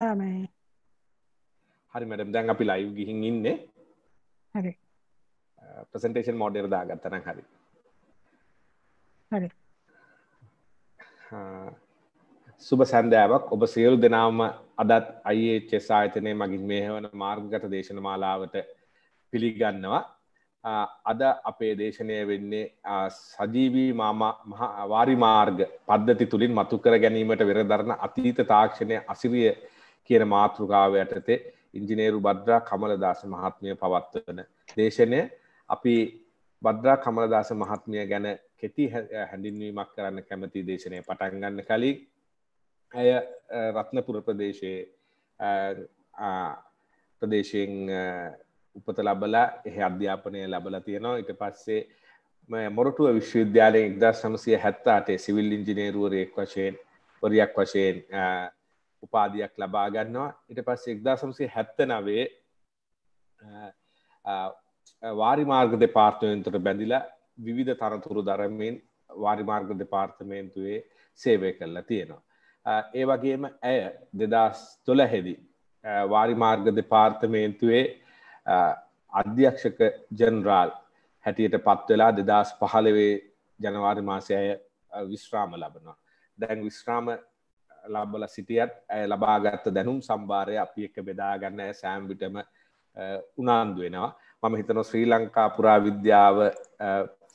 මේ හරි මැඩම් දැන් අපි ලයිව් ගිහින් ඉන්නේ හරි ප්‍රසන්ටේෂන් මෝඩර් දාගත්තනම් හරි හරි සුබ සැන්දෑවක් ඔබ සියලු දෙනාම අදත් අයිHS ආයතනය මගින් මේහවන මාර්ගගත දේශන මාලාවට පිළිගන්නවා අද අපේ දේශනය වෙන්නේ සජීවී වාරි මාර්ග පද්ධති තුළින් මතු කර ගැනීමට වෙරදරන අතීත තාක්ෂණය අසිරිය කියන මාතෘකාව යටතේ ඉංජිනේරු බද්‍රා කමලදාස මහත්මිය පවත්වන දේශනය අපි බද්‍රා කමලදාස මහත්මිය ගැන කෙටි හැඳින්වීමක් කරන්න කැමති දේශනය පටන්ගන්න කලින් ඇය රත්නපුර ප්‍රදේශයේ ප්‍රදේශයෙන් උපත ලබලා එහ අධ්‍යාපනය ලබල තියෙනවා ඉට පස්සේ මොරටුව විශ්වවිද්‍යාලය ඉක්දා සමසය හැත්තාටේ සිවිල් ඉංජිනේරුවරයෙක් වශයෙන් වරයක් වශයෙන් උපාධයක් ලබා ගන්නවා ඉට පස්ස එක්දාසම්සේ හැත්තනවේ වාරිමාර්ග දෙපාර්තමෙන්න්තට බැඳිලා විවිධ තරතුරු දරමින් වාරිමාර්ග දෙපාර්තමේන්තුවේ සේවය කරලා තියෙනවා. ඒ වගේම ඇය දෙදස් තොළහෙදි වාරිමාර්ග දෙපාර්තමේන්තුවේ අධ්‍යක්ෂක ජනරාල් හැටියට පත්වෙලා දෙදස් පහළවේ ජනවාරි මාසය විශ්‍රාම ලබනවා. දැන් විශ්‍රාම ලබල සිටියත් ඇය ලබාගත්ත දැනුම් සම්භාරය අපි එක බෙදාගන්න ඇ සෑම්විටම උනාන්දු වෙනවා මම හිතන ශ්‍රී ලංකා පුරා විද්‍යාව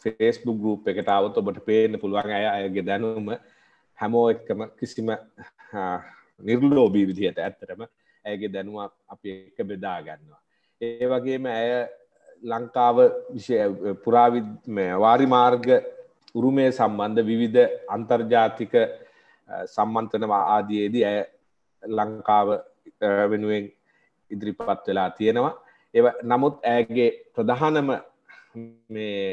ෆේස්බු ගරුප් එකටාවත් ඔබට පේන්න පුළුවන් ඇය අයගේ දැනුම හැමෝ එක්කම කිසිම නිර්ලෝබී විදිහයට ඇත්තරම ඇයගේ දැනුවක් අපි එක බෙදා ගන්නවා ඒ වගේම ඇය ලංකාව පුරාවිවාරි මාර්ග උරුමය සම්බන්ධ විවිධ අන්තර්ජාතික සම්මන්තන ආදයේදී ඇය ලංකාව වෙනුවෙන් ඉදිරිපත් වෙලා තියෙනවා ඒ නමුත් ඇගේ ප්‍රධානම මේ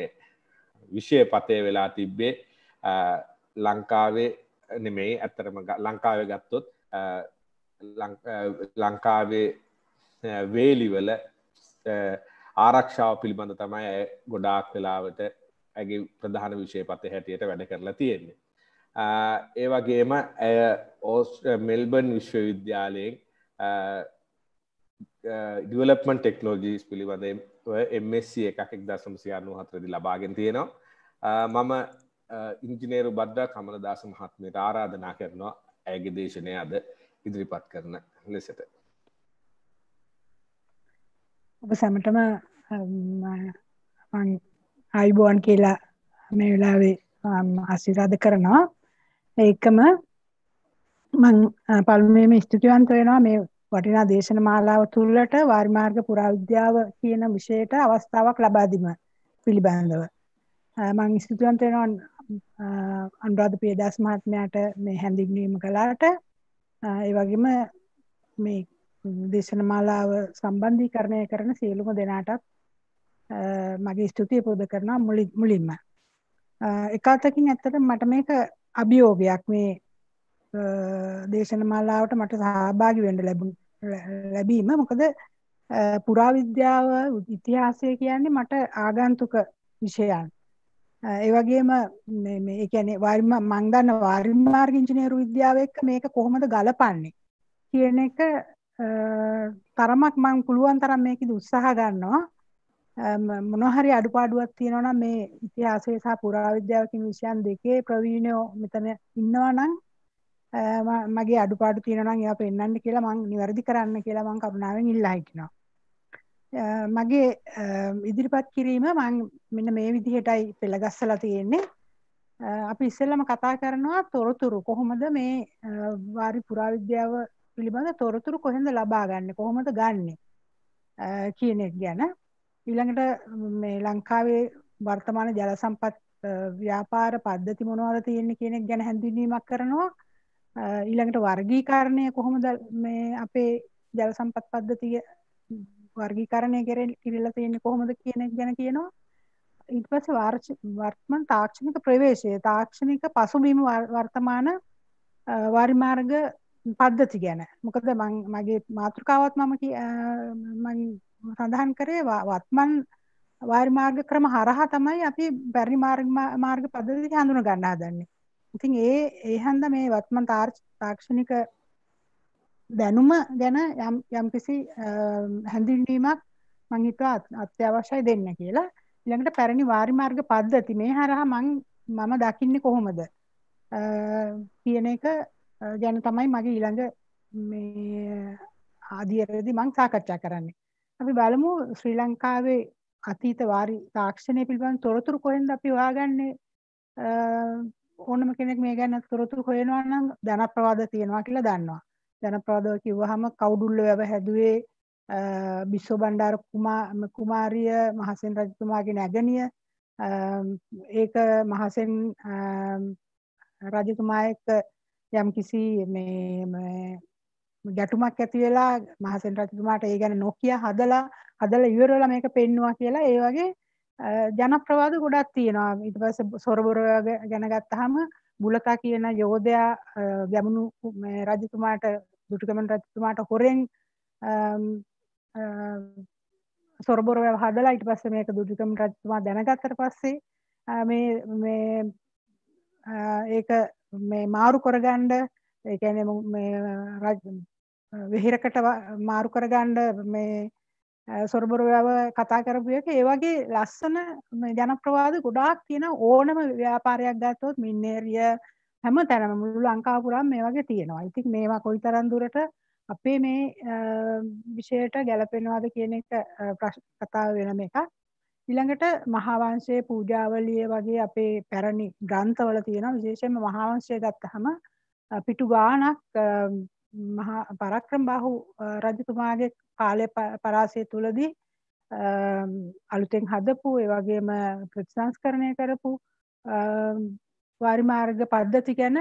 විෂය පතය වෙලා තිබ්බේ ලංකාවේ නෙමෙයි ඇත්තරම ලංකාව ගත්තොත් ලංකාවේ වේලිවල ආරක්ෂාව පිළිබඳ තමයි ගොඩාක් වෙලාවට ඇගේ ප්‍රධාන විෂය පතය හැටියට වැඩ කරලා තියෙන්නේ ඒවගේම ඇය ඕස් මෙල්බන් විශ්වවිද්‍යාලයෙන් ඩියලපමන් ටෙක්නෝජීස් පිළිබඳ එMSC එකක් එක් දසම්සිය අනු හතරදි ලබාගෙන තියෙනවා මම ඉංජිනේරු බද්දා කමර දාස මහත්මයට ආරාධනා කරනවා ඇගේ දේශනය අද ඉදිරිපත් කරන ලෙසට ඔබ සැමටම ආයිබෝන් කියලා මේ වෙලාවේ ආශිරාධ කරනවා ඒකම මං පල්මේම ස්තුතිවන්ත වෙනවා මේ වටිනා දේශන මාලාව තුළට වාර්මාර්ග පුරාවිද්‍යාව කියන විෂයට අවස්ථාවක් ලබාදීම පිළිබඳව. මං ස්තුතිවන්ත වෙනවා අනුරාධ පියදාස් මහත්මයාට මේ හැඳින්වීම කළාට ඒ වගේම මේ දේශන මාලාව සම්බන්ධීකරණය කරන සියලුම දෙනාටත් මගේ ස්තුතිය පුද කරනවා මුලින්ම. එක අතකින් ඇත්තට මට මේක අභියෝගයක් මේ දේශන මල්ලාවට මට සහභාගි වෙන්ඩ ලැබුණ ලැබීම මොකද පුරාවිද්‍යාව ඉතිහාසය කියන්නේ මට ආගන්තුක විෂයන් ඒවගේම එකැනෙ වර්ම මංගන්න වාර්මාර්ගිංචිනයරු විද්‍යාව එක්ක මේක කොහොමද ගලපන්නේ කියන එක තරමක් මං පුළුවන් තරම් මේක උත්සාහ ගන්නවා මොනහරි අඩුපාඩුවක් තියෙනවා නම් මේ ඉතිහාසය සහ පුරාවිද්‍යාව කියන විෂයන් දෙකේ ප්‍රවීණයෝ මෙතන ඉන්නවා නම් මගේ අඩුපාඩු තියෙනවා නම් ඒවා පෙන්වන්න කියලා මං නිවැරදි කරන්න කියලා මං කරුණාවෙන් ඉල්ලා හිටිනවා. මගේ ඉදිරිපත් කිරීම මං මෙන්න මේ විදිහටයි පෙළගස්සලා තියෙන්නේ. අපි ඉස්සෙල්ලම කතා කරනවා තොරතුරු කොහොමද මේ වාරි පුරාවිද්‍යාව පිළිබඳ තොරතුරු කොහෙන්ද ලබා ගන්න කොහොමද ගන්නෙ කියන එක ගැන ඊළඟට මේ ලංකාවේ වර්තමාන ජල සම්පත් ව්‍යාපාර පද්ධති මොනවද තියෙන්නේ කියන එක ගැන හැඳින්වීමක් කරනවා ඊළඟට වර්ගීකරණය කොහොමද මේ අපේ ජල සම්පත් පද්ධතිය වර්ගීකරණය කරලා තියෙන්නේ කොහොමද කියන එක ගැන කියනවා ඊට පස්සේ වර්තමාන තාක්ෂණික ප්‍රවේශය තාක්ෂණික පසුබිම වර්තමාන වරිමාර්ග පද්ධති ගැන මොකද මගේ මාතෘකාවත් මම සඳහන් කරේ වත්මන් වාරි මාර්ග ක්‍රම හරහා තමයි අපි බැරි මාර්ග මාර්ග පද්ධති හඳුන ගන්න හදන්නේ. ඉතින් ඒ ඒ හන්ද මේ වත්මන් තාක්ෂණික දැනුම ගැන යම් යම්කිසි හැඳින්වීමක් මං හිතුවා අත්‍යවශ්‍යයි දෙන්න කියලා. ඊළඟට පැරණි වාරි මාර්ග පද්ධති මේ හරහා මං මම දකින්නේ කොහොමද කියන එක ගැන තමයි මගේ ඊළඟ මේ ආදියරදී මං සාකච්ඡා කරන්නේ. අපි බලමු ශ්‍රී ලංකාවේ අතීත වාරි තාක්ෂණය පිළිබඳ තොරතුරු කොහෙන්ද අපි හොයාගන්නේ ඕනම කෙනෙක් මේ ගැන තොරතුරු හොයනවා නම් ධනප්‍රවාද තියෙනවා කියලා දන්නවා ධනප්‍රවාදව කිව්වහම කවුඩුල්ල වැව හැදුවේ බිස්සෝ බණ්ඩාර කුමාරිය මහසෙන් රජතුමාගේ නැගනිය ඒක මහසෙන් රජතුමා එක්ක යම් කිසි මේ ගැටුමක් ඇති වෙලා මහසෙන් රජතුමාට ඒ ගැන නොකිය හදලා හදලා ඉවර වෙලා මේක පෙන්නවා කියලා ඒ වගේ ජනප්‍රවාද ගොඩක් තියෙනවා ඊට පස්සේ සොරබොර ගැන ගත්තාම බුලකා කියන යෝධයා ගැමුණු රජතුමාට දුටුගැමුණු රජතුමාට හොරෙන් සොරබොරව හදලා ඊට පස්සේ මේක දුටුගැමුණු රජතුමා දැනගත්තට පස්සේ මේ මේ ඒක මේ මාරු කරගන්න ඒ කියන්නේ මේ වෙහිරකට මාරු කරගණ්ඩ මේ සොරබොරවැව කතා කරපු එක ඒවගේ ලස්සන ජනප්‍රවාද ගොඩාක් තියෙන ඕනම ව්‍යාපාරයක් ගත්තොත් මින්නේරිය හැම තැනම මුළු ලංකාපුරම් මේ වගේ තියෙනවා ඉතික් මේවා කොයි තරන්දුරට අපේ මේ විෂයට ගැලපෙනවාද කියන එක ප්‍රශ් කතාව වෙනම එක ඉළඟට මහාවංශයේ පූජාවලිය වගේ අපේ පැරණි ග්‍රන්ථවල තියෙන විශේෂම මහාවංශය ගත්තහම පිටු ගානක් මහා පරක්‍රම් බහු රජතුමාගේ කාලය පරාසය තුළදී අලුතෙන් හදපු ඒවගේම ප්‍රතිසංස්කරණය කරපු වාරිමාර්ග පද්ධති ගැන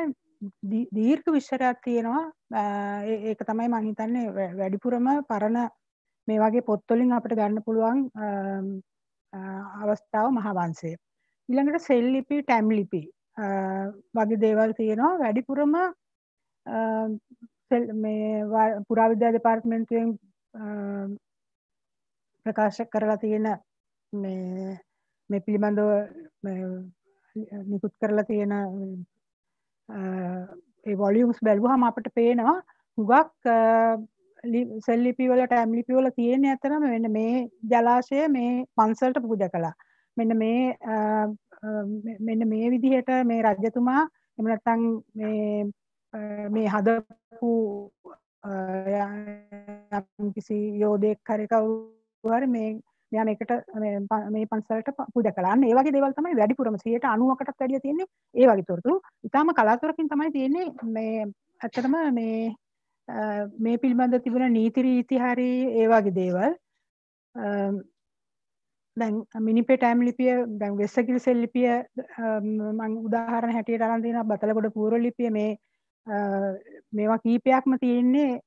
දීර්ක විශ්වරයක් තියෙනවා ඒක තමයි මහිතන්නේ වැඩිපුරම පරණ මේ වගේ පොත්තොලින් අපට ගන්න පුළුවන් අවස්ථාව මහාවන්සේ. ඉළඟට සෙල්ලිපි ටැම්ලිපි වගේ දේවල් තියෙනවා වැඩිපුරම මේ පුරාවිද්‍යා දෙපාර්තමේන්තුවෙන් ප්‍රකාශ කරලා තියෙන මේ මේ පිළිබඳව නිකුත් කරලා තියෙන ඒ වොලියම්ස් බැලුවහම අපිට පේනවා හුඟක් සෙල්ලිපි වලට ඇම්ලිපි වල තියෙන ඇතරම මෙන්න මේ ජලාශය මේ පන්සලට පූජා කළා. මෙන්න මේ මෙන්න මේ විදිහට මේ රජතුමා එහෙම නැත්නම් මේ මේ හදපු කිසි යෝධයක් කරකවුවර මේ යන එකට මේ පන්සලට පුද කලන්න ඒවගේ දෙවල් තමයි වැඩිපුරම සියයට අනුවකටත් වැඩිය තියන්නේ ඒ වගේ තොරතුරු ඉතාම කලාතුරකින් තමයි තියන්නේ මේ ඇත්තටම මේ මේ පිල්බඳ තිබුණ නීතිරීති හරි ඒවාගේ දේවල් දැන් මිනිපේ ටෑම් ලිපිය දැන් වෙස්සකිල් සෙල් ලිපිය මං උදාහරණ හැටියට අරන් තියෙනවා බතලගොඩ පූර්ව ලිපිය මේ මේවා කීපයක්ම තියෙන්නේ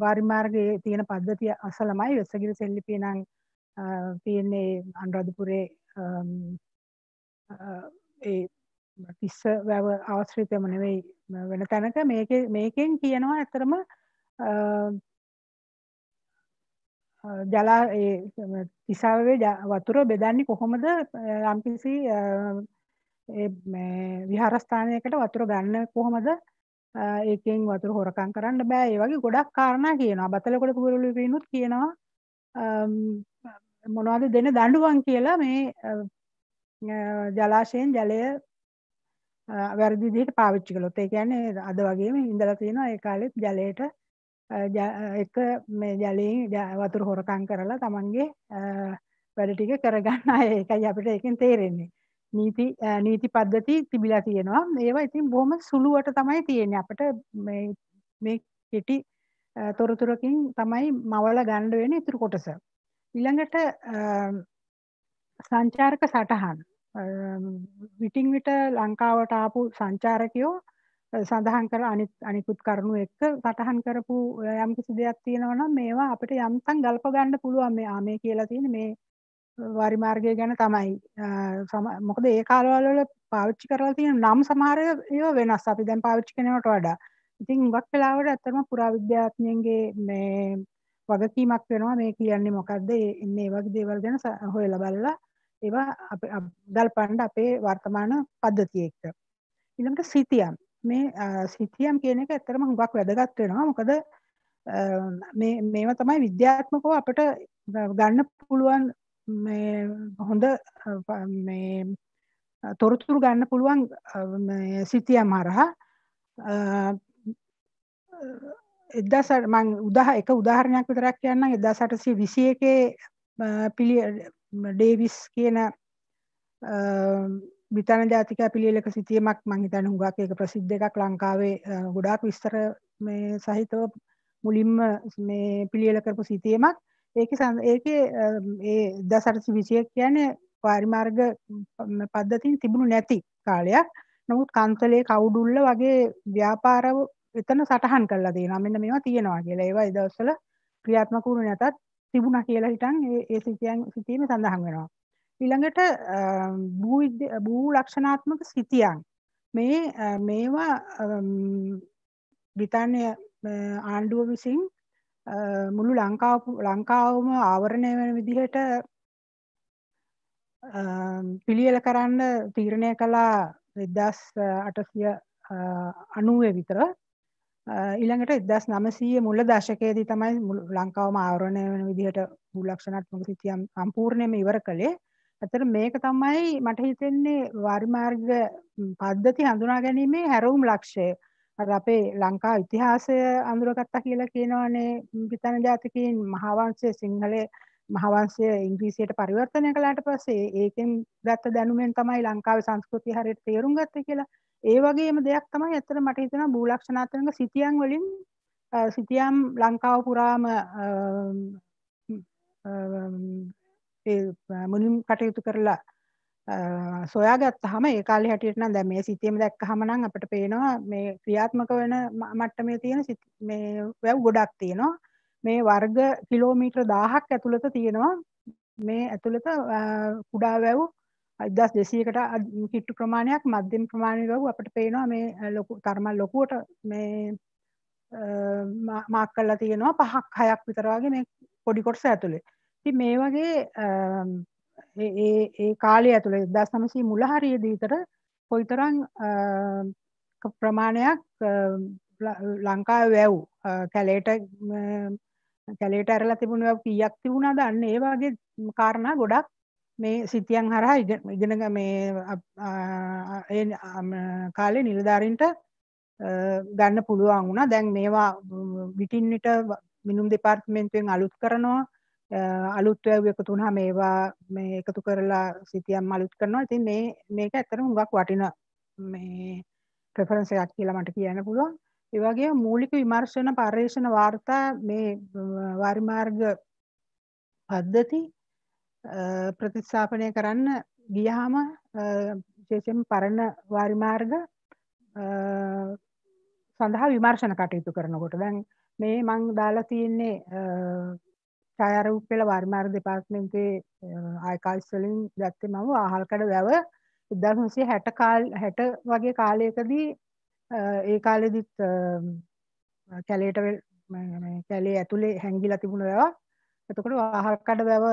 වාරිමාර්ගයේ තියෙන පද්ධතිය අසලමයි වෙස්සගිරි සෙල්ලිපිය නම් තියෙන්නේ අනුරාධපුරේ ඒ තිස්ස වැව ආශ්‍රිතයම නෙවෙයි වෙන තැනක මේක මේකෙන් කියනවා ඇතරම ජලා තිසාවේ වතුර බෙදන්නේ කොහොමද යම්කිසි විහාරස්ථානයකට වතුර ගන්න කොහොමද ඒකෙන් වතුර හොරකං කරන්න බෑ ඒ වගේ ගොඩක් කාරණා කියනවා බතලකොට පුරලුපිනුත් කියනවා මොනවද දෙන දඩුවන් කියලා මේ ජලාශයෙන් ජලය වැරදිදිට පාවිච්චි කළොත් ඒ කියන්නේ අද වගේම ඉඳලා තියෙනවා ඒ කාලෙත් ජලයට එක මේ ජලයෙන් වතුර හොරකං කරලා තමන්ගේ වැඩ ටික කරගන්න අය එකයි අපිට එකෙන් තේරෙන්නේ නීති නීති පද්ධති තිබිලා තියෙනවා ඒවා ඉතින් බොහොම සුළුවට තමයි තියෙන්නේ අපිට මේ මේ කෙටි තොරතුරකින් තමයි මවල ගන්න වෙන ඉතුරු කොටස ඊළඟට සංචාරක සටහන් විටින් විට ලංකාවට ආපු සංචාරකයෝ සඳහන් කර අනිත් අනිකුත් කරුණු එක්ක සටහන් කරපු යම් කිසි දෙයක් තියෙනවා නම් මේවා අපිට යම්තම් ගල්ප ගන්න පුළුවන් මේ ආ මේ කියලා තියෙන මේ වාරි මාර්ගය ගැන තමයි මොකද ඒ කාලවලල පාවිච්චි කරලා තියෙන නම් සමහර ඒවා වෙනස් අපි දැන් පාවිච්චි කරනවට වඩා. ඉතින් හුඟක් වෙලාවට ඇත්තටම පුරාවිද්‍යාඥයන්ගේ මේ වගකීමක් වෙනවා මේ කියන්නේ මොකද්ද ඉන්නේ ඒ වගේ දේවල් ගැන හොයලා බලලා ඒවා අපේ ගල්පන්න අපේ වර්තමාන පද්ධතිය එක්ක. ඊළඟට සිතියම් මේ සිතියම් කියන එක ඇත්තටම හුඟක් වැදගත් වෙනවා මොකද මේ මේවා තමයි විද්‍යාත්මකව අපිට ගන්න පුළුවන් මේ හොඳ මේ තොරතුරු ගන්න පුළුවන් සිතියම් හරහා එදදාසට මං උදහ එක උදාහරණයක් විතරක් කියන්න එදා සටසේ විසිය එකේ පිළි ඩේවිස් කියන බිතන ජාතික පිළිලක සිතියමක් මහිතන හුඟක් එක ප්‍රසිද්ධ එකක් ලංකාවේ ගොඩාක් විස්තර සහිතව මුලින්ම පිළියල කරපු සිතියමක් ඒක ඒක ඒ දසරසි විසිය කියන පාරිමාර්ග පද්ධතින් තිබුණු නැති කාලයක් නමුත් කන්සලේ කවුඩුල්ල වගේ ව්‍යාපාරව එතන සටහන් කරලා දේ නමන්න මේවා තියෙනවා කියලා ඒවා ඉදවස්සල ක්‍රියාත්මකුණු නැතත් තිබුණ කියලා හිටන් ඒ සිතියන් සිතීම සඳහන් වෙනවා. ඉළඟට භූ ලක්ෂණාත්මක සිතියන් මේ මේවා බ්‍රිතාන්ය ආණ්ඩුව විසින් මුළු ලංකාව ලංකාවම ආවරණය වෙන විදිහට පිළියල කරන්න තීරණය කලා දෙදස් අටසිය අනුවේ විතර ඊළඟට එදස් නමසීය මුල්ල දශකයේදී තමයි ලංකාවම ආවරණය වෙන විදිහට බුලක්ෂණත්මක සිතියම් සම්පූර්ණයම ඉවර කළේ ඇතර මේක තමයි මට හිතෙන්නේ වාරිමාර්ග පද්ධති හඳුනා ගැනීමේ හැරවුම් ලක්ෂය අපේ ලංකා ඉතිහාසය අඳුරගත්තා කියලා කියනවානේ බිතන ජාතිකින් මහාවංශය සිංහලේ මහවන්සය ඉංග්‍රීසියට පරිවර්තනය කලාට පස්සේ ඒකෙන් ගත්ත දැනුමෙන් තමයි ලංකාව සංස්කෘති හරියට තේරුම් ගත්ත කියලා ඒ වගේම දෙයක් තමයි ඇත්තට මට හිතෙන භූලක්ෂණාත්මක සිතියම් වලින් සිතියම් ලංකාව පුරාම මුලින් කටයුතු කරලා සොයාගත්තහම ඒ කාලේ හැටියට නම් දැන් මේ සිතේම දැක්කහම නම් අපිට පේනවා මේ ක්‍රියාත්මක වෙන මට්ටමේ තියෙන මේ වැව් ගොඩක් තියෙනවා මේ වර්ග කිලෝමීටර් 1000ක් ඇතුළත තියෙනවා මේ ඇතුළත කුඩා වැව් 1200කට කිට්ටු ප්‍රමාණයක් මධ්‍යම ප්‍රමාණය වැව් අපිට පේනවා මේ ලොකු තර්මල් ලොකුවට මේ මාක් කරලා තියෙනවා පහක් හයක් විතර වගේ මේ පොඩි කොටස ඇතුලේ. ඉතින් මේ වගේ ඒ කාලය ඇතුළේ දස් නමසී මුලහරිය දීතර පොයිතරං ප්‍රමාණයක් ලංකා වැව් කැලේට කැලේට ඇරලා තිබුණ වැව් කීයක් තිබුණා දන්න ඒ වගේ කාරණා ගොඩක් මේ සිතියන් හරහා ඉගෙනග මේ කාලේ නිලධාරින්ට ගන්න පුළුවන් වුණා දැන් මේවා විටින් විට මිනුම් දෙපාර්තමේන්තුවෙන් අලුත් කරනවා අලුත්ව එකතුනා මේවා මේ එකතු කරලා සිතියම් අලුත් කරනවා ඉතින් මේ මේක ඇත්තට හුඟක් වටින මේ ප්‍රෙෆරන්ස් එකක් කියලා මට කියන්න පුළුවන් ඒ වගේ මූලික විමර්ශන පර්යේෂණ වාර්තා මේ වාරිමාර්ග පද්ධති ප්‍රතිස්ථාපනය කරන්න ගියහම විශේෂයෙන් පරණ වාරිමාර්ග සඳහා විමර්ශන කටයුතු කරනකොට දැන් මේ මං දාලා තියෙන්නේ ඡායාරූපවල වර්මාර දෙපාර්තමේන්තුවේ ආයකල්ස් වලින් දැක්කේ මම ආහල්කඩ වැව 1960 කාල 60 වගේ කාලයකදී ඒ කාලෙදිත් කැලේට කැලේ ඇතුලේ හැංගිලා තිබුණ වැව එතකොට ආහල්කඩ වැව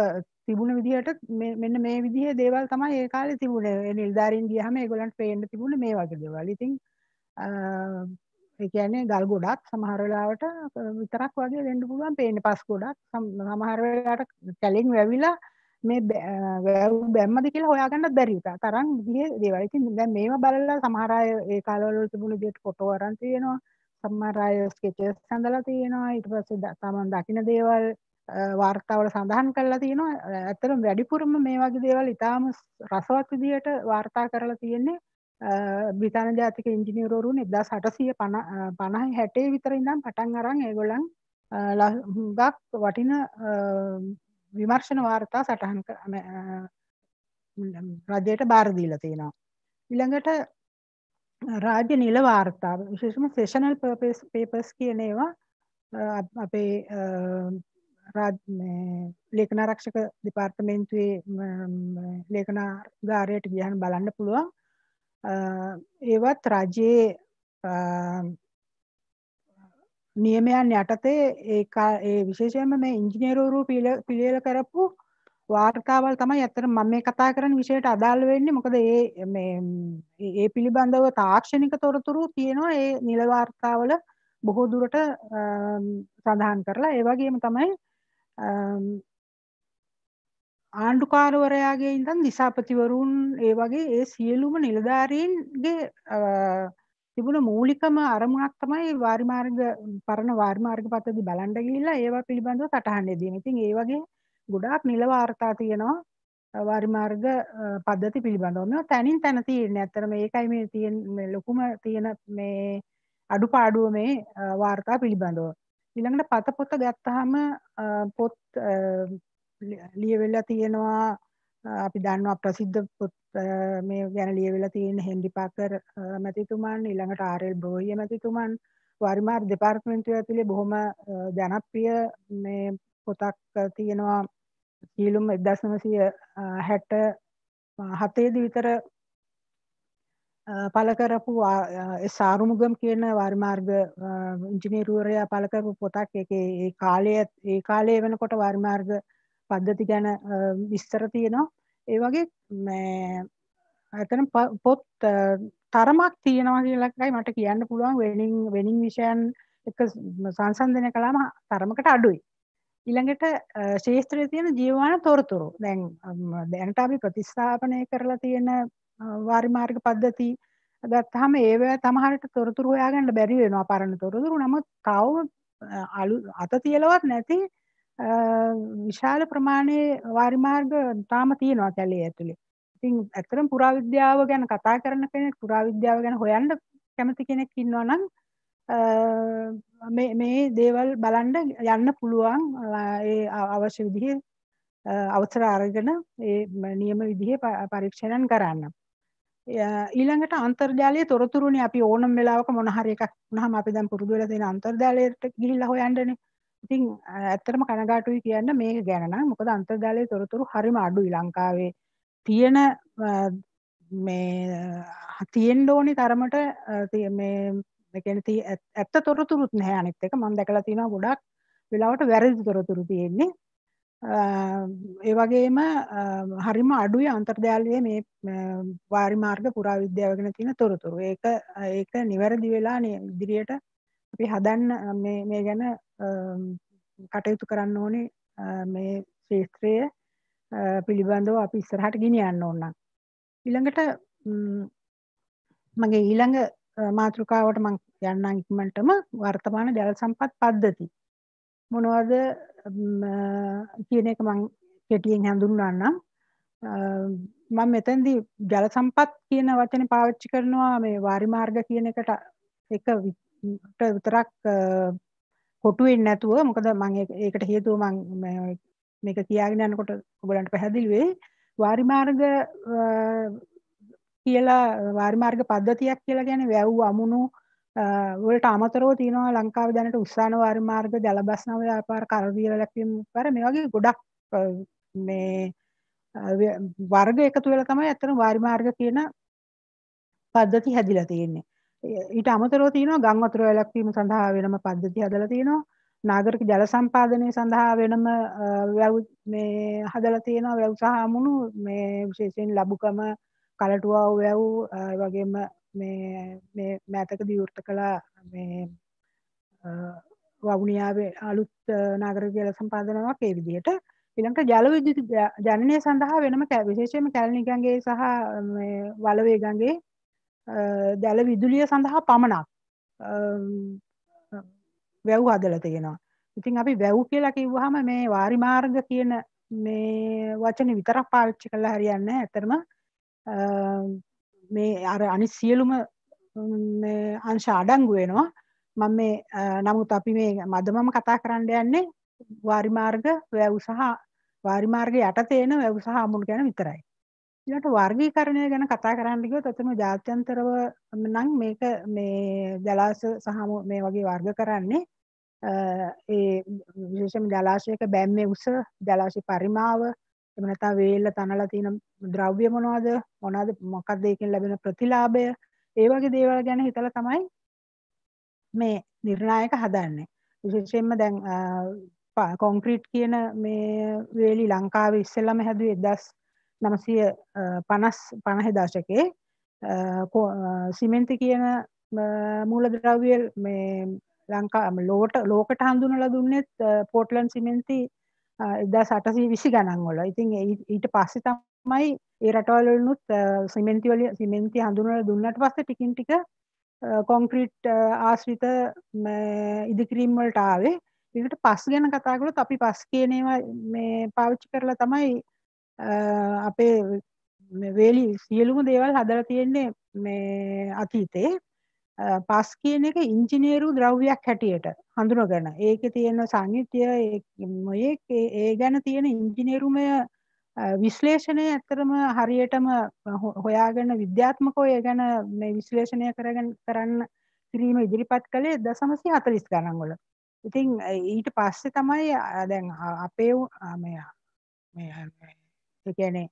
තිබුණ විදිහට මෙන්න මේ විදිහේ දේවල් තමයි ඒ කාලේ තිබුණේ නිලධාරීන් ගියහම ඒගොල්ලන්ට පේන්න තිබුණේ මේ වගේ දේවල්. ඉතින් ඒ කියන්නේ ගල් ගොඩක් සමහර වෙලාවට විතරක් වගේ වෙන්න පුළුවන් පේන්නේ පස් ගොඩක් සමහර වෙලාවට කැලෙන් වැවිලා මේ වැව් බැම්මද කියලා හොයාගන්නත් බැරි උනා තරම් ගියේ දේවල්. ඉතින් දැන් මේවා බලලා සමහර අය ඒ කාලවල තිබුණු විදිහට ෆොටෝ අරන් තියෙනවා. සමහර අය ස්කෙචස් හඳලා තියෙනවා. ඊට පස්සේ තමන් දකින්න දේවල් වාර්තාවල සඳහන් කරලා තියෙනවා. ඇත්තටම වැඩිපුරම මේ වගේ දේවල් ඉතාම රසවත් විදිහට වාර්තා කරලා තියෙන්නේ බ්‍රිතාන ජාතික ඉංජිනීරවරුන් එදා සටසිය පණහයි හැටේ විතර ඉඳම් පටන් අරං ඒගොලන් ගක් වටින විමර්ශණ වාර්තා සටහන් රජයට බාරදීල තියෙනවා. ඉළඟට රාජ්‍ය නිල වාර්තා විශේෂම සේෂනල් පපස් පේපස් කියනේවා අපේ ලේකනාරක්ෂක දෙපාර්තමේන්තුවේ ලේකනා ගාරයට ගියහන් බලන්න පුළුවන් ඒවත් රජයේ නියමයන් යටතේ ඒකා ඒ විශේෂයෙන්ම මේ ඉංජිනේරවරු පිළියෙල කරපු වාර්තාවල් තමයි ඇත්තට මම මේ කතා කරන විෂයට අදාළ වෙන්නේ මොකද ඒ මේ ඒ පිළිබඳව තාක්ෂණික තොරතුරු තියෙනවා ඒ නිල වාර්තාවල බොහෝ දුරට සඳහන් කරලා ඒ වගේම තමයි ආණ්ඩුකාරවරයාගේ ඉඳන් දිසාපතිවරුන් ඒ වගේ ඒ සියලුම නිලධාරීන්ගේ තිබුණ මූලිකම අරමුණක් තමයි වාරිමාර්ග පරණ වාර්මාර්ග පතදි බලන්ඩ ගිල්ලා ඒවා පිළිබඳව සටහන්න දීම ඉතින් ඒ වගේ ගොඩාක් නිලවාර්තා තියෙනවා වාරිමාර්ග පද්ධති පිළිබඳවම තැනින් තැන තියෙන ඇත්තර මේකයි මේ තියෙන් ලොකුම තියෙන මේ අඩු පාඩුව මේ වාර්තා පිළිබඳව. ඉළඟට පත පොත ගත්තහම පොත් ලියවෙලා තියෙනවා අපි දන්නවා ප්‍රසිද්ධ පුත් මේ ගැන ලියවෙලා තියෙන හෙන්ඩි පාකර් මැතිතුමන් ඊළඟට ආරල් බෝය මැතිතුමන් වරිමාර් දෙපාර්තමෙන්ටුව ඇතුළේ බොහොම ජනප්‍රිය මේ පොතක් තියෙනවා කියලුම් එදසමසිය හැට හතේද විතර පල කරපු සාරුමුගම් කියන වර්මාර්ග ඉංජිනීරුවරයා පලකරපු පොතක් එක ඒ කාලය ඒ කාලය වෙනකොට වර්මාර්ග පද්ධති ගැන විස්තර තියෙනවා ඒ වගේ ඇතන පොත් තරමක් තියෙනවා කියලක්යි මට කියන්න පුළුවන් වෙනින් වෙනින් විෂයන් එක සංසන්ධනය කලාම තරමකට අඩුයි ඉළඟට ශේෂත්‍රය තියෙන ජීවන තොරතුරු දැන් දැනට අපි ප්‍රතිස්ථාපනය කරලා තියෙන වාරිමාර්ග පද්ධති ගත්තහම ඒව තමහරට තොරතුරු හොයාගන්න බැරි වෙනවා පරණ තොරතුරු නමුත් තවම අලු අත තියලවත් නැති විශාල ප්‍රමාණයේ වාරිමාර්ග තාම තියෙනවා කැලේ ඇතුලේ. ඉතින් ඇත්තටම පුරාවිද්‍යාව ගැන කතා කරන කෙනෙක් පුරාවිද්‍යාව ගැන හොයන්න කැමති කෙනෙක් ඉන්නවා නම් මේ මේ දේවල් බලන්න යන්න පුළුවන් ඒ අවශ්‍ය විදිහේ අවසර අරගෙන ඒ නියම විදිහේ පරීක්ෂණයන් කරන්න. ඊළඟට අන්තර්ජාලය තොරතුරුනේ අපි ඕනම වෙලාවක මොන හරි එකක් වුණාම අපි දැන් පුරුදු වෙලා තියෙන අන්තර්ජාලයට ගිහිල්ලා හොයන්නනේ. ඉතින් ඇත්තටම කනගාටුයි කියන්න මේක ගැන නම් මොකද අන්තර්ජාලයේ තොරතුරු හරිම අඩුයි ලංකාවේ තියෙන මේ තියෙන්න ඕනි තරමට මේ කියන්නේ ඇත්ත තොරතුරුත් නැහැ අනිත් එක මම දැකලා තියෙනවා ගොඩක් වෙලාවට වැරදි තොරතුරු තියෙන්නේ ඒ වගේම හරිම අඩුයි අන්තර්ජාලයේ මේ වාරිමාර්ග පුරාවිද්‍යාව ගැන තියෙන තොරතුරු. ඒක ඒක නිවැරදි වෙලා ඉදිරියට අපි හදන්න මේ ගැන කටයුතු කරන්න ඕනේ මේ ශේත්‍රය පිළිබඳව අපි ඉස්සරහට ගෙන යන්න ඕන්න ඉළඟට මගේ ඊළඟ මාතෘකාවට මං යන්න ඉක්මටම වර්තමාන ජල සම්පත් පද්ධති මොනවද කියන එක මං කෙටියෙන් හැඳුන්වන්නම් මං මෙතැන්දි ජල සම්පත් කියන වචන පාවිච්චි කරනවා මේ වාරිමාර්ග කියන එකට එක විතරක් කොටුවෙන් නැතුව මොකද මම ඒකට හේතුව මම මේක කියාගෙන යනකොට ඔයගලන්ට පැහැදිලි වෙයි වාරිමාර්ග කියලා වාරිමාර්ග පද්ධතියක් කියලා කියන්නේ වැව් අමුණු වලට අමතරව තියෙනවා ලංකාවේ දැනට උස්සාන වාරිමාර්ග ජලබස්න ව්‍යාපාර කරවිල ලැබීම් වර මේ වගේ ගොඩක් මේ වර්ග එකතු වෙලා තමයි අතන වාරිමාර්ග කියන පද්ධති හැදිලා තියෙන්නේ. ඊට අමතරව තියෙනවා ගම් වතුර වැළැක්වීම සඳහා වෙනම පද්ධති හදලා තියෙනවා. නාගරික ජල සම්පාදනය සඳහා වෙනම මේ හදලා තියෙනවා වැව් සහ අමුණු මේ විශේෂයෙන් ලබුකම කලටුවාව වැව් ඒ වගේම මේ මේ මෑතක දිවෘත කළ මේ වවුනියාවේ අලුත් නාගරික ජල සම්පාදනාවක් ඒ විදිහට ඊළඟට ජල විද්‍යුත් ජනනය සඳහා වෙනම විශේෂයෙන්ම කැලණි ගඟේ සහ මේ වලවේ ගඟේ දැල විදුලිය සඳහා පමණක් වැව් හදල තියෙනවා ඉතින් අපි වැව් කියලා කිව්වහම මේ වාරිමාර්ග කියන මේ වචන විතරක් පාවිච්චි කළ හරියන්න ඇතරම මේ අර අනි සියලුම අංශ අඩංගුවෙනවා මම මේ නමුත් අපි මේ මදමම කතා කරන්න යන්නේ වාරිමාර්ග වැව් සහ වාරිමාර්ග යට තියෙන වැව් සහ අමුණු ගැන විතරයි ඊළඟට වර්ගීකරණය ගැන කතා කරන්න ගියොත් අතම ජාත්‍යන්තරව නම් මේක මේ ජලාශ සහ මේ වගේ වර්ග කරන්නේ ඒ විශේෂම ජලාශයක බැම්මේ උස ජලාශි පරිමාව එහෙම නැත්නම් වේල තනලා තියෙන ද්‍රව්‍ය මොනවද මොනවද මොකක්ද ඒකෙන් ලැබෙන ප්‍රතිලාභය ඒ වගේ දේවල් ගැන හිතලා තමයි මේ නිර්ණායක හදන්නේ විශේෂයෙන්ම දැන් කොන්ක්‍රීට් කියන මේ වේලි ලංකාවේ ඉස්සෙල්ලාම හැදුවේ 1000 නමසය පනස් පණහ දශකේ සිමෙන්ති කියන මූලද්‍රව්‍ය මේ ලංකාම ලෝට ලෝකට හඳුනල දුන්නෙත් පෝට්ලන් සිමෙන්ති එදා සටසී විසි ගණන්වල ඉතින් ඊට පස්සෙ තමයි ඒ රටවලනුත් සිමෙන්තිවල සිමෙන්ති හඳුනල දුන්නට පස්ස ටිකින් ටික කොන්ක්‍රීට් ආශ්‍රිත ඉදිකිරීම්වලට ආවේ ඉට පස් ගැන කතාකළොත් අපි පස් කියනවා මේ පාවිච්චි කරලා තමයි අපේ වේලි සියලුම දේවල් හදර තියෙන්නේ මේ අතීතේ පස් කියන එක ඉංජිනේරු ද්‍රව්‍යයක් හැටියට හඳුනගන ඒක තියෙන සංහිත්‍ය ඒ ගැන තියෙන ඉංජිනේරුමය විශ්ලේෂණය ඇත්තරම හරියටම හොයාගන්න විද්‍යාත්මකෝ ඒ ගැන මේ විශ්ලේෂණය කරගන්න කරන්න කිරීම ඉදිරිපත් කළේ දසමසි හතලිස් ගණන්ගොල ඉතිං ඊට පස්සේ තමයි දැන් අපේ එකනේ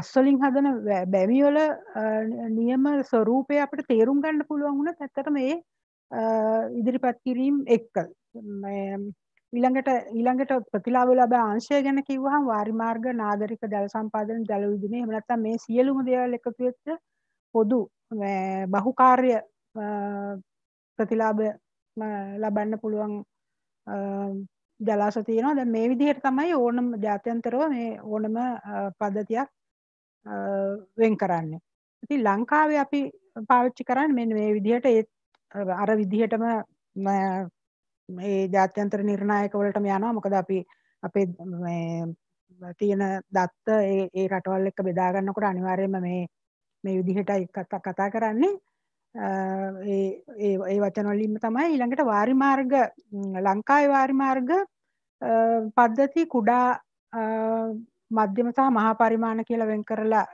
පස්වලින් හදන බැවිවල නියම ස්වරූපය අපට තේරුම් ගන්න පුළුවන් වුණ ඇත්තට මේ ඉදිරිපත් කිරීම් එක්ක ඊළඟට ඊළඟට ප්‍රතිලාභ ලබා අංශය ගැන කිව්වහම වාරි මාර්ග නාගරික ජල සම්පාදන ජල විදුලිය එහෙම නැත්නම් මේ සියලුම දේවල් එකතු වෙච්ච පොදු බහුකාර්ය ප්‍රතිලාභ ලබන්න පුළුවන් ජලාශ තියෙනවා දැන් මේ විදිහට තමයි ඕනම ජාත්‍යන්තරව මේ ඕනම පද්ධතියක් වෙන් කරන්නේ. ඉතින් ලංකාවේ අපි පාවිච්චි කරන්නේ මෙන්න මේ විදිහට ඒ අර විදිහටම මේ ජාත්‍යන්තර නිර්ණායක වලටම යනවා. මොකද අපි අපේ මේ තියෙන දත්ත ඒ ඒ රටවල් එක්ක බෙදා ගන්නකොට අනිවාර්යයෙන්ම මේ මේ විදිහටයි කතා කරන්නේ. ඒ වචනොලින්ම තමයි ඊළඟට වාරිමාර්ග ලංකායි වාරිමාර්ග පද්ධති කුඩා මධ්‍යම සහ මහා පරිමාණ කියලා වෙන් කරලා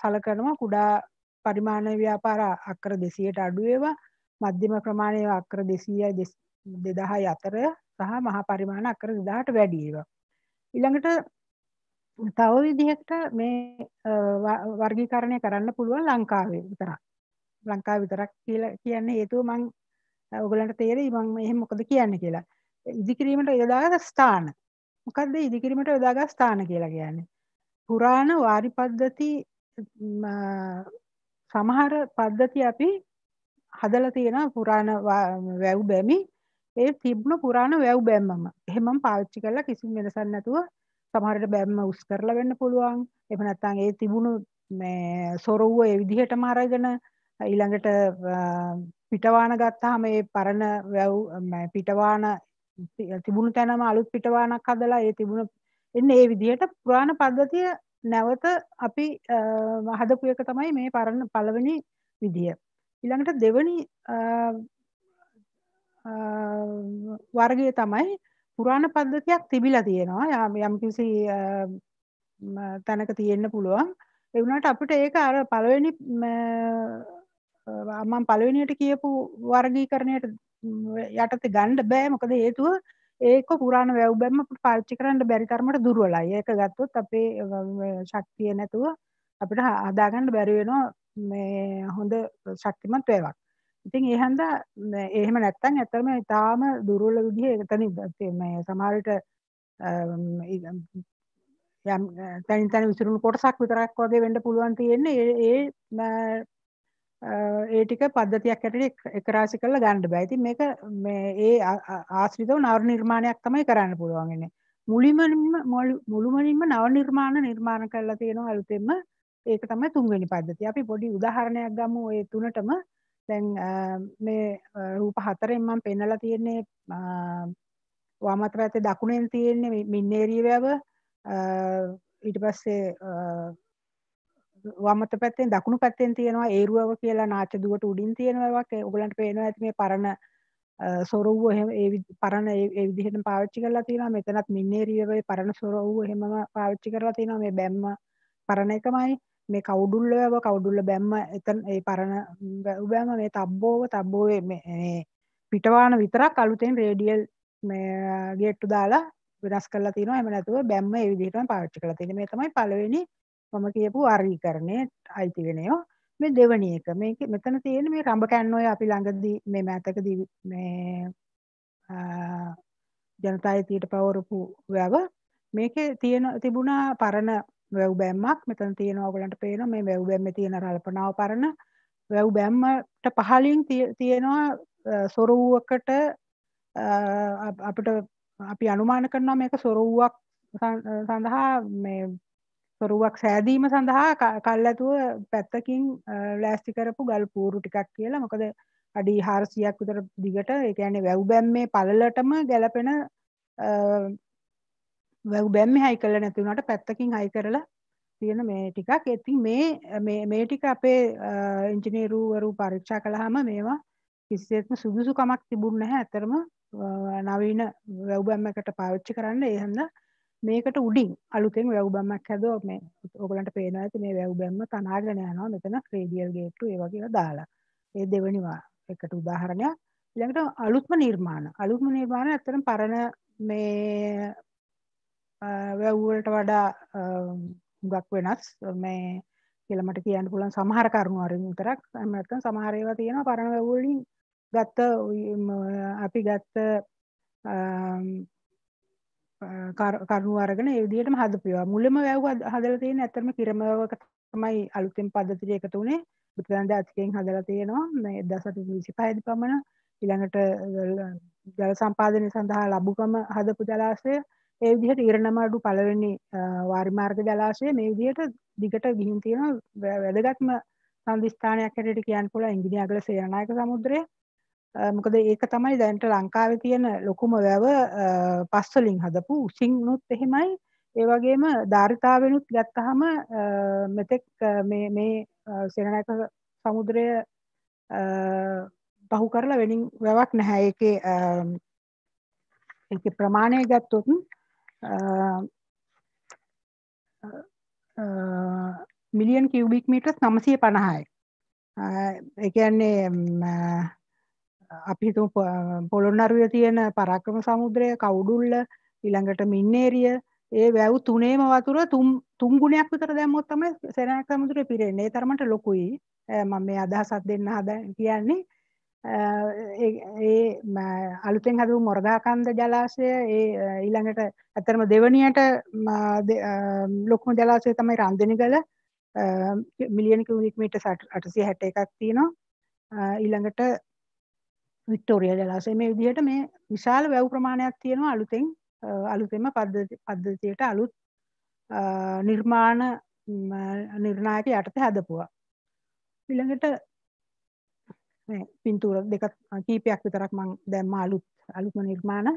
සලකනම කුඩා පරිමාණ ව්‍යාපාර අක්කර දෙසියට අඩුවේවා මධ්‍යම ප්‍රමාණය අක්කර දෙසීය දෙදහා අතර සහ මහා පරිමාණ අක්කර දෙදාට වැඩියවා. ඉළඟට තව විදිහට මේ වර්ගීකරණය කරන්න පුළුවන් ලංකාවේ විතරක් ලංකා විතරක් කියලා කියන්නේ ඒතුව මං ඔගලන්ට තේරෙයි මං එහෙම මොකද කියන්න කියලා. ඉදිකිරීමට යොදාගත ස්ථාන මොකක්ද ඉදිකිරීමට යොදාගත් ස්ථාන කියලා කියන්නේ. පුරාණ වාරි පද්ධති සමහර පද්ධති අපි හදල තියෙන පුරාණ වැව් බැමි ඒ තිබුණ පුරාණ වැව් බැම්මම එහෙමම පාවිච්චි කරලා කිසිම වෙනසක් නැතුව සමහරට බැම්ම උස් කරලා වෙන්න පුළුවන් එහෙම නැත්නම් ඒ තිබුණු මේ සොරවුව ඒ විදිහටම අරගෙන ඊළඟට පිටවාන ගත්තාම ඒ පරණ වැව් පිටවාන තිබුණු තැනම අලුත් පිටවානක් හදලා ඒ තිබුණ එන්න ඒ විදිහට පුරාණ පද්ධතිය නැවත අපි හදපු එක තමයි මේ පරණ පළවෙනි විදිය. ඊළඟට දෙවනි වර්ගය තමයි පුරාණ පද්ධතියක් තිබිලා තියෙනවා යම්කිසි තැනක තියෙන්න පුළුවන්. ඒ වුණාට අපිට ඒක අර පළවෙනි මම පළවෙනියට කියපු වර්ගීකරණයට යටත ගණ්ඩ බෑ මොකද හේතුව ඒක පුරාණ වැව්බැම්ම පාච්චි කරන්න බැරිතරමට දුරුවලයි ඒක ගත්තොත් අපේ ශක්තිය නැතුව අපිට හදාගන්න බැරිවෙනවා මේ හොඳ ශක්තිමත් වේවක් ඉතින් ඒහන්ද එහෙම නැත්තන් ඇතරම ඉතාම දුරුවල විදිහ එතන මේ සමාරට යම් තැනි තැන විසුරුණු කොටසක් විතරක් වගේ වෙන්න පුළුවන් තියෙන්නේ ඒ ඒ ටික පද්ධතියක් ඇටට එකරාශි කරලා ගණ්ඩ බැයිති මේක ඒ ආශ්‍රිතව නව නිර්මාණයක් තමයි කරන්න පුළුවන්ගෙන මුලිමනින්ම මුළුමනින්ම නව නිර්මාණ නිර්මාණ කරලා තියෙනවා අලුතෙම ඒක තමයි තුන්වෙනි පද්ධතිය අපි පොඩි උදාහරණයක් ගමු ඔය තුනටම දැන් මේ රූප හතරෙන් මම පෙන්නලා තියෙන්නේ වාමත පැත්තේ දකුණෙන් තියෙන්නේ මින්නේරිය වැව ඊට පස්සේ වමත පැත්තෙන් දකුණු පැත්තෙන් තියෙනවා ඒරුවව කියලා නාච දුවට උඩින් තියෙනවක් ඔගලන්ට පේනවා ඇති මේ පරණ සොරව්ව එහෙම ඒ පරණ ඒ විදිහට පාවිච්චි කරලා තියෙනවා මෙතනත් මින්නේරියවේ පරණ සොරව්ව එහෙමම පාවිච්චි කරලා තියෙනවා මේ බැම්ම පරණ එකමයි මේ කවුඩුල්ලව කවුඩුල්ල බැම්ම එතන ඒ පරණ බැම්ම මේ තබ්බෝව තබ්බෝවේ මේ පිටවාන විතරක් අලුතෙන් රේඩියල් මේ ගේට්ටු දාලා වෙනස් කරලා තියෙනවා එහෙම නැතුව බැම්ම ඒ විදිහටම පාවිච්චි කරලා තියෙනවා මේ තමයි පළවෙනි මම කියපු වර්ගීකරණයට අයිති වෙනයෝ මේ දෙවනි එක මේක මෙතන තියෙන මේ රඹ කැන්න ඔය අපි ළඟදී මේ මෑතකදී මේ ජනතායතීට පවරපු වැව මේකේ තියෙන තිබුණා පරණ වැව් බැම්මක් මෙතන තියෙන ඔයගලන්ට පේනවා මේ වැව් බැම්මේ තියෙන රල්පනාව පරණ වැව් බැම්මට පහලින් තියෙනවා සොරුවකට අපිට අපි අනුමාන කරනවා මේක සොරුවක් සඳහා මේ සොරුවක් සෑදීම සඳහා කල්ලතුව පැත්තකින් ලෑස්ති කරපු ගල් පූරු ටිකක් කියලා මොකද අඩි හාරසියක් විතර දිගට ඒකඇන වැව් බැම්මේ පලලටම ගැලපෙන වැව් බැම්ම හයි කල නැතිවුණට පැත්තකින් හයි කරලා තියෙන මේ ටිකක් ඇති මේ මේ ටික අපේ ඉංජිනේරූවරු පරීක්ෂා කළහම මේවා කිසිේත්ම සුදුසුකමක් තිබුණ නැහැ ඇතරම නවීන වැව්බැම්මකට පාවිච්චි කරන්න ඒහඳ මේකට උඩින් අලුතෙන් වැව්බැම්මක් හැදුවා මේ ඔයගලන්ට පේනවා ඇති මේ වැව්බැම්ම තනාගෙන යනවා මෙතන රේඩියල් ගේට්ටු ඒ වගේ දාලා ඒ දෙවෙනි එකට උදාහරණයක් ඊළඟට අලුත්ම නිර්මාණ අලුත්ම නිර්මාණ ඇත්තටම පරණ මේ වැව් වලට වඩා හුඟක් වෙනස් මේ කියලා මට කියන්න පුළුවන් සමහර කරුණු වලින් විතරක් එහෙම නැත්නම් සමහර ඒවා තියෙනවා පරණ වැව් වලින් ගත්ත අපි ගත්ත කරුණු අරගෙන ඒ විදිහටම හදපියවා. මුලම වැව්ව හදලා තියෙන ඇත්තම කිරමවක තමයි අලුතෙන් පද්ධතිය එකතු වුනේ. බුදුරන්දා අතිකෙන් හදලා තියෙනවා මේ 1825 දී පමණ ඊළඟට ජල සම්පාදනය සඳහා ලබුකම හදපු ජලාශය ඒ විදිහට ඉරණමඩු පළවෙනි වාරිමාර්ග ජලාශය මේ විදිහට දිගට ගිහින් තියෙනවා වැදගත්ම සම්දිස්ථානයක් හැටියට කියන්න පුළුවන් ඉංගිනියාගල සේනානායක සමුද්‍රය මොකද ඒක තමයි දැන්ට ලංකාවේ තියෙන ලොකුම වැව පස්සලින් හදපු උසිංනුත් එහෙමයි ඒ වගේම ධාරිතාවෙනුත් ගත්තහම මෙතෙක් මේ සෙනනැක සමුද්‍රය පහු කරලා වෙනින් වැවක් නැහැ එක එක ප්‍රමාණය ගත්තොතුන් මිලියන් කිවබික් මීටස් නමසය පණහායි එකන්නේ අපිතු පොළොන්නරුව තියෙන පරක්කම සමුද්‍රය කවුඩුල්ල ඉළඟට මින්නේරිය ඒ වැැව් තුනේම වතුර තුම් තුන්ගුණයක් විතර දැම්මොත්තම සැනක් සමුදුර පිරෙන්නේ තරමට ලොකුයි මම මේ අදහසත් දෙන්න හද කියන්නේ ඒ අලුතෙන් හදු මොරගාකන්ද ජලාශය ඒ ඊළඟට ඇතරම දෙවනියට ලොකුම ජලාශය තමයි රන්දනි කළ මිලියනික වික්මට සට අටසි හැට එකක් තියෙනවා ඊළඟට වික්ටෝරිය ජලාසය මේ විදිහට මේ විශාල වැව් ප්‍රමාණයක් තියෙනවා අලුතෙන් අලුතෙම පද්ධතියට අලුත් නිර්මාණ නිර්ණායක යටත හැදපුවා පිළඟට පින්තුර දෙක කීපයක් විතරක් මං දැම්ම අලුත් අලුත්ම නිර්මාණ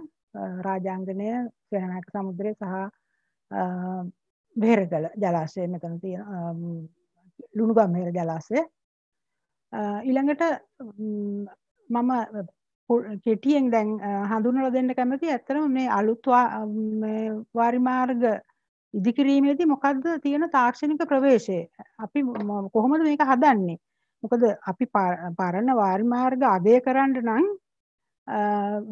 රාජාංගනය සහනායක සමුද්‍රය සහ බෙහෙරගල ජලාශය මෙතන තියෙන ලුණුගම් බෙහෙර ජලාශය ඊළඟට මම කෙටියෙන් දැන් හඳුනල දෙන්න කැමති ඇත්තරම මේ අලුත්වා වාරිමාර්ග ඉදිකිරීමේදී මොකක්ද තියෙන තාක්ෂණික ප්‍රවේශය අපි කොහොමද මේක හදන්නේ මොකද අපි පරණ වාරිමාර්ග අභය කරන්න නම්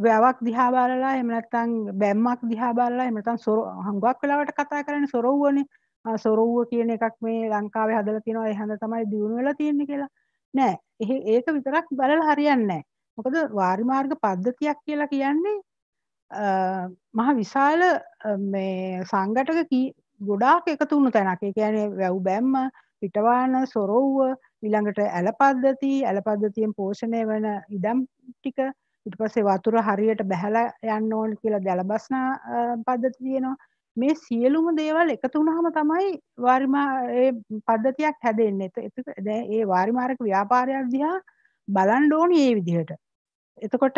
වැවක් දිහා බලලා එහෙම නැත්නම් බැම්මක් දිහා බලලා එහෙම නැත්නම් සොර හුඟක් වෙලාවට කතා කරන්නේ සොරවුවනේ සොරවුව කියන එකක් මේ ලංකාවේ හදලා තියෙනවා ඒ හැඳ තමයි දියුණු වෙලා තියෙන්නේ කියලා නෑ එහෙ ඒක විතරක් බලලා හරියන්නේ නැහැ. මොකද වාරි මාර්ග පද්ධතියක් කියලා කියන්නේ මහ විශාල මේ සංගටක ගොඩාක් එකතු වුණු තැනක්. ඒ කියන්නේ වැව් බැම්ම, පිටවාන, සොරවුව, ඊළඟට ඇල පද්ධති, ඇල පද්ධතියෙන් පෝෂණය වෙන ඉඩම් ටික, ඊට පස්සේ වතුර හරියට බහැලා යන්න ඕන කියලා ජලබස්නා පද්ධති තියෙනවා. මේ සියලුම දේවල් එකතු වුණාම තමයි වාරිමා ඒ පද්ධතියක් හැදෙන්නේ. ඒක දැන් ඒ වාරිමාරක ව්‍යාපාරයක් දිහා බලන්න ඕනේ මේ විදිහට. එතකොට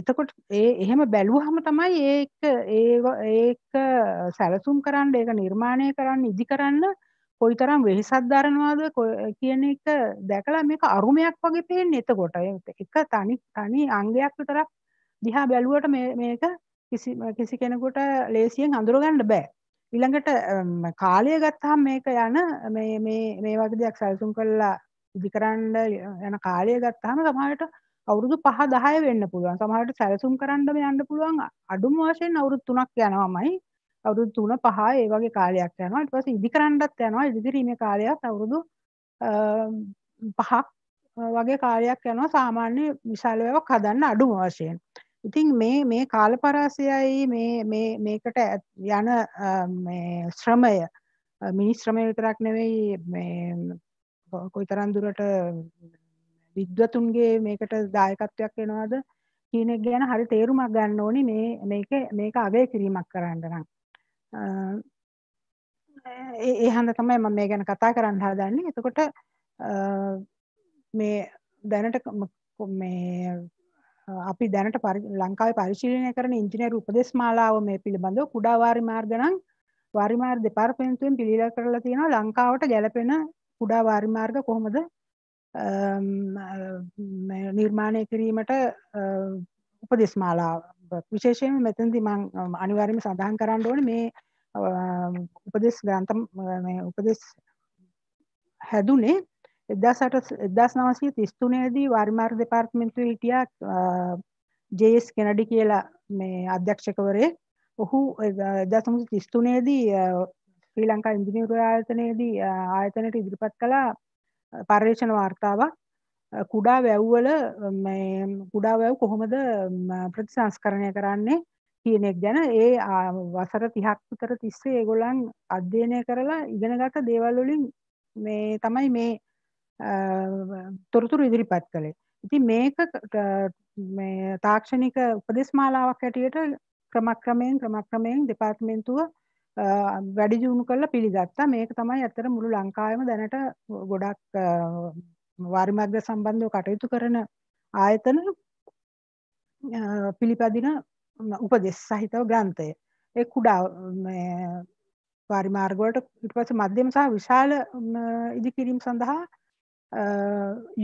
එතකොට ඒ එහෙම බැලුවාම තමයි ඒක ඒක සැලසුම් කරන්න ඒක නිර්මාණය කරන්න ඉදි කරන්න කොයිතරම් වෙහෙසක් දරනවාද කියන එක දැකලා මේක අරුමයක් වගේ පේන්නේ එතකොට. එක තනි තනි අංගයක් විතරක් දිහා බැලුවට මේක කිසි කිසි කෙනෙකුට ලේසියෙන් හඳුරගන්න බෑ ඉළඟට කාලය ගත්හම් මේක යන මේ වගේ දෙයක් සැල්සුම් කරලා ඉදිකරන්ඩ යන කාලය ගත්තාම සමහට අවුරුදු පහ දහය වෙන්න පුළුවන් සමහට සැලසුම් කරන්නම යන්න පුළුවන් අඩුම වශයෙන් අවුරුත් තුනක් යනවාමයි අවුරුදු තුන පහ ඒ වගේ කාලයක් යනවා ඊට පස්සේ ඉදිකරන්නත් යනවා ඉදිකිරීමේ කාලයත් අවුරුදු පහක් වගේ කාලයක් යනවා සාමාන්‍ය විශාල වැවක් හදන්න අඩුම වශයෙන් ඉතින් මේ මේ කාලපරාසයයි මේ මේ මේකට යන ශ්‍රමය මිනිස් ශ්‍රමය විතරක් නෙවෙයි මේ කොයිතරම් දුරට විද්වතුන්ගේ මේකට දායකත්වයක් වෙනවද කියන එක ගැන හරි තේරුමක් ගන්න ඕනේ මේ මේක මේක අවේ කිරීමක් කරන්න නම් ඒ හන්ද තමයි මම මේ ගැන කතා කරන්න හදන්නේ. එතකොට මේ දැනට මේ අපි දැනට ලංකාවේ පරිශීලනය කරන ඉංජිනේරු උපදෙස් මාලාව මේ පිළිබඳව කුඩා වාරි මාර්ග නම් වාරි මාර්ග දෙපාර්තමේන්තුවෙන් පිළිල කරලා තියෙනවා ලංකාවට ගැලපෙන කුඩා වාරි මාර්ග කොහොමද නිර්මාණය කිරීමට උපදෙස් මාලා විශේෂයෙන් මෙතන්දි මං අනිවාර්යයෙන්ම සඳහන් කරන්න ඕනේ මේ උපදෙස් ග්‍රන්ථ උපදෙස් හැදුනේ එදදාසට එදස් නවසී තිස්තුනේදී වර්මාර් දෙපාර්ත්මෙන්තු හිටියක් ජේස් කෙනඩි කියලා මේ අධ්‍යක්ෂකවරේ ඔහු දසමු තිස්තුනේදී ශ්‍රී ලංකා ඉදිනිවර ආයතනයේදී ආයතනයට ඉදිරිපත් කළා පර්යේෂණ වාර්තාවක් කුඩා වැැව්වල කුඩා වැැව් කොහොමද ප්‍රතිසංස්කරණය කරන්නේ කියනෙක් ගැන ඒ වසර තිහක් විතර තිස්සේ ඒගොලන් අධ්‍යයනය කරලා ඉගෙනගත දේවල්වලින් මේ තමයි මේ තොරතුරු ඉදිරිපත් කළේ. ඉතින් මේක මේ තාක්ෂණික උපදෙස් මාලාවක් ඇටියට ක්‍රමක්‍රමයෙන් ක්‍රමක්‍රමයෙන් දෙපාර්තමේන්තුව වැඩි දියුණු කරලා පිළිගත්තා. මේක තමයි ඇත්තට මුළු ලංකාවෙම දැනට ගොඩක් වාරිමග්ග සම්බන්ධව කටයුතු කරන ආයතන පිළිපදින උපදෙස් සහිතව ග්‍රන්ථය. ඒ කුඩා වාරිමාර්ගවලට ඉට පස මධ්‍යම සහ විශාල ඉදිකිරීම් සඳහා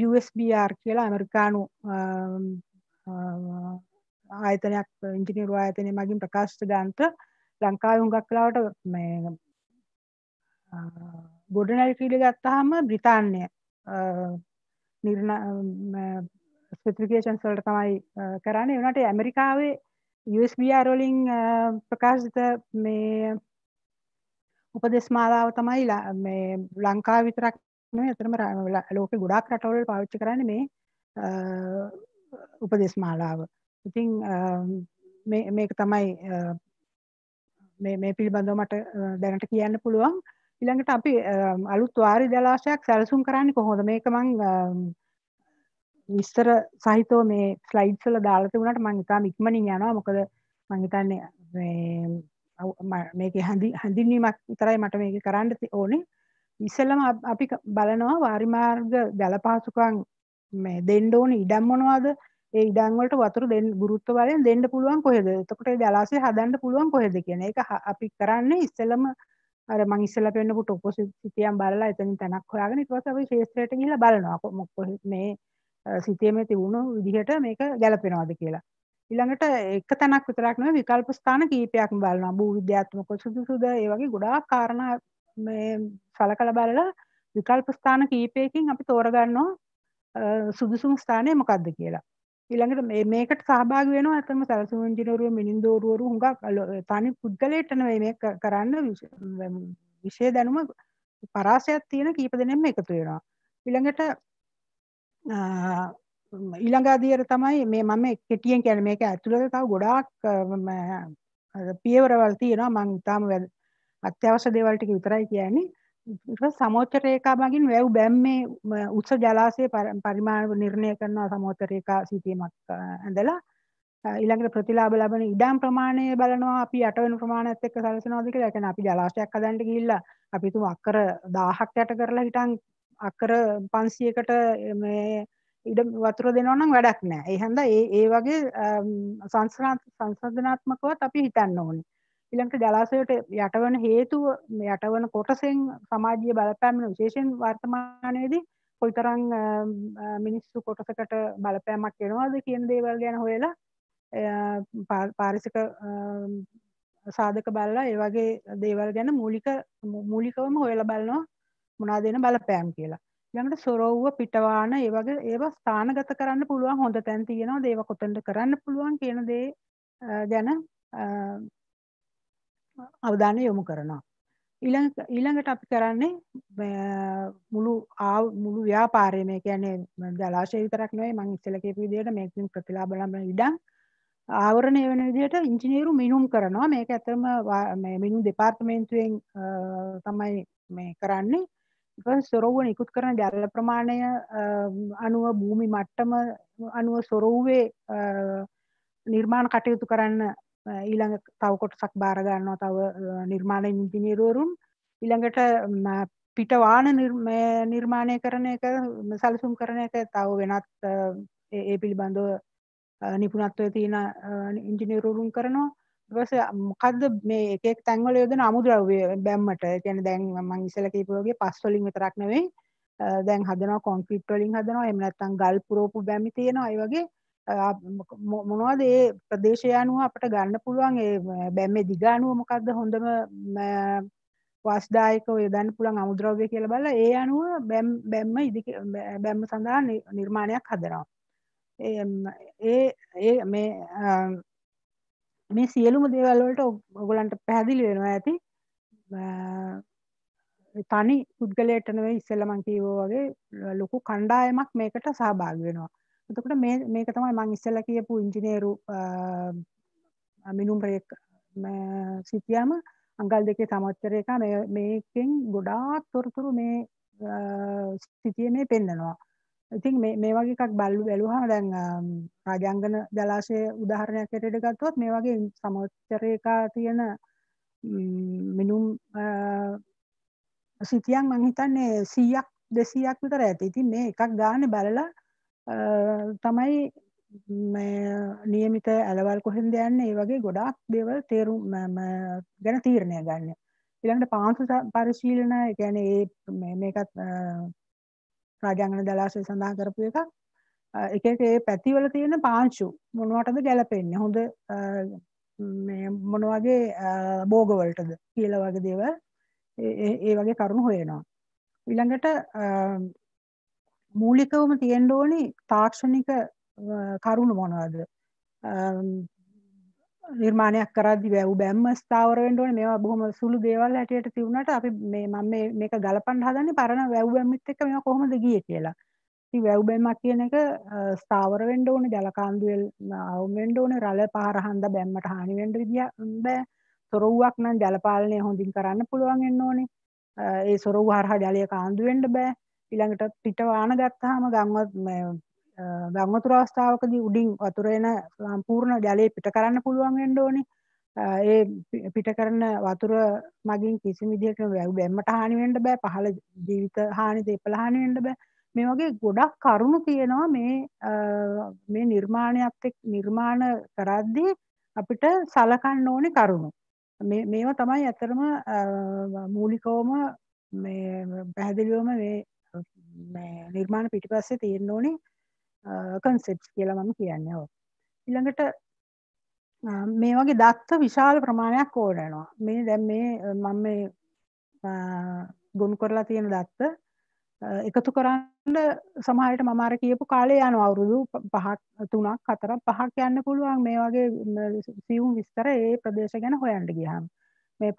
USBR කියලා ඇමරිකානු ආයතනයක් ඉංජිනිරු ආයතනය මගින් ප්‍රකාශ්ට ගන්ත ලංකාව හුඟක් කලාවට ගොඩනැල් පිඩ ගත්තහම බ්‍රිතාන්්‍ය නිර්ණ ස්පිත්‍රිකේෂන් සල්ට තමයි කරන්නේ වනට ඇමරිකාවේ USBRෝලිං ප්‍රකාශිත මේ උපදෙස්මාලාව තමයිලා මේ ලංකා විතරක් නෙවෙයි අතරම ලෝකේ ගොඩාක් රටවල් පාවිච්චි කරන්නේ මේ උපදේශ මාලාව. ඉතින් මේ මේක තමයි මේ මේ පිළිබඳව මට දැනට කියන්න පුළුවන්. ඊළඟට අපි අලුත් වාරි ජලාශයක් සැලසුම් කරන්නේ කොහොමද? මේක මම විස්තර සහිතව මේ ස්ලයිඩ්ස් වල දාලා තිබුණාට මම ඉතාලම ඉක්මනින් යනවා. මොකද මම හිතන්නේ මේ මේක හඳින්වීමක් විතරයි මට මේක කරන්න ඕනේ. ඉස්සලම අපි බලනවා වාරිමාර්ග ජල පහසුකම් මේ දෙන්න ඕන ඉඩම් මොනවද ඒ ඉඩම් වලට වතුර දෙන්න ගුරුත්ව බලයෙන් දෙන්න පුළුවන් කොහෙද එතකොට ඒ ජලාශය හදන්න පුළුවන් කොහෙද කියන එක අපි කරන්නේ ඉස්සලම අර මං ඉස්සලා පෙන්නපු ටොපොසිටියම් බලලා එතනින් තැනක් හොයාගෙන ඊට පස්සේ අපි ශේෂ්ත්‍රයට ගිහිල්ලා බලනවා මොකද මේ සිතේම තිබුණු විදිහට මේක ගැලපෙනවද කියලා ඊළඟට එක තැනක් විතරක් නෙවෙයි විකල්ප ස්ථාන කීපයක්ම බලනවා භූවිද්‍යාත්මක සුදුසුද ඒ වගේ ගොඩාක් කාරණා මේ සලකලා බලලා විකල්ප ස්ථාන කීපයකින් අපි තෝරගන්නවා සුදුසුම ස්ථානය මොකක්ද කියලා. ඊළඟට මේ මේකට සහභාගී වෙනවා අතම සැලසුම් ඉංජිනේරුවෝ මිනින්දෝරුවෝ හුඟක් තනි පුද්ගලයට නෙවෙයි මේක කරන්න විශේෂ දැනුම පරාසයක් තියෙන කීප දෙනෙක්ම එකතු වෙනවා. ඊළඟට ඊළඟ අදියර තමයි මේ මම කෙටියෙන් කියන්නේ මේක ඇතුළත තව ගොඩාක් පියවරවල් තියෙනවා මම තාම අත්‍යවශ්‍ය දේවල් ටික විතරයි කියන්නේ. සමෝච්ච රේඛා මගින් වැව් බැම්මේ උස ජලාශයේ පරිමාණ නිර්ණය කරනවා සමෝච්ච රේඛා සීතියමක් ඇඳලා ඊළඟට ප්‍රතිලාභ ලබන ඉඩම් ප්‍රමාණය බලනවා අපි යට වෙන ප්‍රමාණයත් එක්ක සැලසනවාද කියලා. ඒ කියන්නේ අපි ජලාශයක් හදන්න ගිහිල්ලා අපි තුම අක්කර 1000ක් යට කරලා හිටන් අක්කර 500කට මේ ඉඩම් වතුර දෙනවා නම් වැඩක් නැහැ. ඒ හින්දා ඒ ඒ වගේ සංසන්දනාත්මකවත් අපි හිතන්න ඕනේ. ඉළඟට ජලාසයට යටවන හේතුව යටවන කොටසෙන් සමාජය බලපෑමන විශේෂෙන් වර්තමානයේදී පොයිතරං මිනිස්සු කොටසකට බලපෑමක් එෙනවාද කියන දේවල් ගැන හොයලා පාරිසික සාධක බල්ලා ඒ වගේ දේවල් ගැන මූලික මූලිකවම හොයල බලනවා මුණා දෙන බලපෑම් කියලා ළඟට සොරෝව්ව පිටවාන ඒ වගේ ඒවා ස්ථානගත කරන්න පුළුවන් හොඳ තැන් තියෙනවා දේව කොතන්ට කරන්න පුළුවන් කියන දේ ගැන අවධානය යොමු කරනවා. ඊළඟ ඊළඟට අපි කරන්නේ මුළු මුළු ව්‍යාපාරය මේ කියන්නේ ජලාශය විතරක් නෙවෙයි මම ඉස්සෙල්ලා කියපු විදිහට මේකෙන් ප්‍රතිලාභ ලබන ඉඩම් ආවරණය වෙන විදිහට ඉංජිනේරු මිනුම් කරනවා මේක ඇත්තම මේ මිනුම් දෙපාර්තමේන්තුවෙන් තමයි මේ කරන්නේ ඊපස් සොරවුව නිකුත් කරන ජල ප්‍රමාණය අනුව භූමි මට්ටම අනුව සොරවුවේ නිර්මාණ කටයුතු කරන්න ඊළඟ තව කොටසක් බාරගන්නවා තව නිර්මාණ ඉංජිනීරුවරුන් ඊළඟට පිටවාන නිර්මාණය කරන එක සැලසුම් කරන එක තව වෙනත් ඒ පිළිබඳව නිපුණත්වය තියෙන ඉංජිනීරුරුන් කරනවා ඊපස් මොකද්ද මේ එක එක තැන්වල යොදන අමුද්‍රව්‍ය බැම්මට කියන්නේ දැන් මම ඉස්සෙල්ලා කියපු වගේ පස් වලින් විතරක් නෙවෙයි දැන් හදනවා කොන්ක්‍රීට් වලින් හදනවා එහෙම නැත්නම් ගල් පුරවපු බැමි තියෙනවා ඒ වගේ මොනවද ඒ ප්‍රදේශය අනුව අපට ගන්න පුළුවන් ඒ බැම්මේ දිග අනුව මොකක්ද හොඳම වාස්දායක යොදන්න පුළන් අමුද්‍රව්‍ය කියල බල ඒ අනුව බැම් බැම්ම ඉදි බැම්ම සඳහා නිර්මාණයක් හදරවා ඒ ඒ මේ මේ සියලුම දේවල්වලට ඔගොලන්ට පැහැදිලි වෙනවා ඇති තනි පුද්ගලයටනව ඉස්සල්ලමං කීවෝ වගේ ලොකු කණ්ඩායමක් මේකට සහභාග වෙනවා එතකොට මේ මේක තමයි මං ඉස්සෙල්ලා කියපු ඉංජිනේරු මිනුම් රේක් සිටියාම අංගල් දෙකේ සමච්චර එක මේකෙන් ගොඩාක් තොරතුරු මේ ස්ථිතිය මේ පෙන්නනවා. ඉතින් මේ වගේ එකක් බල්ලු බැලුවහම දැන් රාජාංගන ජලාශයේ උදාහරණයක් ඇරෙඩ ගත්තොත් මේ වගේ සමච්චරයකා තියෙන මිනුම් සිතියන් මං හිතන්නේ 100ක් 200ක් විතර ඇති. ඉතින් මේ එකක් ගන්න බලලා තමයි නියමිත ඇලවල් කොහෙන්ද යන්නේ ඒ වගේ ගොඩාක් දේවල් තේරුම් ගැන තීරණය ගන්න. ඊළඟට පාංශු පරිශීලන කියන්නේ ඒ මේකත් රාජාංගන දලාශය සඳහන් කරපු එකක්. එක එක ඒ පැතිවල තියෙන පාංශු මොනවටද ගැලපෙන්නේ? හොඳ මේ මොන වගේ භෝගවලටද කියලා වගේ දේවල් ඒ වගේ කරුණු හොයනවා. ඊළඟට මූලිකවම තියෙන්න ඕනි තාක්ෂණික කරුණු මොනවද නිර්මාණයක් කරද්දි වැව් බැම්ම ස්ථාවර වෙන්න ඕනේ මේවා බොහොම සුළු දේවල් හැටියට තිබුණාට අපි මේ මම මේ මේක ගලපන්න හදන්නේ පරණ වැව් බැම්මෙත් එක්ක මේවා කොහොමද ගියේ කියලා. ඉතින් වැව් බැම්මක් කියන එක ස්ථාවර වෙන්න ඕනේ ජල කාන්දුවෙල් අවුම් වෙන්න ඕනේ රළ පහර හන්ද බැම්මට හානි වෙන්න විදිය බෑ. සොරව්වක් නම් ජල පාලනය හොඳින් කරන්න පුළුවන් වෙන්න ඕනේ. ඒ සොරව් හරහා ජලය කාන්දු වෙන්න බෑ. ඊළඟට පිට වාන ගත්තාම ගංවත් ගංවතුර අවස්ථාවකදී උඩින් වතුරෙන සම්පූර්ණ ජලය පිට කරන්න පුළුවන් වෙන්න ඕනේ. ඒ පිට කරන වතුර මගින් කිසිම විදිහකට බැම්මට හානි වෙන්න බෑ. පහළ ජීවිත හානි දෙපළ හානි වෙන්න බෑ. මේ වගේ ගොඩක් කරුණු තියෙනවා මේ මේ නිර්මාණයත් එක් නිර්මාණ කරද්දී අපිට සලකන්න ඕනේ කරුණු. මේ මේවා තමයි ඇත්තරම මූලිකවම මේ පැහැදිලිවම මේ නිර්මාණ පිටිපස්සේ තියෙන්න ඕනේ කන්සෙප්ස් කියලා මම කියන්නේ ඕක. ඊළඟට මේ වගේ දත්ත විශාල ප්‍රමාණයක් ඕනනවා. මේ දැන් මේ මම මේ ගොනු කරලා තියෙන දත්ත එකතු කරන්න සමහරට මම අර කියපු කාලේ යනවා අවුරුදු 5ක් 3ක් 4ක් 5ක් යන්න පුළුවන් මේ වගේ සියුම් විස්තර ඒ ප්‍රදේශ ගැන හොයන්න ගියාම. මේ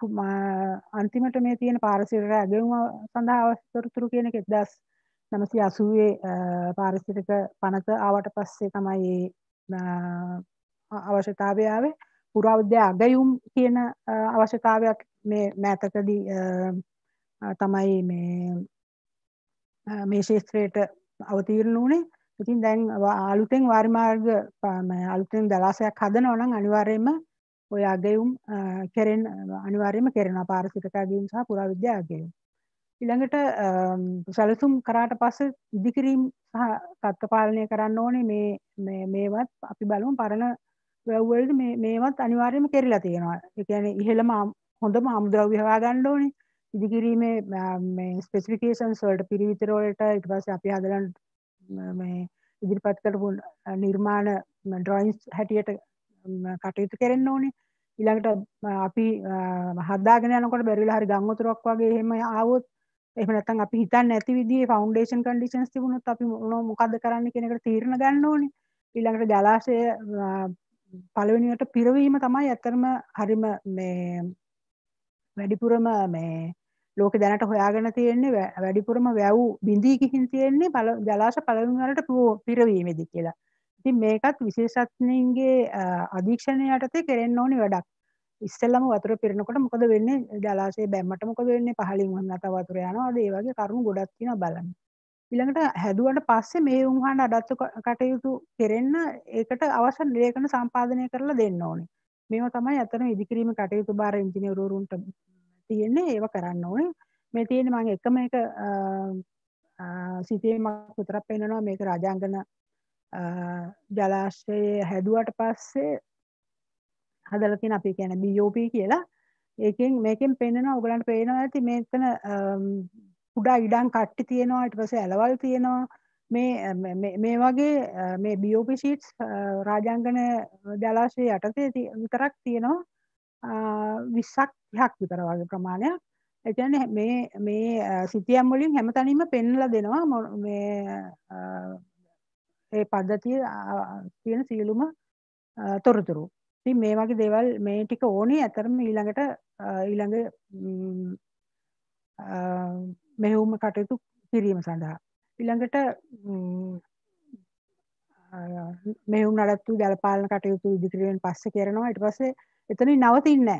අන්තිමට මේ තියෙන පාරිසරික ඇගයුම සඳහා අවශ්‍ය තොරතුරු කියන එක 1980 පාරිසරික පනත ආවට පස්සේ තමයි මේ අවශ්‍යතාවය ආවේ පුරාවිද්‍යා අගයුම් කියන අවශ්‍යතාවයක් මේ මෑතකදී තමයි මේ මේ ශේත්‍රයට අවතීර්ණ වුණේ. ඉතින් දැන් අලුතෙන් වාරිමාර්ග අලුතෙන් දලාසයක් හදනවා නම් අනිවාර්යයෙන්ම ඔය අගයුම් කෙරෙන් අනිවාර්යම කෙරෙන පාරිසිටක අගයුම් සහ පුරාවිද්‍යා අගයුම්. ඊළඟට සැලසුම් කරාට පස්සේ ඉදිකිරීම් සහ තත්ත්ව පාලනය කරන්න ඕනේ මේ මේවත් අපි බලමු පරණ වැව්වලට මේ මේවත් අනිවාර්යයෙන්ම කෙරිලා තියෙනවා. ඒ කියන්නේ ඉහළම හොඳම අමුද්‍රව්‍ය හොයා ගන්න ඕනේ. ඉදිකිරීමේ මේ ස්පෙસિෆිකේෂන්ස් වලට පිරිවිතර වලට ඊට පස්සේ අපි හදලා මේ ඉදිරිපත් කරපු නිර්මාණ ඩ්‍රොයින්ස් හැටියට කටයුතු කරන්න ඕනේ ඊළඟට අපි හදාගෙන යනකොට බැරිලා හරි ගම් වතුරක් වගේ එහෙම ආවොත් එහෙම නැත්නම් අපි හිතන්නේ නැති විදිහේ ෆවුන්ඩේෂන් කන්ඩිෂන්ස් තිබුණොත් අපි මොකද්ද කරන්න කියන එකට තීරණ ගන්න ඕනේ ඊළඟට ජලාශය පළවෙනියට පිරවීම තමයි ඇත්තරම හරිම මේ වැඩිපුරම මේ ලෝක දැනට හොයාගෙන තියෙන්නේ වැඩිපුරම වැව් බිඳී ගිහින් තියෙන්නේ ජලාශ පළවෙනිවරට පිරවීමේදී කියලා. ඉතින් මේකත් විශේෂඥයින්ගේ අධීක්ෂණය යටතේ කෙරෙන්න ඕනි වැඩක්. ඉස්සෙල්ලම වතුර පිරෙනකොට මොකද වෙන්නේ? ජලාශයේ බැම්මට මොකද වෙන්නේ? පහළින් වන්නට වතුර යනවා. ඒ වගේ කරුණු ගොඩක් තියෙනවා බලන්න. ඊළඟට හැදුවට පස්සේ මේ උන්හාන අඩත්තු කටයුතු කෙරෙන්න ඒකට අවශ්‍ය නිලේඛන සම්පාදනය කරලා දෙන්න ඕනේ. මේවා තමයි අතන ඉදිකිරීම කටයුතු බාර ඉංජිනේරුවරුන්ට තියෙන්නේ ඒව කරන්න ඕනේ. මේ තියෙන්නේ මම එකම එක සිතේමක් විතරක් පෙන්නනවා මේක රාජාංගන ජලාශය හැදුවට පස්සේ හදල තින අපි කියන බියෝප කියලා ඒකෙන් මේකෙන් පෙන්ෙන ඔගලන්ට පේනවා ඇති මෙතන පුඩා ඉඩන් කට්ටි තියෙනවා අට පස ඇලවල් තියෙනවා මේ මේ වගේ මේ බියෝපි ශීට්ස් රාජංගන ජලාශය යටතේ විතරක් තියෙනවා විස්සක් යහක් විතර වගේ ප්‍රමාණයක් එතන මේ මේ සිතියම් වලින් හැම තැනීම පෙන්ලා දෙනවා මේ ඒ පද්ධතිය තියෙන සියලුම තොරතුරු ති මේ වගේ දෙවල් මේ ටික ඕනේ ඇතරම ඊළඟට ඊළඟ මෙහවුම කටයුතු කිරීම සඳහා ඊළඟට මෙහුම් නඩත්තු ජලපාලන කටයුතු ඉදිකිරීමෙන් පස්ස කරනවා ඉට පස්සේ එතන නවතින්න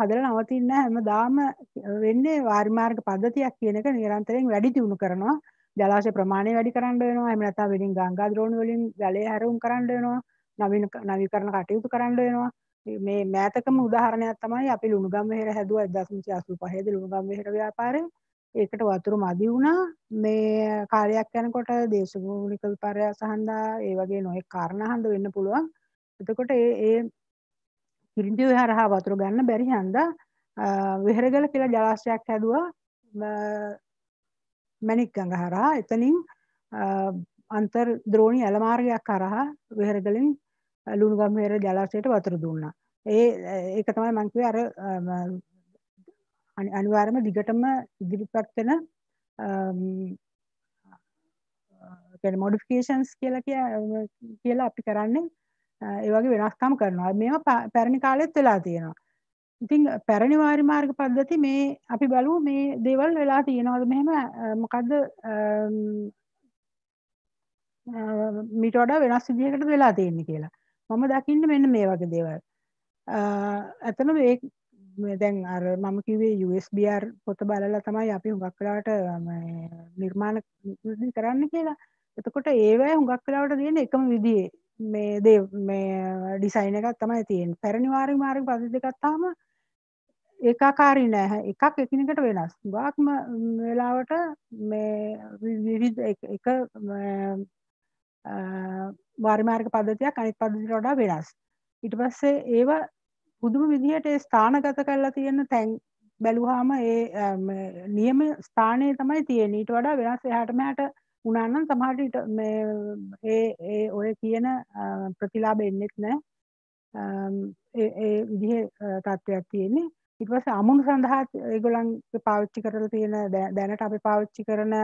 හදර නවතින්න හැම දාම වෙන්නේ වාර්මාර්ග පද්ධතියක් කියනක නිරන්තරයෙන් වැඩි දියුණු කරනවා ජලාශ ප්‍රමාණය වැඩි කරන්න වෙනවා එම නැත්නම් වෙලින් ගංගා ද්‍රෝණ වලින් ජලය හැරවුම් කරන්න වෙනවා නවීන නවීකරණ කටයුතු කරන්න වෙනවා මේ මෑතකම උදාහරණයක් තමයි අපි ලුණුගම් වෙහෙර හැදුවා 1985 දී ලුණුගම් වෙහෙර ව්‍යාපාරේ ඒකට වතුර මදි වුණා මේ කාලයක් යනකොට දේශභූමික විපර්යාස හඳා ඒ වගේ නොයෙක් කාරණා හඳ වෙන්න පුළුවන්. එතකොට ඒ ඒ කිරිඳිව හරහා වතුර ගන්න බැරි හන්දා විහෙරගල කියලා ජලාශයක් හැදුවා. මැණික් ගඟ හරහා එතනින් අන්තර් ද්‍රෝණි ඇලමාර්ගයක් හරහා වෙහෙරගලින් ලුණුගම් වෙහෙර ජලාශයට වතුර දුන්නා. ඒ ඒක තමයි මම කිව්වේ අර අනිවාර්යයෙන්ම දිගටම ඉදිරිපත් වෙන කියන්නේ මොඩිෆිකේෂන්ස් කියලා කියලා අපි කරන්නේ ඒ වගේ වෙනස්කම් කරනවා. මේවා පැරණි කාලෙත් වෙලා තියෙනවා. ඉතින් පැරණි වාරි මාර්ග පද්ධති මේ අපි බලමු මේ දේවල් වෙලා තියෙනවද මෙහෙම මොකද්ද මීට වඩා වෙනස් විදිහකට වෙලා තියෙන්නේ කියලා. මම දකින්නේ මෙන්න මේ වගේ දේවල්. අතන මේ දැන් අර මම කිව්වේ USBR පොත බලලා තමයි අපි හුඟක් වෙලාවට නිර්මාණ කරන්න කියලා. එතකොට ඒවැය හුඟක් වෙලාවට තියෙන එකම විදිහේ මේ දේ මේ ඩිසයින් එකක් තමයි තියෙන්නේ. පැරණි වාරි මාර්ග පද්ධති දෙකක් තමයි ඒකාකාරී නෑ එකක් එකිනෙකට වෙනස් ගාක්ම වෙලාවට මේ එක වාරිමාර්ග පද්ධතියක් අනිත් පද්ධතිට වඩා වෙනස් ඊට පස්සේ ඒව පුදුම විදිහට ඒ ස්ථානගත කරලා තියෙන තැන් බැලුවාම ඒ නියම ස්ථානයේ තමයි තියෙන්නේ ඊට වඩා වෙනස් එහාට මෙහාට වුණා නම් සමහරට මේ ඒ ඒ ඔය කියන ප්‍රතිලාභ එන්නේත් නැහැ ඒ විදිහ තත්ත්වයක් තියෙන්නේ ඉටවස අමුණු සඳහා ඒගොලන් පාවිච්චි කරල තියෙන දැනට අපි පාවිච්චි කරන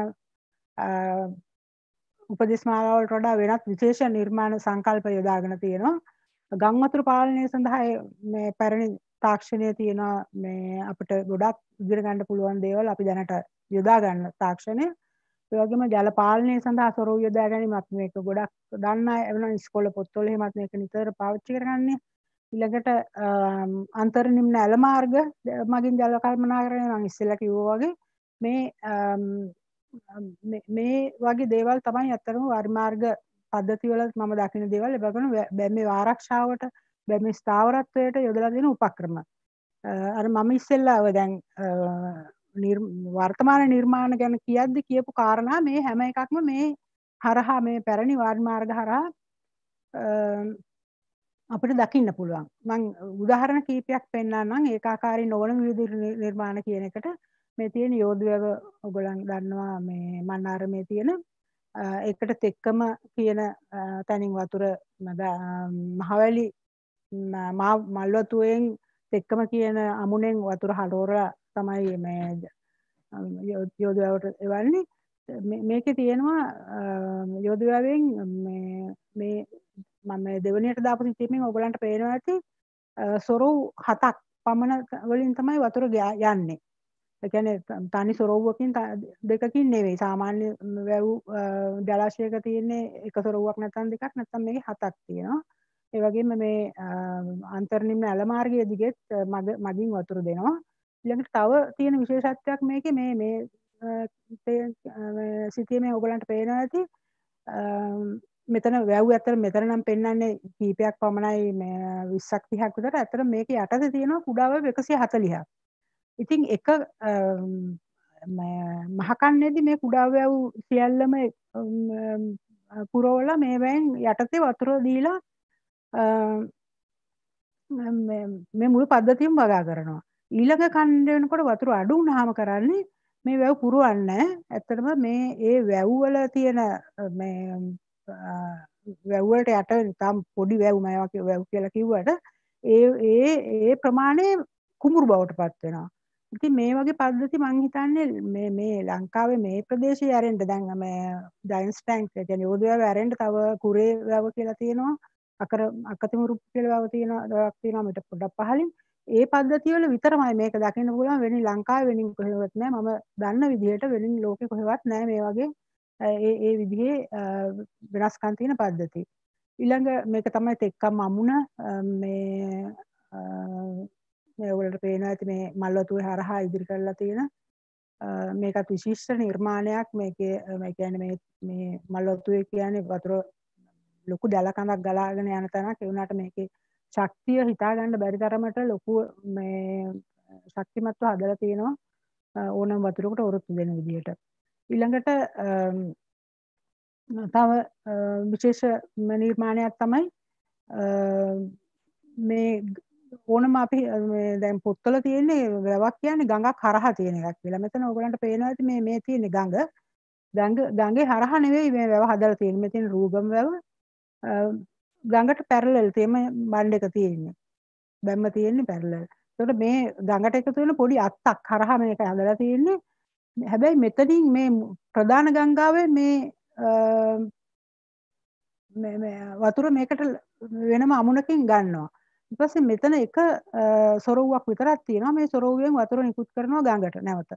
උපදෙස්මාලාවට වඩා වෙනත් විශේෂ නිර්මාණ සංකල්ප යොදාගෙන තියෙනවා ගංවතුර පාලනය සඳහා මේ පැරණි තාක්ෂණය තියෙන මේ අපට ගොඩක් ඉදිරගණඩ පුළුවන් දේවල් අපි දැනට යොදාගන්න තාක්ෂණය වගේම ජල පාලනය සඳහා සොරෝ යොදා ගැනීමත් මේක ගොඩක් දන්න එවන ස්කොල පොත්තොල හෙමත් මේක නිතර පාච්චි කරන්නේ ඉළඟට අන්තර්නිම්න ඇල මාර්ග මගින් ජල කල්මනා කරන මං ඉස්සෙල කිව්වාගේ මේ මේ වගේ දේවල් තමයි ඇත්තරම වර්මාර්ග පද්ධතිවල මම දකින දේවල් එබගන බැම ආරක්ෂාවට බැම ස්ථාවරත්වයට යොදලා දෙන උපක්‍රම අර මම ඉස්සෙල්ලාව දැන් වර්තමාන නිර්මාණ ගැන කියද්දි කියපු කාරණා මේ හැම එකක්ම මේ හරහා මේ පැරණි වාර්මාර්ග හරහා අපිට දකින්න පුළුවන් මං උදාහරණ කීපයක් පෙන්න්නන්නම් ඒකාකාරි නොවන විදුර නිර්මාණ කියන එකට මේ තියෙන යෝධවැව ඔගොලන් දන්නවා මේ මන්නාරමය තියෙන එකට තෙක්කම කියන තැනින් වතුර මහවැලි මල්වතුවෙන් තෙක්කම කියන අමුණෙන් වතුර හඩෝර තමයි මේ යෝධවැවට එවන්නේ මේක තියෙනවා යෝධවැවෙන් මේ මම දෙවනියට දාපු සිතීමෙන් ඔගලන්ට පේනවා ඇති සොරෝ හතක් පමණ වලින් තමයි වතුර යන්නේ එකැන තනි සොරෝුවකින් දෙකකින් නෙවෙයි සාමාන්‍ය වැව් ජලාශයක තියන්නේ එක සොරුවක් නැතන් දෙකක් නැතම් මේ හතක් තියෙනවා ඒවගේම මේ අන්තර්නිම්න ඇලමාර්ගය දිගෙත් මග මගින් වතුර දෙනවා ළඟට තව තියෙන විශේෂත්වයක් මේක මේ මේ සිතිය මේ ඔගලන්ට පේන ඇති මෙතන වැැව් ඇතර මෙතර නම් පෙන්න්නන්නේ කීපයක් පමණයි විස්සක් තිහක්කුතර ඇතර මේක යටද තියෙනවා කුඩාව එකසි හතලිහා ඉතිං එක මහකන්නේෙදි මේ කුඩාවැව් සියල්ලම පුරෝල මේවැන් යටතේ වතුර දීලා මේ මුළු පද්ධතියම් වගා කරනවා ඊළඟ කණ්ඩයනකොට වතුර අඩු නහම කරන්නේ මේ වැව් පුරුවන්න ඇත්තටම මේ ඒ වැව්වල තියෙන වැව්වලට යට ඉතාම පොඩි වැව් මය වගේ වැව් කියලා කිව්වට ඒ ඒ ඒ ප්‍රමාණය කුඹුරු බවට පත් වෙනවා. ඉතින් මේ වගේ පද්ධති මං හිතන්නේ මේ මේ ලංකාවේ මේ ප්‍රදේශයේ ඇරෙන්න දැන් මේ ජයන්ට්ස් ටැංක් ඒ කියන්නේ යෝධ වැව ඇරෙන්න තව කුරේ වැව කියලා තියෙනවා. අකර අකතිමුරු කියලා වැව තියෙනවා. වැවක් තියෙනවා මෙතන පොඩක් පහලින්. ඒ පද්ධතිය වල විතරමයි මේක දකින්න පුළුවන් වෙන ලංකාවේ වෙනින් කොහෙවත් නැහැ මම දන්න විදිහට වෙනින් ලෝකෙ කොහෙවත් නැහැ මේ වගේ ඒ ඒ විදිහේ වෙනස්කම් තියෙන පද්ධති. ඊළඟ මේක තමයි තෙක්කම් අමුණ මේ මේ ඔයගොල්ලන්ට පේනවා ඇති මේ මල්වතුන් හරහා ඉදිරි කරලා තියෙන මේකත් විශිෂ්ට නිර්මාණයක් මේකේ මේ කියන්නේ මේ මේ මල්වතුයේ කියන්නේ වතුර ලොකු දැල කඳක් ගලාගෙන යන තැනක් ඒ වුණාට මේකේ ශක්තිය හිතාගන්න බැරි තරමට ලොකු මේ ශක්තිමත්ව හදලා තියෙනවා ඕනම වතුරකට ඔරොත්තු දෙන විදිහට. ඉළඟට තව විශේෂ නිර්මාණයක් තමයි මේ ඕනම අපි දැන් පුත්තල තියන්නේ ගලවක් කියන්නේ ගඟක් හරහා තියෙන එකක් කියලා. මෙතන ඔයගලන්ට පේනවා ඇති මේ මේ තියෙන ගඟ. ගඟ ගඟේ හරහා නෙවෙයි මේ වැව හදලා තියෙන්නේ. මෙතන රූගම් වැව ගඟට පැරලල් තේම බණ්ඩ එක තියෙන්නේ. බැම්ම තියෙන්නේ පැරලල්. ඒකට මේ ගඟට එකතු වෙන පොඩි අත්තක් හරහා මේක හදලා තියෙන්නේ. හැබැයි මෙතනින් මේ ප්‍රධාන ගංගාවේ මේ වතුර මේකට වෙනම අමුණකින් ගන්නවා. ඊපස්සේ මෙතන එක සොරවුවක් විතරක් තියෙනවා. මේ සොරවුවෙන් වතුර නිකුත් කරනවා ගඟට නැවත.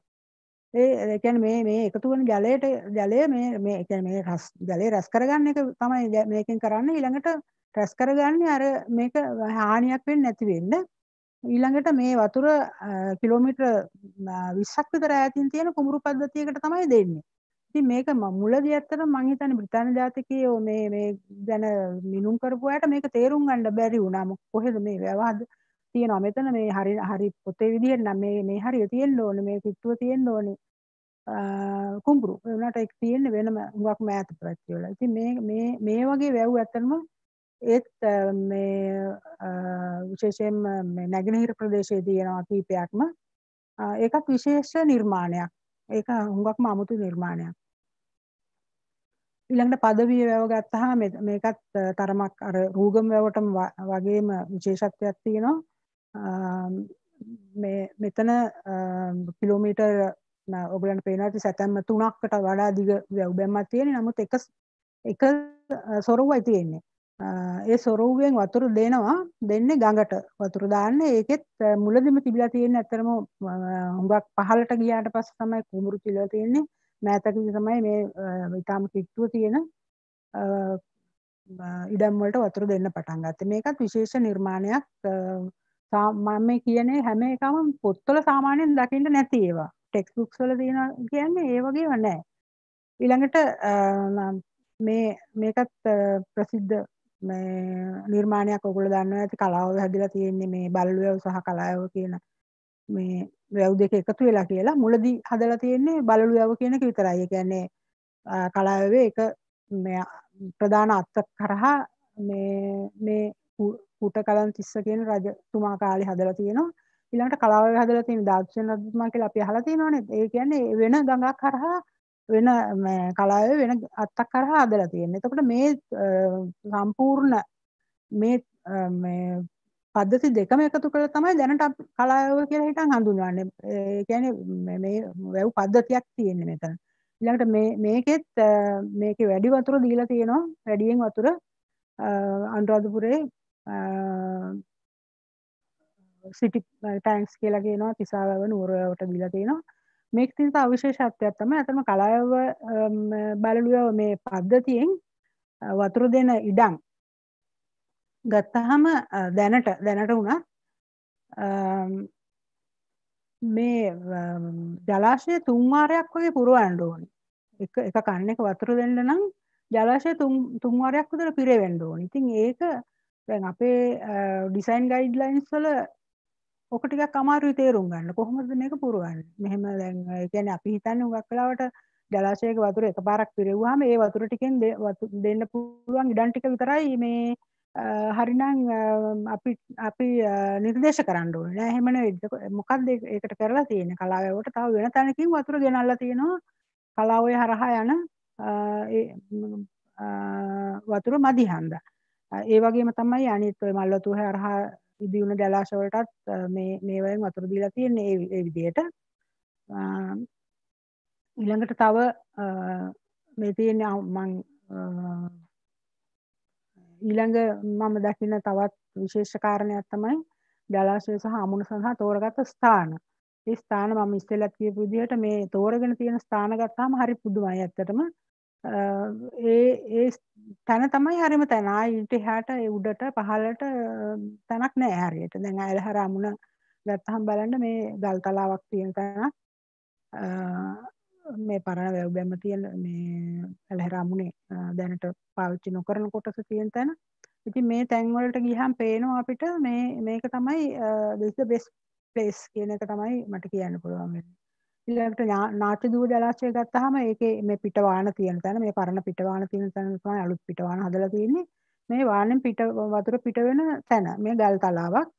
ඒ කියන්නේ මේ මේ එකතු වෙන ජලයට ජලය මේ මේ කියන්නේ මේ රස ජලය රස කරගන්න එක තමයි මේකෙන් කරන්නේ ඊළඟට රස කරගන්නේ අර මේක හානියක් වෙන්නේ නැති වෙන්නේ ඊළඟට මේ වතුර කිලෝමිට විශ්ක් විතර ඇතින් තියෙන කුමරු පද්ධතියකට තමයි දෙන්නේ ඉතින් මේක මුලද ඇත්තට මං හිතන්නේ බ්‍රිතාන්‍ය ජාතිකයෝ මේ මේ ගැන මිනුම් කරපු අයට මේක තේරුම් ගන්න බැරි වුණා කොහෙද මේ ව්‍යවහාර තියෙනවා මෙතන මේ හරි හරි පොතේ විදිහට නම් මේ මේ හරිය තියෙන්න ඕනේ මේ කිට්ටුව තියෙන්න ඕනේ කුඹුරු ඒ වුණාට ඒක තියෙන්නේ වෙනම හුඟක් මෑත ප්‍රත්‍යවල. ඉතින් මේ මේ මේ වගේ වැව් ඇත්තම ඒත් මේ විශේෂයෙන් නැගෙනහිර ප්‍රදේශයේ තියෙනවා කීපයක්ම ඒකත් විශේෂ නිර්මාණයක් ඒක හුඟක්ම අමුතු නිර්මාණයක් ඊළඟට පදවිය වැව ගත්තාම මේකත් තරමක් අර රූගම් වැවටම වගේම විශේෂත්වයක් තියෙනවා මේ මෙතන කිලෝමීටර් ඔගලන්ට පේනවා ඇති සැතැම්ම තුනක්කට වඩා දිග වැව් බැම්මක් තියෙන නමුත් එක එක සොරුවයි තියෙන්නේ ඒ සොරුවෙන් වතුර දෙනවා දෙන්නේ ගඟට වතුර දාන්න ඒකෙත් මුලදිම තිබිලා තියෙන ඇත්තරම හුඟක් පහලට ගියාට පස්සේ තමයි කුඹුරු තිබිලා තියෙන්නේ මෑතකදී තමයි මේ ඊටාම කිට්ටුව තියෙන ඉඩම් වලට වතුර දෙන්න පටන් ගත්තේ මේකත් විශේෂ නිර්මාණයක් මම කියන්නේ හැම එකම පොත්වල සාමාන්‍යයෙන් දකින්න නැති ඒවා ටෙක්ස්ට් බුක්ස් වල තියෙනවා කියන්නේ ඒ වගේව නැහැ ඊළඟට මේ මේකත් ප්‍රසිද්ධ නිර්මාණයක් ඔකුල දන්න ඇති කලාව හැදිලා තියෙන්නේ මේ බල්වැව් සහ කලායව කියන මේ වැව් දෙක එකතු වෙලා කියලා මුලදී හදලා තියෙන්නේ බලලු වැව කියන එක විතරයි. ඒ කියන්නේ කලාවේ එක මේ ප්‍රධාන අත්ත කරහා මේ මේ කුට කලන් තිස්ස කියන රජතුමා කාලේ හදලා තියෙනවා. ඊළඟට කලාවේ හදලා තියෙන දාක්ෂණ රජතුමා කියලා අපි අහලා තියෙනවනේ. ඒ කියන්නේ වෙන ගඟක් කරහා වෙන කලාවේ වෙන අත්තක් කරහා හදලා තියෙන්නේ. එතකොට මේ සම්පූර්ණ මේ මේ පද්ධති දෙකම එකතු කරලා තමයි දැනට කලාව කියලා හිතන් හඳුන්වන්නේ. ඒ කියන්නේ මේ වැව් පද්ධතියක් තියෙන්නේ මෙතන. ඊළඟට මේ මේකෙත් මේකේ වැඩි වතුර දීලා තියෙනවා. වැඩියෙන් වතුර අනුරාධපුරේ සිටි ටැන්ක්ස් කියලා කියනවා තිසාවව නුවරවට දීලා තියෙනවා. මේක තින් අවිශේෂත්වයක් තම ඇතම කලාව බලලුව මේ පද්ධතියෙන් වතුර දෙන ඉඩම් ගත්තහම දැනට දැනට වුණත් මේ ජලාශය තුන්වාරයක් වගේ පුරුවන්ඩ ඕනි එක එක කන්න එක වතුර දෙන්න නම් ජලාශය තුන්වාරයක් විතර පිරවෙන්ඩ ඕනි ඉතින් ඒක දැන් අපේ ඩිසයින් ගයිඩ්ලයින්ස් වල ඕක ටිකක් අමාරුයි තේරුම් ගන්න. කොහොමද මේක පුරවන්නේ? මෙහෙම දැන් ඒ කියන්නේ අපි හිතන්නේ හුඟක් වෙලාවට ජලාශයක වතුර එකපාරක් පිරෙව්වහම ඒ වතුර ටිකෙන් දෙන්න පුළුවන් ඉඩම් ටික විතරයි මේ හරිනම් අපි අපි නිර්දේශ කරන්න ඕනේ නෑ එහෙම නෙවෙයි මොකක්ද ඒකට කරලා තියෙන්නේ කලාවැවට තව වෙන තැනකින් වතුර ගෙනල්ලා තියෙනවා කලාවේ හරහා යන ඒ වතුර මදි හන්ද ඒ වගේම තමයි අනිත් ඔය මල්වතුර හරහා ඉදිවුණු ජලාශවලටත් මේ මේවයෙන් වතුර දීලා තියෙන්නේ ඒ විදිහට ඊළඟට තව මේ තියෙන මං ඊළඟ මම දකින තවත් විශේෂ කාරණයක් තමයි ජලාශය සහ අමුණු සඳහා තෝරගත ස්ථාන. ඒ ස්ථාන මම ඉස්සෙල්ලත් කියපු විදිහට මේ තෝරගෙන තියෙන ස්ථාන ගත්තාම හරි පුදුමයි ඇත්තටම. ඒ ඒ තැන තමයි හරිම තැන ඊට එහාට උඩට පහලට තැනක් නෑ හරියට දැන් ඇලහර අමුණ ගත්තහම් බලන්න මේ ගල් තලාවක් තියෙන තැනක් මේ පරණ වැව් බැම්ම තියෙන මේ ඇලහර අමුණේ දැනට පාවිච්චි නොකරන කොටස තියෙන තැන ඉතින් මේ තැන් වලට ගියහම පේනවා අපිට මේ මේක තමයි this the best place කියන එක තමයි මට කියන්න පුළුවන් වෙන්නේ ඊළඟට නාටිදුව ජලාශය ගත්තාම ඒකේ මේ පිටවාන තියෙන තැන මේ පරණ පිටවාන තියෙන තැන තමයි අලුත් පිටවාන හදලා තියෙන්නේ. මේ වානෙන් පිට වතුර පිට වෙන තැන මේ ගල් තලාවක්.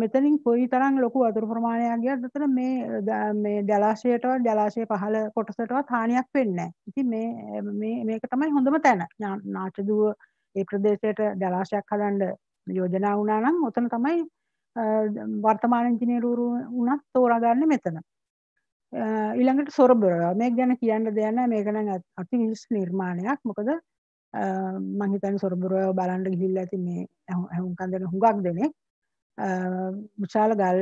මෙතනින් කොයි තරම් ලොකු වතුර ප්‍රමාණයක් ගියත් අතන මේ මේ ජලාශයටවත් ජලාශය පහළ කොටසටවත් හානියක් වෙන්නේ නැහැ. ඉතින් මේ මේ මේක තමයි හොඳම තැන. නාටිදුව ඒ ප්‍රදේශයට ජලාශයක් හදන්න යෝජනා වුණා නම් ඔතන තමයි වර්තමාන ඉංජිනේරුවරු වුණත් තෝරාගන්නේ මෙතන. ඉළඟට සොරබරවා මේ ගැන කියන්න දෙයන්න මේකන අති විස් නිර්මාණයක් මොකද මහිතන් සොරබරව බලන්ඩ ගිල්ල ඇති මේ ඇහුම්කන් දෙන හුඟක් දෙනෙක් විශාල ගල්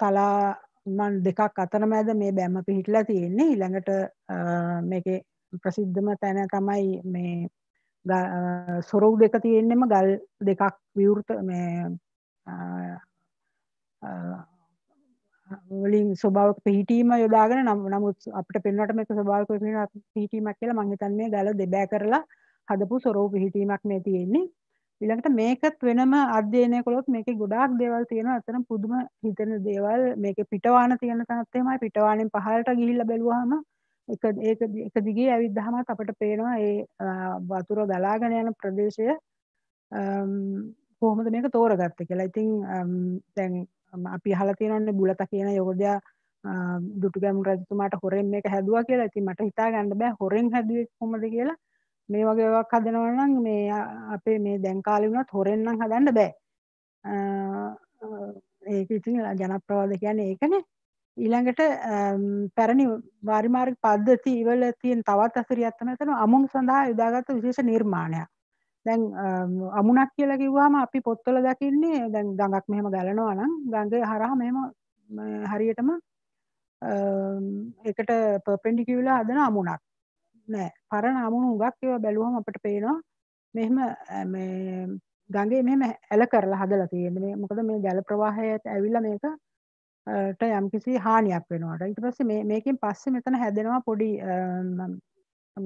තලාමන් දෙකක් අතර මෑද මේ බැම්ම පිහිටලා තියෙන්නේ ඉළඟට මේක ප්‍රසිද්ධම තැන තමයි මේ සොරව් දෙක තියෙන්නෙම ගල් දෙකක් විවෘත මේ වලින් ස්වභාවක පිහිටීම යොදාගෙන නම් නමුත් අපිට පෙන්වට මේක ස්වභාවක පිහිටීමක් කියලා මං හිතන්නේ ගල දෙබෑ කරලා හදපු ස්වරූප පිහිටීමක් මේ තියෙන්නේ ඊළඟට මේකත් වෙනම අධ්‍යයනය කළොත් මේකේ ගොඩාක් දේවල් තියෙනවා අතන පුදුම හිතෙන දේවල් මේකේ පිටවාන තියෙන තනත් එහෙමයි පිටවානෙන් පහළට ගිහිල්ලා බැලුවාම එක ඒක එක දිගේ ඇවිද්දාමත් අපිට පේනවා ඒ වතුර ගලාගෙන යන ප්‍රදේශය කොහොමද මේක තෝරගත්තේ කියලා. ඉතින් දැන් අපි අහලා තියෙනවන්නේ බුලත කියන යෝධයා දුටුගැමුණු රජතුමාට හොරෙන් මේක හැදුවා කියලා. ඉතින් මට හිතා ගන්න බෑ හොරෙන් හැදුවේ කොහොමද කියලා. මේ වගේ එකක් හදනවා නම් මේ අපේ මේ දැන් කාලේ වුණත් හොරෙන් නම් හදන්න බෑ. ඒක ඉතින් ජනප්‍රවාද කියන්නේ ඒකනේ. ඊළඟට පැරණි වාරිමාර්ග පද්ධති ඉවල තියෙන තවත් අසිරියක් තමයි තන අමුණු සඳහා යොදාගත්තු විශේෂ නිර්මාණයක්. දැන් අමුණක් කියලා කිව්වහම අපි පොත්වල දකින්නේ දැන් ගඟක් මෙහෙම ගලනවා නම් ගඟේ හරහා මෙහෙම හරියටම ඒකට පර්පෙන්ඩිකියුලර් හදන අමුණක් නෑ පරණ අමුණු හුඟක් ඒවා බැලුවම අපිට පේනවා මෙහෙම මේ ගඟේ මෙහෙම ඇල කරලා හදලා තියෙන්නේ මේ මොකද මේ ජල ප්‍රවාහයට ඇවිල්ලා මේක ට යම්කිසි හානියක් වෙනවාට ඊට පස්සේ මේ මේකෙන් පස්සේ මෙතන හැදෙනවා පොඩි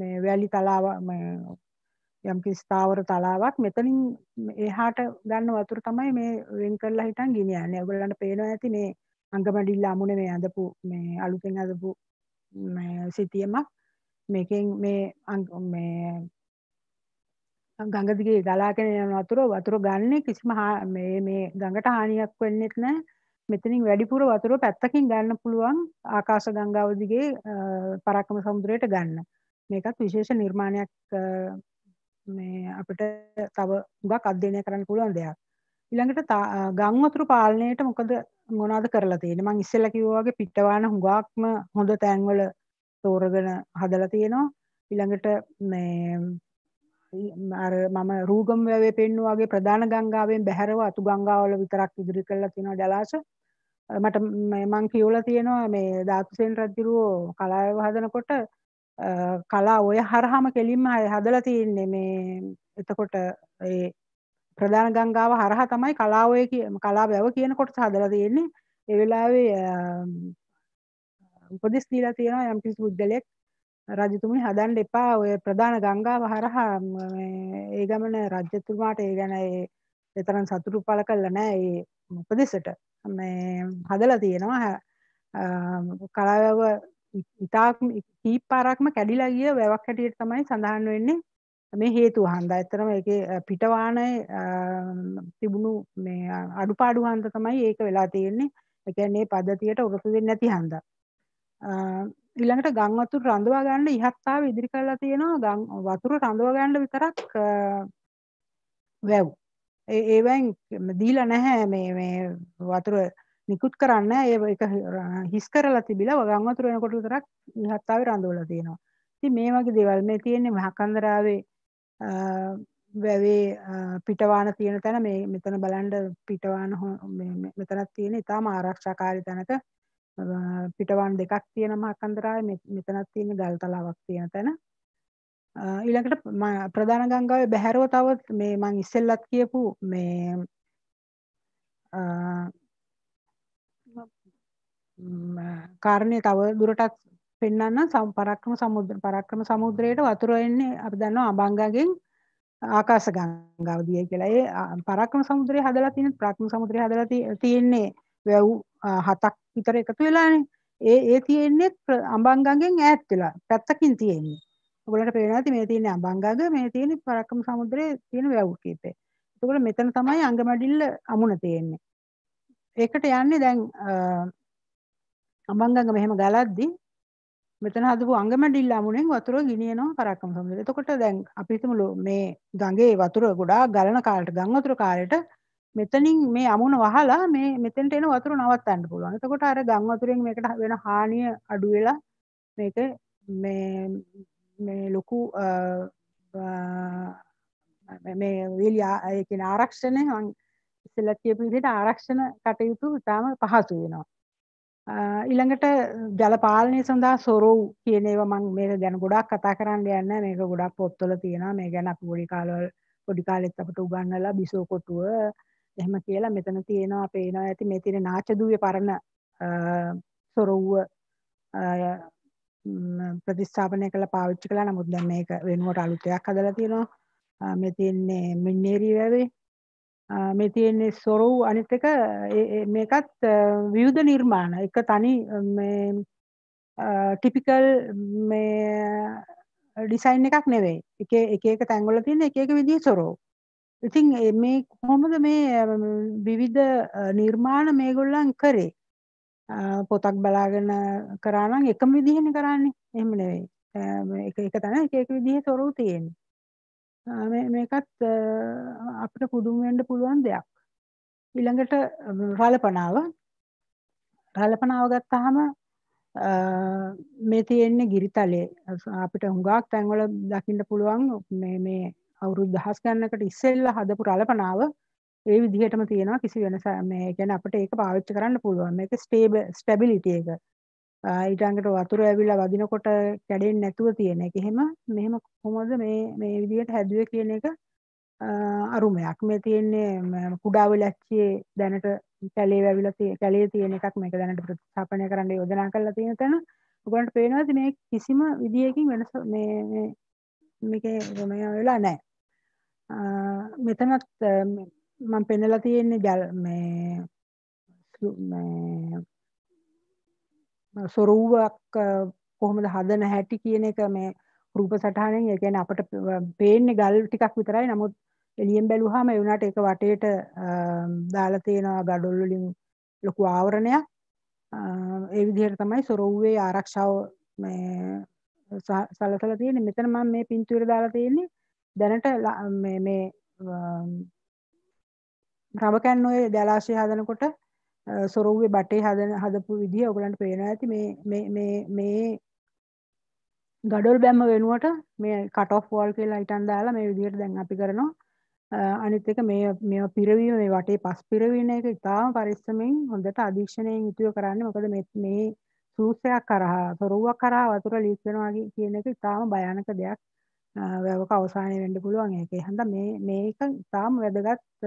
මේ වැලි තලාව යම්කි ස්ථාවර තලාවක් මෙතනින් එහාට ගන්න වතුර තමයි මේ වෙන් කරලා හිටන් ගිනියන්නේ. ඔයගොල්ලන්ට පේනවා ඇති මේ අංගමඩිල්ල අමුණේ මේ අඳපු මේ අලුතෙන් අඳපු මේ සිතියමක් මේකෙන් මේ මේ ගඟ දිගේ ගලාගෙන යන වතුර වතුර ගන්න කිසිම මේ මේ ගඟට හානියක් වෙන්නේත් නැහැ. මෙතනින් වැඩිපුර වතුර පැත්තකින් ගන්න පුළුවන් ආකාශ ගංගාව දිගේ පරාක්‍රම සමුද්‍රයට ගන්න. මේකත් විශේෂ නිර්මාණයක් මේ අපිට තව ගක් අධ්‍යයනය කරන්න පුළුවන් දෙයක් ඉළඟට ගංවතුරු පාලනයට මොකද මොනාද කරලා තියෙන මං ඉස්සෙල්ල කිව්වාගේ පිට්ටවාන හුඟක්ම හොඳ තැන්වල තෝරගෙන හදලා තියෙනවා ඉළඟට මේ අර මම රූගම් වැවේ පෙන්නුවාගේ ප්‍රධාන ගංගාවෙන් බැහැරව අතු ගංගාවල විතරක් ඉදිරි කරලා තියෙනවා ජලාශ. මට මං කියවලා තියෙනවා මේ ධාතුසේන රජුරෝ කලාව හදනකොට කලා ඔය හරහම කෙලින්ම හදල තියන්නේ මේ එතකොට ප්‍රධාන ගංගාව හරහ තමයි කලාවය කලා බැව කියන කොටස හදල තියෙන්නේ එවෙලාවේ උපදෙස් දීලා තියෙනවා යම්කිස් පුද්ගලෙක් රජතුමනි හදන්ඩ එපා ඔය ප්‍රධාන ගංගාව හරහා ඒ ගමන රජ්‍යතුමාට ඒ ගැන එතරම් සතුරු පල කල්ල නෑ ඒ උපදෙසට හදලා තියෙනවා කලාවැව ඉතාක් කීප පාරක්ම කැඩිලා ගිය වැවක් හැටියට තමයි සඳහන් වෙන්නේ මේ හේතු හන්දා. ඇත්තටම ඒකේ පිටවාණය තිබුණු මේ අඩුපාඩු හන්ද තමයි ඒක වෙලා තියෙන්නේ. ඒ කියන්නේ පද්ධතියට උරසු වෙන්නේ නැති හන්දා. ඊළඟට ගම් වතුර රඳවා ගන්න ඉහත්තාව ඉදිරි කරලා තියෙනවා ගම් වතුර රඳවා ගන්න විතරක් වැව්. ඒ ඒවෙන් දීලා නැහැ මේ මේ වතුර නිකුත් කරන්න ඒක හිස් කරලා තිබිලා ගම් වතුර වෙනකොට විතරක් හත්තාවේ රඳවලා තියෙනවා. ඉතින් මේ වගේ දේවල් මේ තියෙන්නේ මහකන්දරාවේ වැවේ පිටවාන තියෙන තැන මේ මෙතන බලන්න පිටවාන මෙතනක් තියෙන ඉතාම ආරක්ෂාකාරී තැනක පිටවාන දෙකක් තියෙන මහකන්දරාවේ මෙතනක් තියෙන ගල් තලාවක් තියෙන තැන ඊළඟට ප්‍රධාන ගංගාවේ බැහැරව තවත් මේ මං ඉස්සෙල්ලත් කියපු මේ කාරණය තව දුරටත් පෙන්න්න සම් පරක්‍රම සමුද්‍ර පරක්‍රම සමුද්‍රයට වතුර එන්නේ අප දන්න අබංගගෙන් ආකාස ගංගාවදිය කියලා ඒ පරක්‍රම සමුද්‍රය හදලා තියෙන ප්‍රක්‍රම සමුද්‍රය හදලා තියෙන්නේ වැව් හතක් විතර එකතු වෙලානේ ඒ ඒ තියෙන්නේ අඹංගගෙන් ඈත් වෙලා පැත්තකින් තියෙන්නේ ඔයගොල්ලන්ට පේනවා ඇති මේ තියෙන්නේ අඹංගග මේ තියෙන්නේ පරක්‍රම සමුද්‍රයේ තියෙන වැව් කීපේ එතකොට මෙතන තමයි අංගමඩිල්ල අමුණ තියෙන්නේ ඒකට යන්නේ දැන් අඹංගඟ මෙහෙම ගලද්දි මෙතන හදපු අංගමැඩිල්ල අමුණෙන් වතුර ගිනියනවා කරක්කම සමුද්‍රයට. එතකොට දැන් අපි හිතමු මේ ගඟේ වතුර ගොඩාක් ගලන කාලේට ගම් වතුර කාලේට මෙතනින් මේ අමුණ වහලා මේ මෙතෙන්ට එන වතුර නවත්තන්න පුළුවන්. එතකොට අර ගම් වතුරෙන් මේකට වෙන හානිය අඩු වෙලා මේක මේ මේ ලොකු මේ වීලි ඒ කියන්නේ ආරක්ෂණය ඉස්සෙල්ලා කියපු විදිහට ආරක්ෂණ කටයුතු ඉතාම පහසු වෙනවා. ඉළඟට ජලපාලනය සඳහා සොරෝ කියනව මං මේක ගැන ගොඩක් කතා කරන්න යන්න මේක ගොඩක් පොත්තොල තියෙන මේ ගැන පොඩි කාලවල් පොඩිකාලෙත් අපට උගන්නලා බිසෝකොටුව එහෙම කියලා මෙතන තියෙනවා පේනවා ඇති මේ තියෙන නාචදුවේ පරණ සොරව්ව ප්‍රතිස්ථාපනය කළ පාවිච්චි කළා නමුත් දැන් මේක වෙනුවට අලුත් එකක් හදලා තියෙනවා මේ තියෙන්නේ මින්නේරි වැවේ මේ තියෙන්නේ සොරව් අනිත් එක මේකත් විවිධ නිර්මාණ එක තනි මේ ටිපිකල් මේ ඩිසයින් එකක් නෙවෙයි. එක එක එක තැන්වල තියෙන එක එක විදිහේ සොරව්. ඉතින් මේ කොහොමද මේ විවිධ නිර්මාණ මේගොල්ලන් කරේ? පොතක් බලාගෙන කරා නම් එකම විදිහනේ කරන්නේ. එහෙම නෙවෙයි. එක එක තැන එක එක විදිහේ සොරව් තියෙන්නේ. මේකත් අපිට පුදුම වෙන්න පුළුවන් දෙයක්. ඊළඟට රලපනාව රලපනාව ගත්තාම මේ තියෙන්නේ ගිරිතලේ අපිට හුඟක් තැන්වල දකින්න පුළුවන් මේ මේ අවුරුදු දහස් ගණනකට ඉස්සෙල්ලා හදපු රලපනාව ඒ විදිහටම තියෙනවා කිසි වෙනසක් මේ කියන්නේ අපිට ඒක පාවිච්චි කරන්න පුළුවන් මේක ස්ටේබල් ස්ටැබිලිටි එක ඊටඟට වතුර ඇවිල්ලා වදිනකොට කැඩෙන්නේ නැතුව තියෙන එක. එහෙම මෙහෙම කොහොමද මේ මේ විදිහට හැදුවේ කියන එක අරුමයක්. මේ තියෙන්නේ කුඩා වෙලච්චියේ දැනට කැලේ වැවිලා තියෙන කැලේ තියෙන එකක් මේක දැනට ප්‍රතිස්ථාපනය කරන්න යෝජනා කරලා තියෙන තැන ඔයගොල්ලන්ට පේනවාද මේ කිසිම විදියකින් වෙනස මේ මේ මේකේ මේ වෙලා නැහැ. මෙතනත් මම පෙන්නලා තියෙන්නේ මේ මේ සොරූවක් කොහොමද හදන හැටි කියන එක මේ රූප සටහනෙන් ඒ කියන්නේ අපට පේන්නේ ගල් ටිකක් විතරයි නමුත් එළියෙන් බැලුවාම ඒ වුණාට ඒක වටේට දාලා තියෙනවා ගඩොල් වලින් ලොකු ආවරණයක් ඒ විදිහට තමයි සොරව්වේ ආරක්ෂාව මේ සලසලා තියෙන්නේ මෙතන මම මේ පින්තූර දාලා තියෙන්නේ දැනට මේ මේ රඹකන් ඔය ජලාශය හදනකොට සොරව්වේ බටේ හදන හදපු විදිහ ඔයගලන්ට පේනවා ඇති මේ මේ මේ මේ ගඩොල් බැම්ම වෙනුවට මේ කට් ඔෆ් වෝල් කියලා හිටන් දාලා මේ විදිහට දැන් අපි කරනවා අනිත් එක මේ මේ පිරවීම මේ වටේ පස් පිරවීම එක ඉතාම පරිස්සමෙන් හොඳට අධීක්ෂණයෙන් යුතුව කරන්නේ මොකද මේ මේ සූසයක් කරහා සොරුවක් කරහා වතුර ලීක් වෙනවා කියන එක ඉතාම භයානක දෙයක් වැවක අවසානය වෙන්න පුළුවන් ඒකේ. හන්ද මේ මේක ඉතාම වැදගත්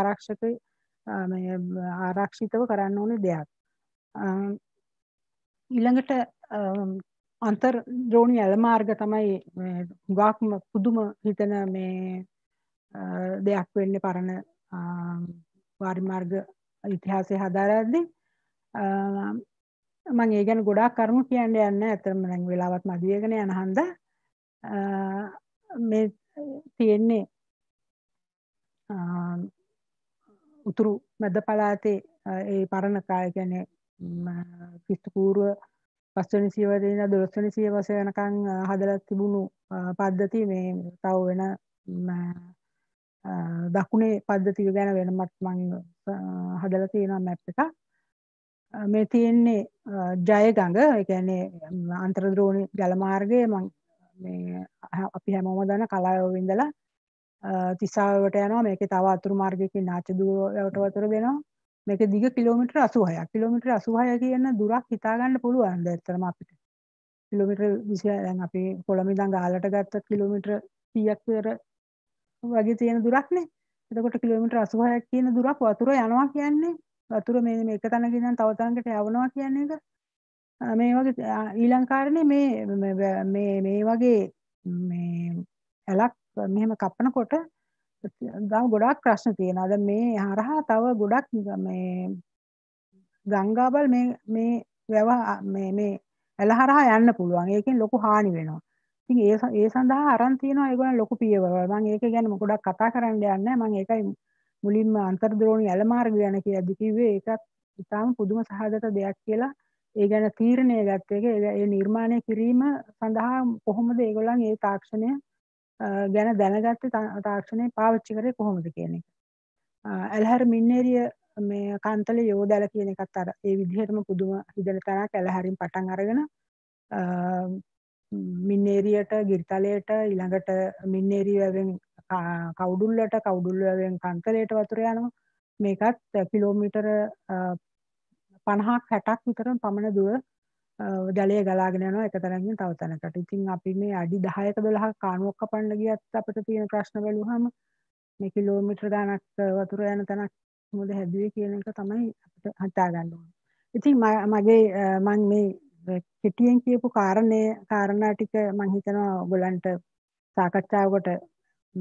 ආරක්ෂක ආරක්ෂිතව කරන්න ඕනේ දෙයක්. ඊළඟට අන්තර් ද්‍රෝණි ඇලමාර්ග තමයි හුඟක්ම පුදුම හිතන මේ දෙයක් වෙන්නේ පරණ වාරිමාර්ග ඉතිහාසය හදාරද්දී මම ඒ ගැන ගොඩාක් කරුණු කියන්න යන්නේ ඇත්තටම දැන් වෙලාවත් මදි වෙගෙන යන හන්දා මේ තියෙන්නේ උතුරු මැද පලාතේ ඒ පරණ කායගැන ක්‍රිස්තුකූරුව පස්වනි සියවදන දොස්වනි සියවස යනකං හදලත් තිබුණු පද්ධති මේ තව වෙන දකුණේ පද්ධතික ගැන වෙනමත් මං හදල තියෙනවා මැප් එක මේ තියෙන්නේ ජයගඟ එකැනේ අන්තරද්‍රෝණි ජලමාර්ගය මං අපි හැමෝම දන කලායෝවින්දලා තිසාාවට යනවා මේක තව අතුරු මාර්ගයකින් නාචදුවට වතුර දෙනවා මේක දිග කිලෝමිට අසුහය කිලෝමිට අසුහය කියන්න දුරක් හිතාගන්න පුළුවන්ද ඇතරම අපිට කිලෝමිට විසිය දැන් අපි කොළමිදං ගාලට ගත්ත කිලෝමිට තියක්වර වගේ තියෙන දුරක්නේ එතකොට කිලෝමිට අසුහයක් කියන දුරක් වතුර යනවා කියන්නේ වතුර මේ මේක තැනක ඉඳන් තව තැනකට යවනවා කියන එක මේ වගේ ඊළං කාරණේ මේ මේ මේ වගේ මේ ඇලක් මෙහෙම කපනකොට ගම් ගොඩක් ප්‍රශ්න තියෙනවා. දැන් මේ හරහා තව ගොඩක් මේ ගංගාබල් මේ මේ වැව මේ මේ ඇල හරහා යන්න පුළුවන්. ඒකෙන් ලොකු හානි වෙනවා. ඉතින් ඒ ඒ සඳහා අරන් තියෙනවා ඒගොල්ලන් ලොකු පියවරවල්. මම ඒක ගැන ගොඩක් කතා කරන්න යන්නේ මම ඒකයි මුලින්ම අන්තර්ද්‍රෝණී ඇල මාර්ග ගැන කියද්දි කිව්වේ ඒකත් ඉතාම පුදුම සහගත දෙයක් කියලා ඒ ගැන තීරණය ගත්ත එක ඒ නිර්මාණය කිරීම සඳහා කොහොමද ඒගොල්ලන් ඒ තාක්ෂණය ගැන දැනගත්තේ තාක්ෂණය පාවිච්චි කරේ කොහොමද කියන එක. ඇලහැර මින්නේරිය මේ කන්තල යෝදැල කියන එකත් අර ඒ විදිහටම පුදුම හිදල තනක් ඇලහැරින් පටන් අරගෙන මින්නේරියට ගිරිතලයට ඊළඟට මින්නේරියෙන් කවුඩුල්ලට කවුඩුල්ලයෙන් කන්තලයට වතුර යනවා මේකත් කිලෝමීටර 50ක් 60ක් විතර පමණ දුර ජලය ගලාගෙන යනවා එක තැනකින් තව තැනකට. ඉතින් අපි මේ අඩි 10ක 12ක කාණුවක් කපන්න ගියත් අපිට තියෙන ප්‍රශ්න බැලුවහම මේ කිලෝමීටර ගණක් වතුර යන තැනක් මොකද හැදුවේ කියන එක තමයි අපිට හිතා ගන්න ඕනේ. ඉතින් මගේ මම මේ කෙටියෙන් කියපු කාරණේ කාරණා ටික මම හිතනවා ඔයගලන්ට සාකච්ඡාවකට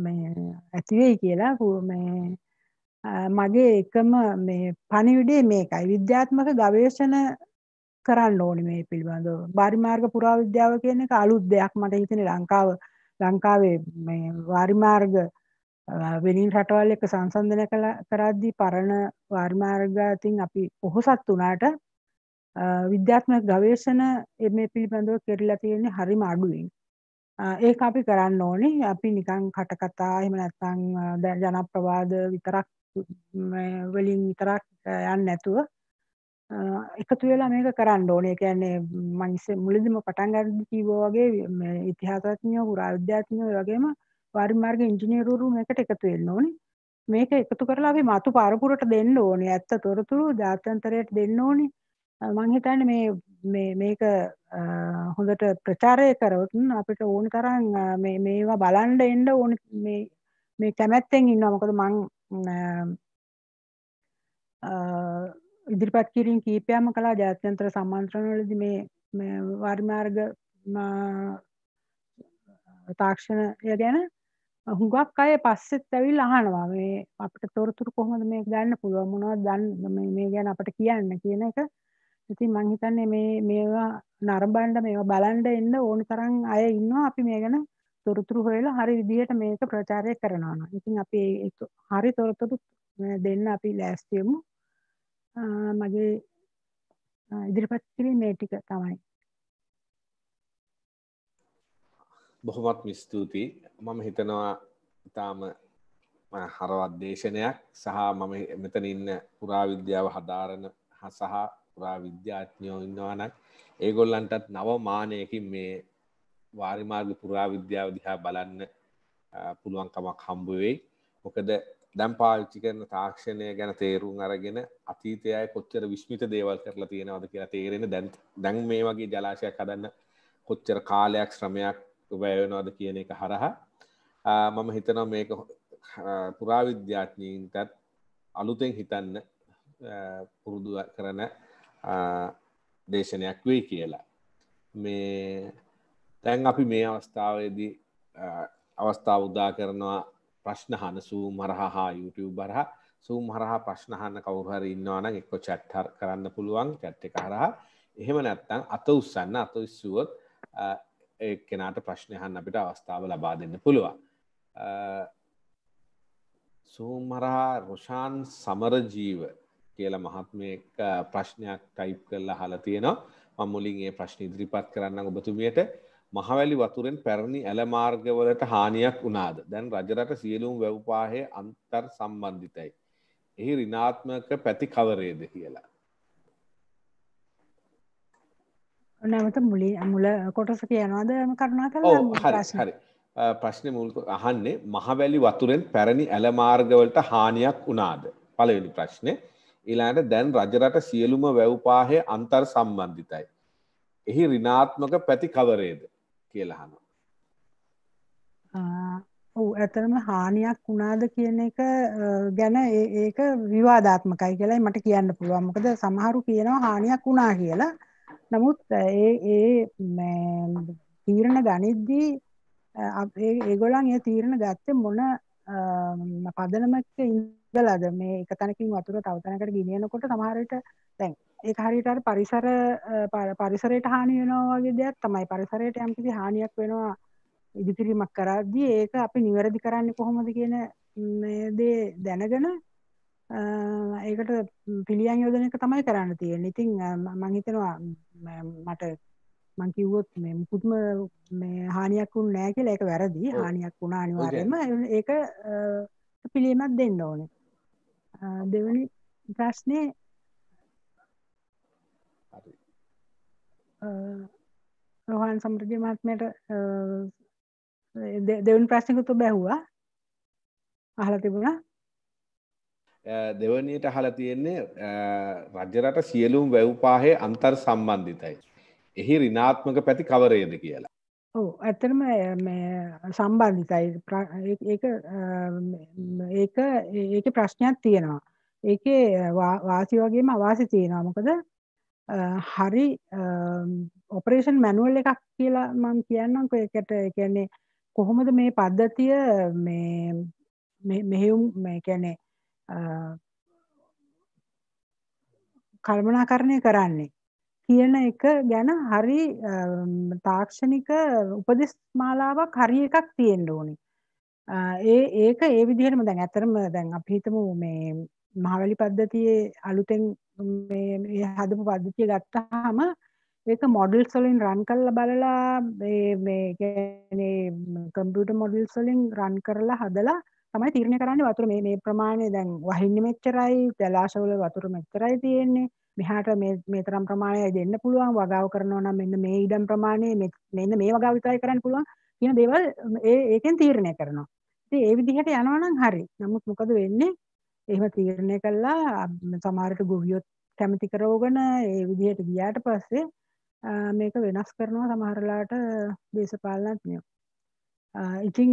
මේ ඇති වෙයි කියලා මේ මගේ එකම මේ පණිවිඩය මේකයි විද්‍යාත්මක ගවේෂණ කරන්න ඕනි මේ පිළිබඳව බාරිමාර්ග පුරාවිද්‍යාව කියන එක අලුත් දෙයක් මට හිතෙන ලංකාව ලංකාවේ මේ වාරිමාර්ග වෙනින් රටවල් එක සංසන්ධන කළ කරද්දී පරණ වාරිමාර්ගාතින් අපි පොහොසත් වුණාට විද්‍යාත්මක ගවේෂණ මේ පිළිබඳව කෙරලා තියෙන්නේ හරිම අඩුවෙන් ඒක අපි කරන්න ඕනේ අපි නිකන් කටකතා එහෙම නැත්නම් ජනප්‍රවාද විතරක් වලින් විතරක් යන්නේ නැතුව එකතු වෙලා මේක කරන්න ඕනේ කියන්නේ මංස මුලදම පටන් ගන්න කිව්වා වගේ ඉතිහාසඥයෝ පුරාවිද්‍යාඥයෝ වගේම පරිමාර්ග ඉංජිනේරුවරු මේකට එකතු වෙන්න ඕනේ මේක එකතු කරලා අපි මතු පාරපුරට දෙන්න ඕනේ ඇත්ත තොරතුරු ජාත්‍යන්තරයට දෙන්න ඕනේ මං හිතන්නේ මේ මේ මේක හොඳට ප්‍රචාරය කරොත් අපිට ඕන තරම් මේ මේවා බලන්න එන්න ඕනේ මේ මේ කැමැත්තෙන් ඉන්නවා මොකද මං ඉදිරිපත් කිරීම් කීපයක්ම කළා ජාත්‍යන්තර සම්මන්ත්‍රණවලදී මේ වර්මාර්ග තාක්ෂණය ගැන හුඟක් අය පස්සෙත් ඇවිල්ලා අහනවා මේ අපිට තොරතුරු කොහොමද මේක ගන්න පුළුවන් මොනවද දන්න මේ ගැන අපිට කියන්න කියන එක ඉතින් මං හිතන්නේ මේ මේවා නරඹන්න මේවා බලන්න එන්න ඕන තරම් අය ඉන්නවා අපි මේ ගැන තොරතුරු හොයලා හරි විදිහට මේක ප්‍රචාරය කරනවා නම් ඉතින් අපි හරි තොරතුරු දෙන්න අපි ලෑස්ති වෙමු මගේ ඉදිරිපත් කිරීම මේ ටික තමයි බොහොමත්ම ස්තුතියි මම හිතනවා ඉතාම හරවත් දේශනයක් සහ මම මෙතන ඉන්න පුරාවිද්‍යාව හදාරන සහ පුරාවිද්‍යාඥයෝ ඉන්නවානක් ඒගොල්ලන්ටත් නව මානයකින් මේ වාරිමාර්ග පුරාවිද්‍යාව දිහා බලන්න පුළුවන්කමක් හම්බුවෙයි මොකද දැම් පාවිච්චි කරන තාක්ෂණය ගැන තේරුම් අරගෙන අතීතයයි කොච්චර විශ්මිත දේවල් කරලා තියෙනවද කියලා තේරෙන දැන් දැන් මේ වගේ ජලාශයක් හදන්න කොච්චර කාලයක් ශ්‍රමයක් වැයවෙනවාද කියන එක හරහා මම හිතනවා මේක පුරාවිද්‍යාඥීන්ටත් අලුතෙන් හිතන්න පුරුදු කරන දේශනයක් වෙයි කියලා මේ තැන් අපි මේ අවස්ථාවේදී අවස්ථාව උදා කරනවා ප්‍රශ්නහන සූම් හරහා YouTube බරහ සූම් හරහා ප්‍රශ්නහන්න කවුරහර ඉන්නවාන එක්ක චැට්හර් කරන්න පුළුවන් චැට් එක හරහා එහෙම නැත්තං අත උස්සන්න අත ඉස්සුවත් කෙනාට ප්‍රශ්නයහන්න අපිට අවස්ථාව ලබා දෙන්න පුළුවන්. සූමරහා රොෂාන් සමරජීව කියල මහත්මක ප්‍රශ්නයක් ටයිප් කරලා හල තියෙනවා මමුලින් ඒ ප්‍රශ්න ඉදිරිපත් කරන්න ඔබතුමියට මහවැලි වතුරෙන් පැරණි ඇල මාර්ගවලට හානියක් වුණාද දැන් රජරට සියලුම් වැව්පාහය අන්තර් සම්බන්ධිතයි. එහි රිනාත්මක පැති කවරේද කියලා. නැවත මුලි මුල කොටස කියනවාද කරුණා කරලා හරි ප්‍රශ්න මුල් අහන්නේ මහවැලි වතුරෙන් පැරණි ඇල මාර්ගවලට හානියක් වුණාද පළවෙනි ප්‍රශ්නේ ඊළඟට දැන් රජරට සියලුම වැව්පාහය අන්තර් සම්බන්ධිතයි. එහි ඍණාත්මක පැති කවරේද කියලහන ඔව ඇතරම හානියක් වුණාද කියන එක ගැන ඒක විවාධාත්මකයි කියලායි මට කියන්න පුළුවන් මොකද සමහරු කියනවා හානියක් වුණා කියලා නමුත් ඒ ඒ තීරණ ගනිද්දී ඒගොලන් ඒ තීරණ ගත්තේ මොන පදනමක ඉඳලද මේ එක තැනකින් වතුර තව තැනකට ගෙනියනකොට සමහරට දැන් ඒ හරිටර් පරිසර පරිසරයට හානි වෙනවාගේ දෙයක් තමයි පරිසරයට යම්කිසි හානියක් වෙනවා ඉදිකිරීමක් කරද්දී ඒක අපි නිවැරදි කරන්න කොහොමද කියන දේ දැනගෙන ඒකට පිළියන් යෝජන එක තමයි කරන්න තියෙන ඉතින් මංහිතනවා මට මං කිව්වොත් මේ මුකුත්ම මේ හානියක් වුන් නෑ කියලා ඒක වැරදි හානියක් වුණා අනිවාර්යෙන්ම ඒක පිළියමක් දෙන්න ඕනේ දෙවනි ප්‍රශ්නේ රොහන් සමෘජ මත්මයට දෙවන් ප්‍රශ්නකුතු බැහ්වා අහල තිබුණා දෙවනියට අහලා තියෙන්නේ රජරට සියලුම් වැව්පාහේ අන්තර් සම්බන්ධිතයි. එහි රිනාත්මක පැති කවරේද කියලා. ඔව් ඇත්තටම සම්බන්ධිතයි ඒක ඒක ඒක ප්‍රශ්නයක් තියෙනවා. ඒකේ වාසි වගේම අවාසි තියෙනවා. මොකද හරි ඔපරේෂන් මැනුවල් එකක් කියලා මං කියන්නක එකට එකන්නේ කොහොමද මේ පද්ධතිය මෙහෙවුම් කැනේ කල්මනාකරණය කරන්නේ කියන එක ගැන හරි තාක්ෂණික උපදෙස් මාලාවක් හරි එකක් තියෙන්ඩ ඕනි ඒ ඒක ඒ විදිහටම දැන් ඇතරම දැන් අපිහිතම මේ මහවැලි පද්ධතියේ අලුතෙන් මේ හදපු පද්ධතිය ගත්තාම ඒක මොඩල්ස් වලින් රන් කරලා බලලා මේ මේ කියන්නේ කම්පියුටර් මොඩල්ස් වලින් රන් කරලා හදලා තමයි තීරණය කරන්නේ වතුර මේ මේ ප්‍රමාණය දැන් වහින්නේ මෙච්චරයි ජලාශවල වතුර මෙච්චරයි තියෙන්නේ මෙහාට මේ මේ තරම් ප්‍රමාණයක් දෙන්න පුළුවන් වගාව කරනවා නම් මෙන්න මේ ඉඩම් ප්‍රමාණය මෙන්න මේ වගාව විතරයි කරන්න පුළුවන් කියන දේවල් ඒ ඒකෙන් තීරණය කරනවා ඉතින් ඒ විදිහට යනවා නම් හරි නමුත් මොකද වෙන්නේ එහෙම තීරණය කළා සමහරට ගොවියොත් කැමති කරවගෙන ඒ විදිහට ගියාට පස්සේ මේක වෙනස් කරනවා සමහරලාට දේශපාලනඥයෝ. ඉතින්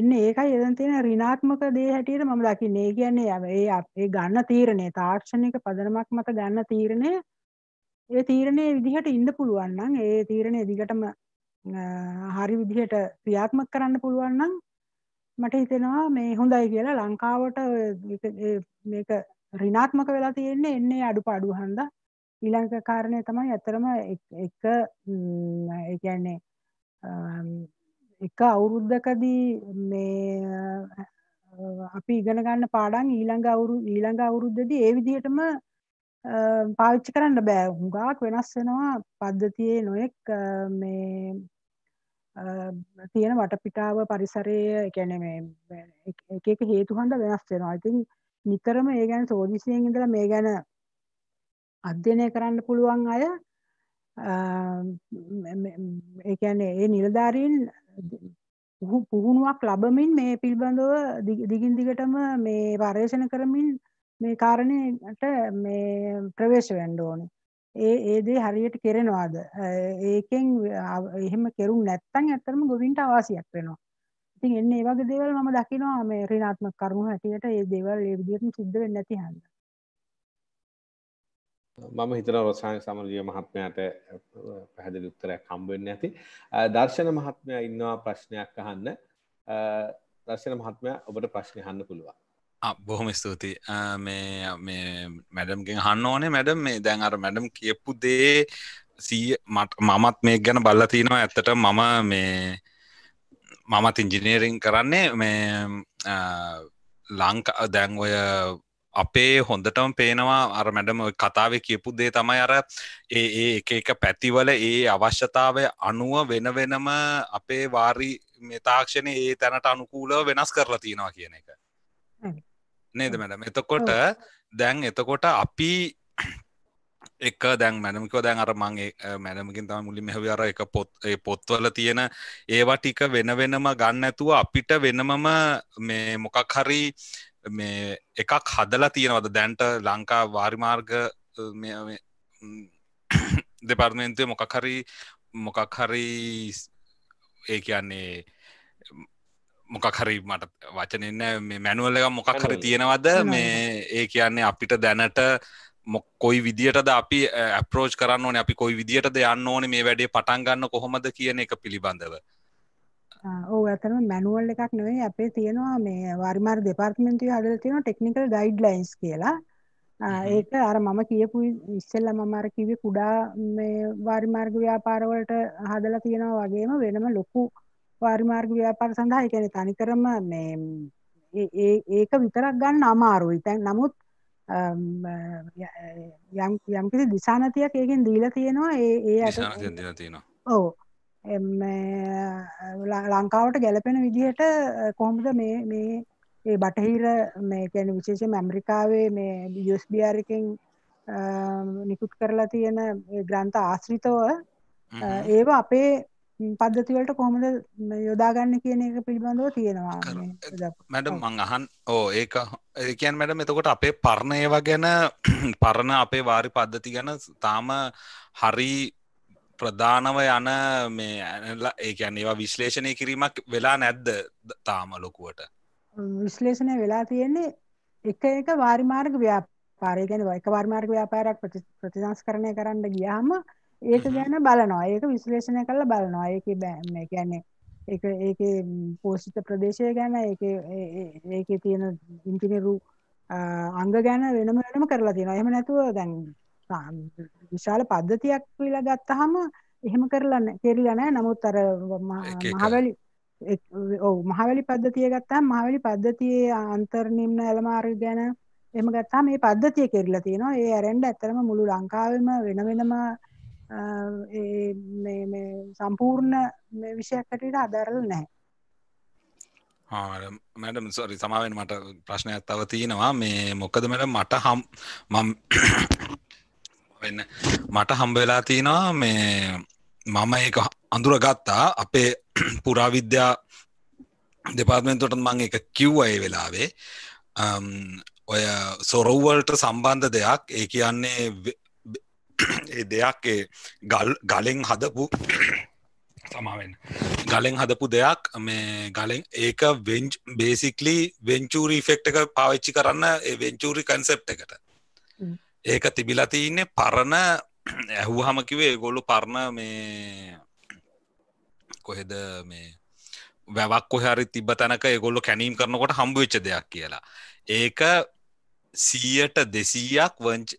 එන්නේ ඒකයි එතන තියෙන ඍණාත්මක දේ හැටියට මම දකින්නේ. ඒ කියන්නේ ඒ අපේ ගන්න තීරණය තාක්ෂණික පදනමක් මත ගන්න තීරණය ඒ තීරණයේ විදිහට ඉන්න පුළුවන් නම් ඒ තීරණය දිගටම හරි විදිහට ක්‍රියාත්මක කරන්න පුළුවන් නම් මට හිතෙනවා මේ හොඳයි කියලා ලංකාවට මේක රිනාත්මක වෙලා තියෙන්නේ එන්නේ අඩු පාඩු හන්ද ඊළංක කාරණය තමයි ඇතරම එක එකන්නේ එක අවුරුද්ධකදී මේ අපි ඉගෙන ගන්න පාඩන් ඊළඟ අවුරු ඊළඟ අවුරුද්දදී ඒ විදිහටම පාවිච්චි කරන්න බෑ හුඟක් වෙනස් වෙනවා පද්ධතියේ නොයෙක් මේ තියෙන වටපිටාව පරිසරය එකැන එකක හේතු හඳ වෙනස් වෙනවා ඉතින් නිතරම ඒ ගැන සෝදිසියෙන් ඉඳල මේ ගැන අධ්‍යනය කරන්න පුළුවන් අය ඒැන ඒ නිලධාරීන් පුහුණුවක් ලබමින් මේ පිල්බඳව දිගින් දිගටම මේ පර්යේෂණ කරමින් මේ කාරණයට මේ ප්‍රවේශ වෙන්ඩ ඕනේ ඒ ඒ දේ හරියට කෙරෙනවාද ඒකෙන් එහෙම කෙරුම් නැත්තම් ඇත්තටම ගොවින්ට අවාසියක් වෙනවා ඉතින් එන්න ඒ වගේ දේවල් මම දකිනවා මේ ඍණාත්මක කරුණු හැටියට ඒ දේවල් ඒ විදිහටම සිද්ධ වෙන්නේ නැති හන්ද මම හිතනවා රොසාන සමරජීව මහත්මයාට පැහැදිලි උත්තරයක් හම්බ වෙන්නේ නැති දර්ශන මහත්මයා ඉන්නවා ප්‍රශ්නයක් අහන්න දර්ශන මහත්මයා ඔබට ප්‍රශ්න අහන්න පුළුවන් බොහොම ස්තුති මේ මේ මැඩම්ගෙන් හන්න ඕනේ මැඩම් මේ දැන් අර මැඩම් කියපු දේ සී මමත් මේ ගැන බල්ල තියෙනවා ඇත්තට මම මේ මමත් ඉංජිනීරිං කරන්නේ මේ ලංකා දැන් ඔය අපේ හොඳටම පේනවා අර මැඩම කතාව කියපු දේ තමයි අර ඒ ඒ එක එක පැතිවල ඒ අවශ්‍යතාවය අනුව වෙන වෙනම අපේ වාරි මෙතාක්ෂණය ඒ තැනට අනුකූලව වෙනස් කරලා තියෙනවා කියන එක. නේද මැඩම එතකොට දැන් එතකොට අපි එක දැන් මැනමික දැන් අර මගේ මැනමකින් තම මුලි මෙහවි අර එක පොත් පොත්වල තියෙන ඒවා ටික වෙන වෙනම ගන්න ඇතුව අපිට වෙනමම මේ මොකක් හරි මේ එකක් හදලා තියෙනවද දැන්ට ලංකා වාරිමාර්ග දෙපර්මෙන්තුව මොකක් හරි මොකක් හරි ඒ කියන්නේ මොකක් හරි මට වචනන්න මේ මැනුවල්ල එක මොකක් හරි තියෙනවද මේ ඒ කියන්නේ අපිට දැනට කොයි විදිටද අපි ඇප්‍රෝච් කරන්න ඕන අපි කොයි විදිටද යන්න ඕන මේ වැඩේ පටන් ගන්න කොහොමද කියන එක පිළිබඳව ඕ ඇතම මැනුවල් එකක් නොවේ අපේ තියෙනවා මේ වර්මාර් දෙපාර්තමෙන්න්තුව අදල තියෙන ටෙක්නිකල් ගයිඩ් ලයින්ස් කියලා ඒක අර මම කියපු ඉස්සෙල්ල මමර කිවේ කුඩා මේ වාරිමාර්ග ව්‍යාපාරවලට හදලා තියෙනවා වගේම වෙනම ලොකු වාරිමාර්ග ව්‍යාපාර සඳහා එකන තනිකරම මේ ඒක විතරක් ගන්න අමාරුයි තැන් නමුත් යම් යම්කිසි දිසානතියක් ඒකෙන් දීලා තියෙනවා ඒ ඒ ඕ ලංකාවට ගැලපෙන විදිහට කොහොමද මේ මේ ඒ බටහිර මේ කැන විශේෂ ඇම්රිකාවේ මේ යස්බියාරිකින් නිකුත් කරලා තියෙන ග්‍රන්ථ ආශ්‍රිතව ඒවා අපේ පද්ධතිවලට කොහොමද යොදාගන්න කියන එක පිළිබඳව තියෙනවා මැඩ මං අහන් ඕ ඒක ඒකන් මැඩම එතකොට අපේ පරණ ඒවා ගැන පරණ අපේ වාරි පද්ධති ගැන තාම හරි ප්‍රධානව යන මේ ඇනලා ඒකන් ඒවා විශ්ලේෂණය කිරීමක් වෙලා නැද්ද තාම ලොකුවට විශ්ලේෂණය වෙලා තියෙන්නේ එක එක වාරිමාර්ග ව්‍යාපාරය ගැන එක වාර්මාර්ග ව්‍යාපාරයක් ප්‍රතිසංස්කරණය කරන්න ගියාම ඒක ගැන බලනවා ඒක විශ්ලේෂණය කරලා බලනවා ඒකේ මේ කියන්නේ ඒක ඒකේ පෝෂිත ප්‍රදේශය ගැන ඒකේ ඒකේ තියෙන ඉංජිනේරු අංග ගැන වෙනම වෙනම කරලා තියෙනවා එහෙම නැතුව දැන් විශාල පද්ධතියක් විලා ගත්තාම එහෙම කරලා කෙරිලා නැහැ නමුත් අර මහවැලි ඔව් මහවැලි පද්ධතිය ගත්තාම මහවැලි පද්ධතියේ අන්තර්නිම්න ඇලමාර්ග ගැන එහෙම ගත්තාම මේ පද්ධතිය කෙරිලා තියෙනවා ඒ ඇරෙන්ඩ ඇත්තටම මුළු ලංකාවෙම වෙන වෙනම සම්පූර්ණ විෂයක්කටට අදරල් නෑ මැඩම් සොරි සමාවෙන් මට ප්‍රශ්නයක් තව තියෙනවා මේ මොකද මෙට මට හම් මම් වෙන්න මට හම්බවෙලා තියෙනවා මේ මම ඒක අඳුර ගත්තා අපේ පුරාවිද්‍යා දෙපාර්මෙන්තුවට මං එක කිව්වය වෙලාවේ ඔය සොරව්වලට සම්බන්ධ දෙයක් ඒ කියන්නේ ඒ දෙයක් ගල් ගලෙන් හදපු සමාවෙන් ගලෙන් හදපු දෙයක් මේ ගලෙන් ඒක වෙන්ච් බේසිකලි වෙන්චූරි ෆෙක්් එක පාවිච්චි කරන්න වෙන්චූරි කන්සෙප් එකට ඒක තිබිලා තියන්නේ පරණ ඇහු හමකිවේ ගොලු පරණ මේ කොහෙද මේ වැවක් කොහරි තිබ තැනක ගොල්ලු කැනීම් කරනකොට හම්බවෙච්ච දෙයක් කියලා ඒක සීයට දෙසීයක්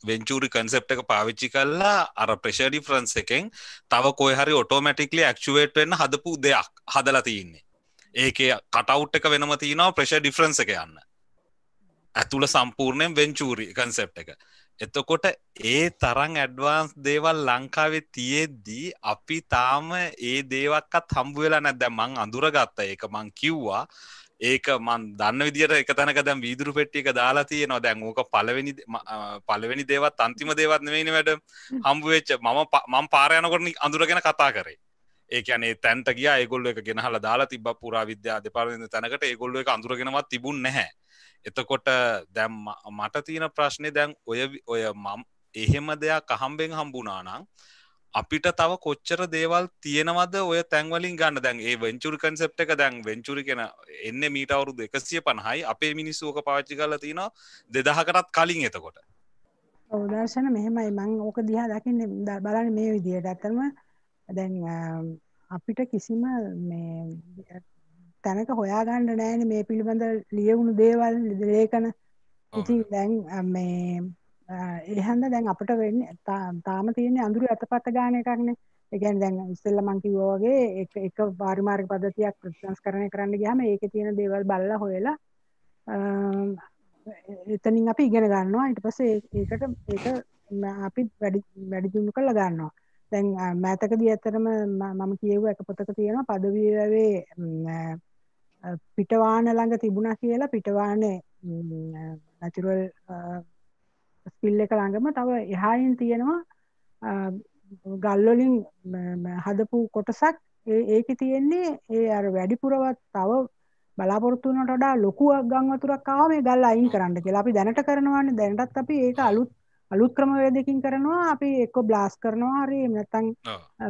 වෙන්චරි කන්සෙප් එක පාවිච්චි කල්ලා අර ප්‍රශඩි ෆරන්ස එකෙන් තව කොහරි ඔටෝමටික්ලි ක්ෂුවේට් වෙන්න හදපු දෙයක් හදලා තියන්නේ ඒක කටවට් එක වෙනම තියනවා ප්‍රශ ඩිෆරන්ස එක යන්න ඇතුළ සම්පූර්ණයෙන් වෙන්චරි කන්සෙප් එක එතකොට ඒ තරං ඇඩ්වාන්ස් දේවල් ලංකාවේ තියෙද්දී අපි තාම ඒ දේවක්කත් හම්බුවෙලා නැද මං අඳුරගත්ත ඒක මං කිව්වා ඒක මන් දන්න විදිට එක තැනක දැම් වීදුරු පෙට්ටික දාලා තියෙනවා දැන් ඕක පලවෙනි පලවෙනි දේවත් අන්තිම දේවත් වෙන වැඩ හම්බුවවෙච්ච මම මං පාරයනකොරන අඳුරගෙන කතා කරේ ඒකනේ තැන්ට ගිය ඒගොල්ල එක ගෙනහල දාලා තිබ පුරා විද්‍යා දෙපාරන තැනකට ඒගොල්ල එක අඳුරගෙනවත් තිබුන් නැහැ එතකොට දැම් මට තියෙන ප්‍රශ්නය දැන් ඔය ඔය මම් එහෙම දෙයක් අහම්බෙන් හම්බුනානං අපිට තව කොච්චර දේවල් තියෙනවද ඔය තැන්වලින් ගන්න දැන් ඒ වෙංචුරි කන්සෙප් එක දැන් වෙංචුරි කෙන එන්න මීට අවුරුදු එකසිය පණහයි අපේ මිනිස්සුවක පාච්චි කල තියෙන දෙදහකටත් කලින් එතකොට ඔදර්ශන මෙහෙමයි මං ඕක දිහා දකින්න බලන්න මේ විදියට ඇතරම දැන් අපිට කිසිම මේ තැනක හොයාගණ්ඩ නෑන මේ පිළිබඳ ලියවුණු දේවල් ලේකන ඉතින් දැන් මේ එහන්ද දැන් අපට වෙන්න තාම තියන්නේ අඳුරු ඇතපත ගාන එකක්නේ එකන් දැන් ඉස්සෙල්ල මං කිව්වාගේ එක වාරිමාර්ග පද්ධතියක් ප්‍රතිසංස්කරණය කරන්න ගියාම ඒකේ තියෙන දේවල් බලලා හොයලා එතනින් අපි ඉගෙන ගන්නවා ඊට පස්සේ ඒකට ඒක අපි වැඩි වැඩි දියුණු කරලා ගන්නවා දැන් මෑතකදී ඇත්තටම මම කියෙව්ව එක පොතක තියෙනවා පදවියවේ පිටවාන ළඟ තිබුණා කියලා පිටවානේ නැචුරල් ස්පිල් එක ළඟම තව එහායින් තියෙනවා ගල්ලොලින් හදපු කොටසක් ඒක තියෙන්නේ ඒ අර වැඩිපුරවත් තව බලාපොරත්තුවනට වඩා ලොකු ගංවතුරක් කාව මේ ගල් අයින් කරන්න කියලා අපි දැනට කරනවාන්නේ දැනටත් අපි ඒක අලුත් අලුත් ක්‍රමවේදකින් කරනවා අපි එක්ක බ්ලාස් කරනවා හරි නැත්තම්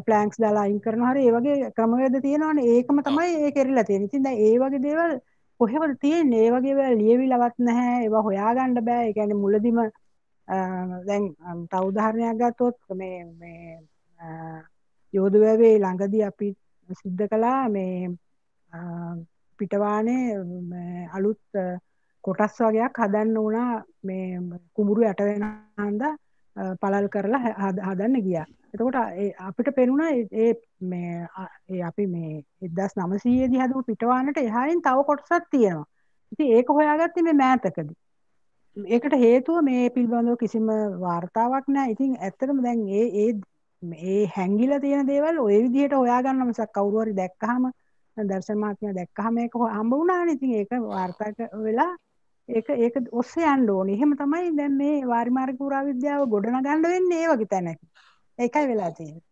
ප්ලෑන්ක්ස් දාලා අයින් කරනවා හරි ඒ වගේ ක්‍රමවේද තියෙනවානේ ඒකම තමයි ඒ කෙරිලා තියෙන්නේ. ඉතින් දැන් ඒ වගේ දේවල් කොහෙවද තියෙන්නේ? ඒ වගේ දේවල් ලියවිලවත් නැහැ. ඒවා හොයාගන්න බෑ. ඒ කියන්නේ මුලදිම දැන් තවදාහරණයක් ගත්තොත් මේ යෝධවැවේ ළඟදි අපි සිද්ධ කළා මේ පිටවානේ අලුත් කොටස් වගේයක් හදන්න වුණා මේ කුඹුරු යට වෙන හන්ද පළල් කරලා හදන්න ගියා. එතකොට අපිට පෙනුණා ඒ මේ ඒ අපි මේ 1900 දී හදපු පිටවානට එහායින් තව කොටසක් තියෙනවා. ඉතින් ඒක හොයාගත්තේ මේ මෑතකදී. ඒකට හේතුව මේ පිල්බඳව කිසිම වාර්තාවක් නෑ ඉතින් ඇත්තටම දැන් ඒ ඒ ඒ හැංගිල තියෙන දේවල් ඔය විදිහට හොයාගන්න මිසක් කවුරු හරි දැක්කහම දර්ශන මහත්මයා දැක්කහම ඒක හම්බ වුණානේ ඉතින් ඒක වාර්තාක වෙලා ඒක ඒක ඔස්සේ යන්න ඕනේ. එහෙම තමයි දැන් මේ වාරිමාර්ග පුරාවිද්‍යාව ගොඩනගන්න වෙන්නේ ඒ වගේ තැනක. ඒකයි වෙලා තියෙන්නේ.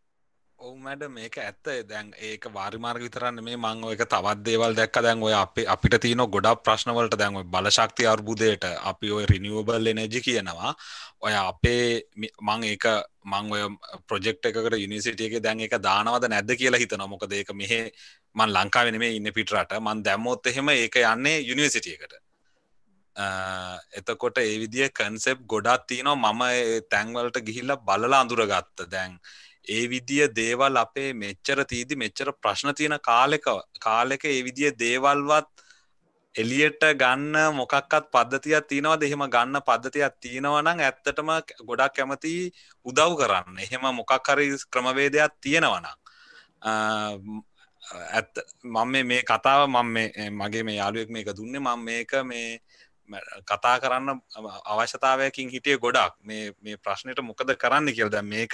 ඕමඩ මේක ඇත්ත දැන් ඒක වාරිමාර්ග විතරන්න මේ මං එක තවත් දේවල් දැක් දැන් ඔය අපි අපිට තියන ගොඩක් ප්‍රශ්නවලට දැන් බලශක්ති අර්බුදයට අපි ඔය රිනිියෝබල් එනජි කියනවා ඔය අපේ මං ඒක මං ඔය ප්‍රජෙක්් එකකට යුනිසිටියගේ දැන් එක දානවද නැද්ද කියලා හිතන මොකද ඒක මෙහ මන් ලංකාවෙන මේ ඉන්න පිටරට මන් දැම්මොත් එහෙම ඒක යන්නේ යුනිවසිටියකට එතකොට ඒ විදිිය කන්සෙප් ගොඩක් තියනවා මම තැන්වලට ගිහිල්ල බලලා අඳුරගත්ත දැන් ඒ විදිිය දේවල් අපේ මෙච්චර තීදි මෙච්චර ප්‍රශ්න තියෙන කාලෙක කාලෙක ඒ විදිිය දේවල්වත් එලියට ගන්න මොකක්කත් පද්ධතියක් තියෙනවා දෙහෙම ගන්න පද්ධතියක් තියෙනවනම් ඇත්තටම ගොඩක් කැමති උදව් කරන්න එහෙම මොකක්හරි ක්‍රමවේදයක් තියෙනවනම් ඇත් මම මේ කතාව මම මගේ මේ යාළුවෙක් මේක දුන්නේ මං මේක මේ කතා කරන්න අවශ්‍යතාවයකින් හිටිය ගොඩක් මේ ප්‍රශ්නයට මොකද කරන්න කියල්ද මේක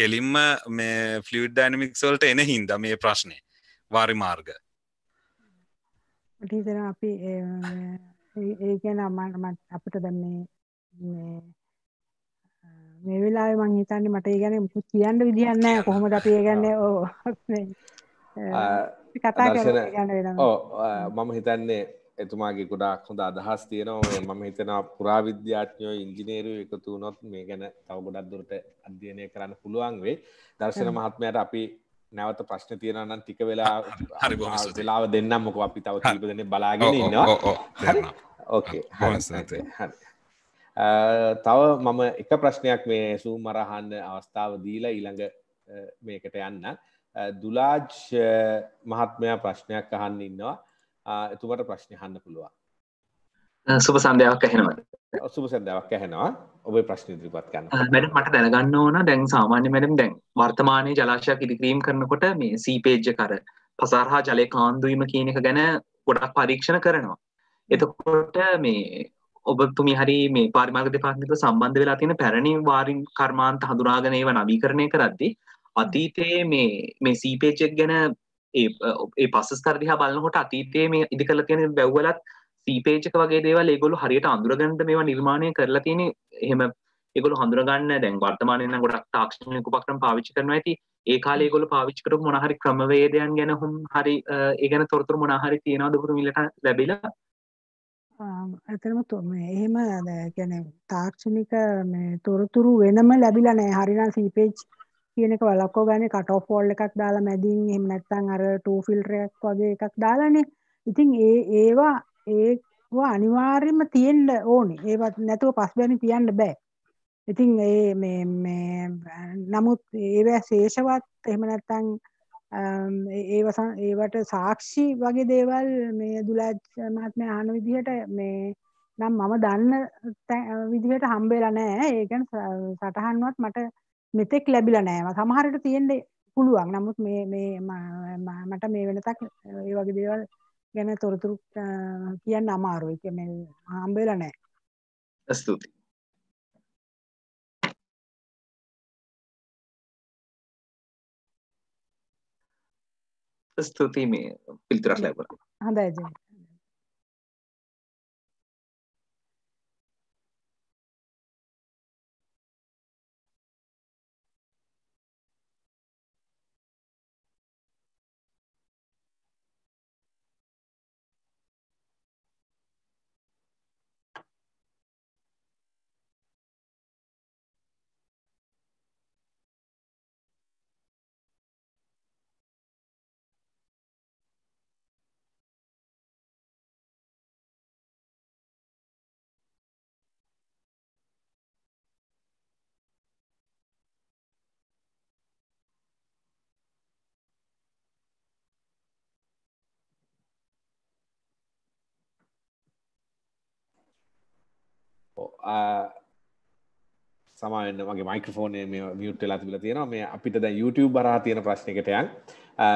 කෙලින්ම මේ ෆලිඩ් ඩයිනමික්ස්වලට එන හින්ද මේ ප්‍රශ්නය වාරි මාර්ග ටීතර අපි ඒගැන අමාටමත් අපට දැම මේ වෙලා මං හිතන්න මට ගැන මුත් කියන්න විදින්න කොහොමට අපේ ගැන්න ඕ කතා ගැන මම හිතන්නේ එතුමාගේ ගොඩාක් හොඳ අදහස් තියෙනවා මම හිතනවා පුරාවිද්‍යාඥයෝ ඉංජිනේරු එකතු වුණොත් මේ ගැන තව ගොඩක් දුරට අධ්‍යයනය කරන්න පුළුවන් වේ දර්ශන මහත්මයට අපි නැවත ප්‍රශ්න තියෙනනම් ටික වෙලා හරි වෙලාව දෙන්නම් මොක අපි තව කිප දෙන බලාගෙන ඉන්නවා ඕකේ තව මම එක ප්‍රශ්නයක් මේ සූමරහන්න අවස්ථාව දීලා ඊළඟ මේකට යන්න දුලාජ් මහත්මයා ප්‍රශ්නයක් අහන්න ඉන්නවා එතුමට ප්‍රශ්නය හන්න පුළුවන් සුබ සන්ධයක් ඇහෙනවා සුබ සැදාවක් ඇහෙනවා ඔබ ප්‍රශ්න දිරිපත් කන්න වැඩ මට දැනගන්න ඕන දැන් සාමාන්‍ය මැඩම් දැන් වර්තමානය ජලාශයක් ඉදිකිරීම් කරනකොට මේ සීපේජ්ජ කර පසාරහා ජලය කාන්දුවීම කියන එක ගැන ගොඩක් පරීක්ෂණ කරනවා එතකොට මේ ඔබතුමි හරි මේ පාරිමාර්ග දෙපාර්තමේන්තුව සම්බන්ධ වෙලා තියෙන පැරණි වාරින් කර්මාන්ත හඳුනාගෙන ඒව නවීකරණය කරද්දී අතීතයේ මේ මේ සීපේජ් එක ගැන ඒ පසස්තර දිහා බලන්නකොට අතීතයේ මේ ඉදි කරලා තියෙන වැව්වලත් සීපේජක වගේ දේවල් ඒගොල්ලෝ හරියට අඳුරගන්න මේවා නිර්මාණය කරලා තියෙන එහෙම ඒගොල්ලෝ හඳුනගන්න දැන් වර්තමානයේ නම් ගොඩක් තාක්ෂණික උපක්‍රම පාවිච්චි කරනවා ඇති ඒ කාලේ ඒගොල්ලෝ පාවිච්චි කරපු මොන හරි ක්‍රමවේදයන් ගැන හුම් හරි ඒ ගැන තොරතුරු මොන හරි තියනවද බුරුමිලට ලැබිලා ඇතරම එහෙම කියන්නේ තාක්ෂණික මේ තොරතුරු වෙනම ලැබිලා නැහැ හරිනම් සීපේජ් කියන එක වලක්කෝ ගන්න කට ඔෆ් වෝල් එකක් දාලා මැදින් එහෙම නැත්නම් අර ටූ ෆිල්ටර් එකක් වගේ එකක් දාලානේ. ඉතින් ඒ ඒවා ඒවා අනිවාර්යයෙන්ම තියෙන්න ඕනේ. ඒවත් නැතුව පස්බැනි තියන්න බෑ. ඉතින් ඒ මේ මේ නමුත් ඒවා ශේෂවත් එහෙම නැත්නම් ඒව ඒවට සාක්ෂි වගේ දේවල් මේ දුලාජ් මහත්මයා අහන විදිහට මේ නම් මම දන්න විදිහට හම්බෙලා නැහැ. ඒ කියන්නේ සටහන්වත් මට මෙතෙක් ලැබිලා නෑම සමහරට තියෙන්ට පුළුවන් නමුත් මට මේ වෙනතක් ඒ වගේ දේවල් ගැන තොරතුරු කියන්න අමාරුව එක හම්බෙල නෑ ස්තුති ස්තුතියි මේ පිල්තරක් ලැබුණා හොඳයි සමාන්න මගේ මයිකෆෝනය මේ මියුට් වෙලා තිබල තියෙනවා මේ අපිට ද YouTube බරා තියෙන ප්‍රශ්නකටයන්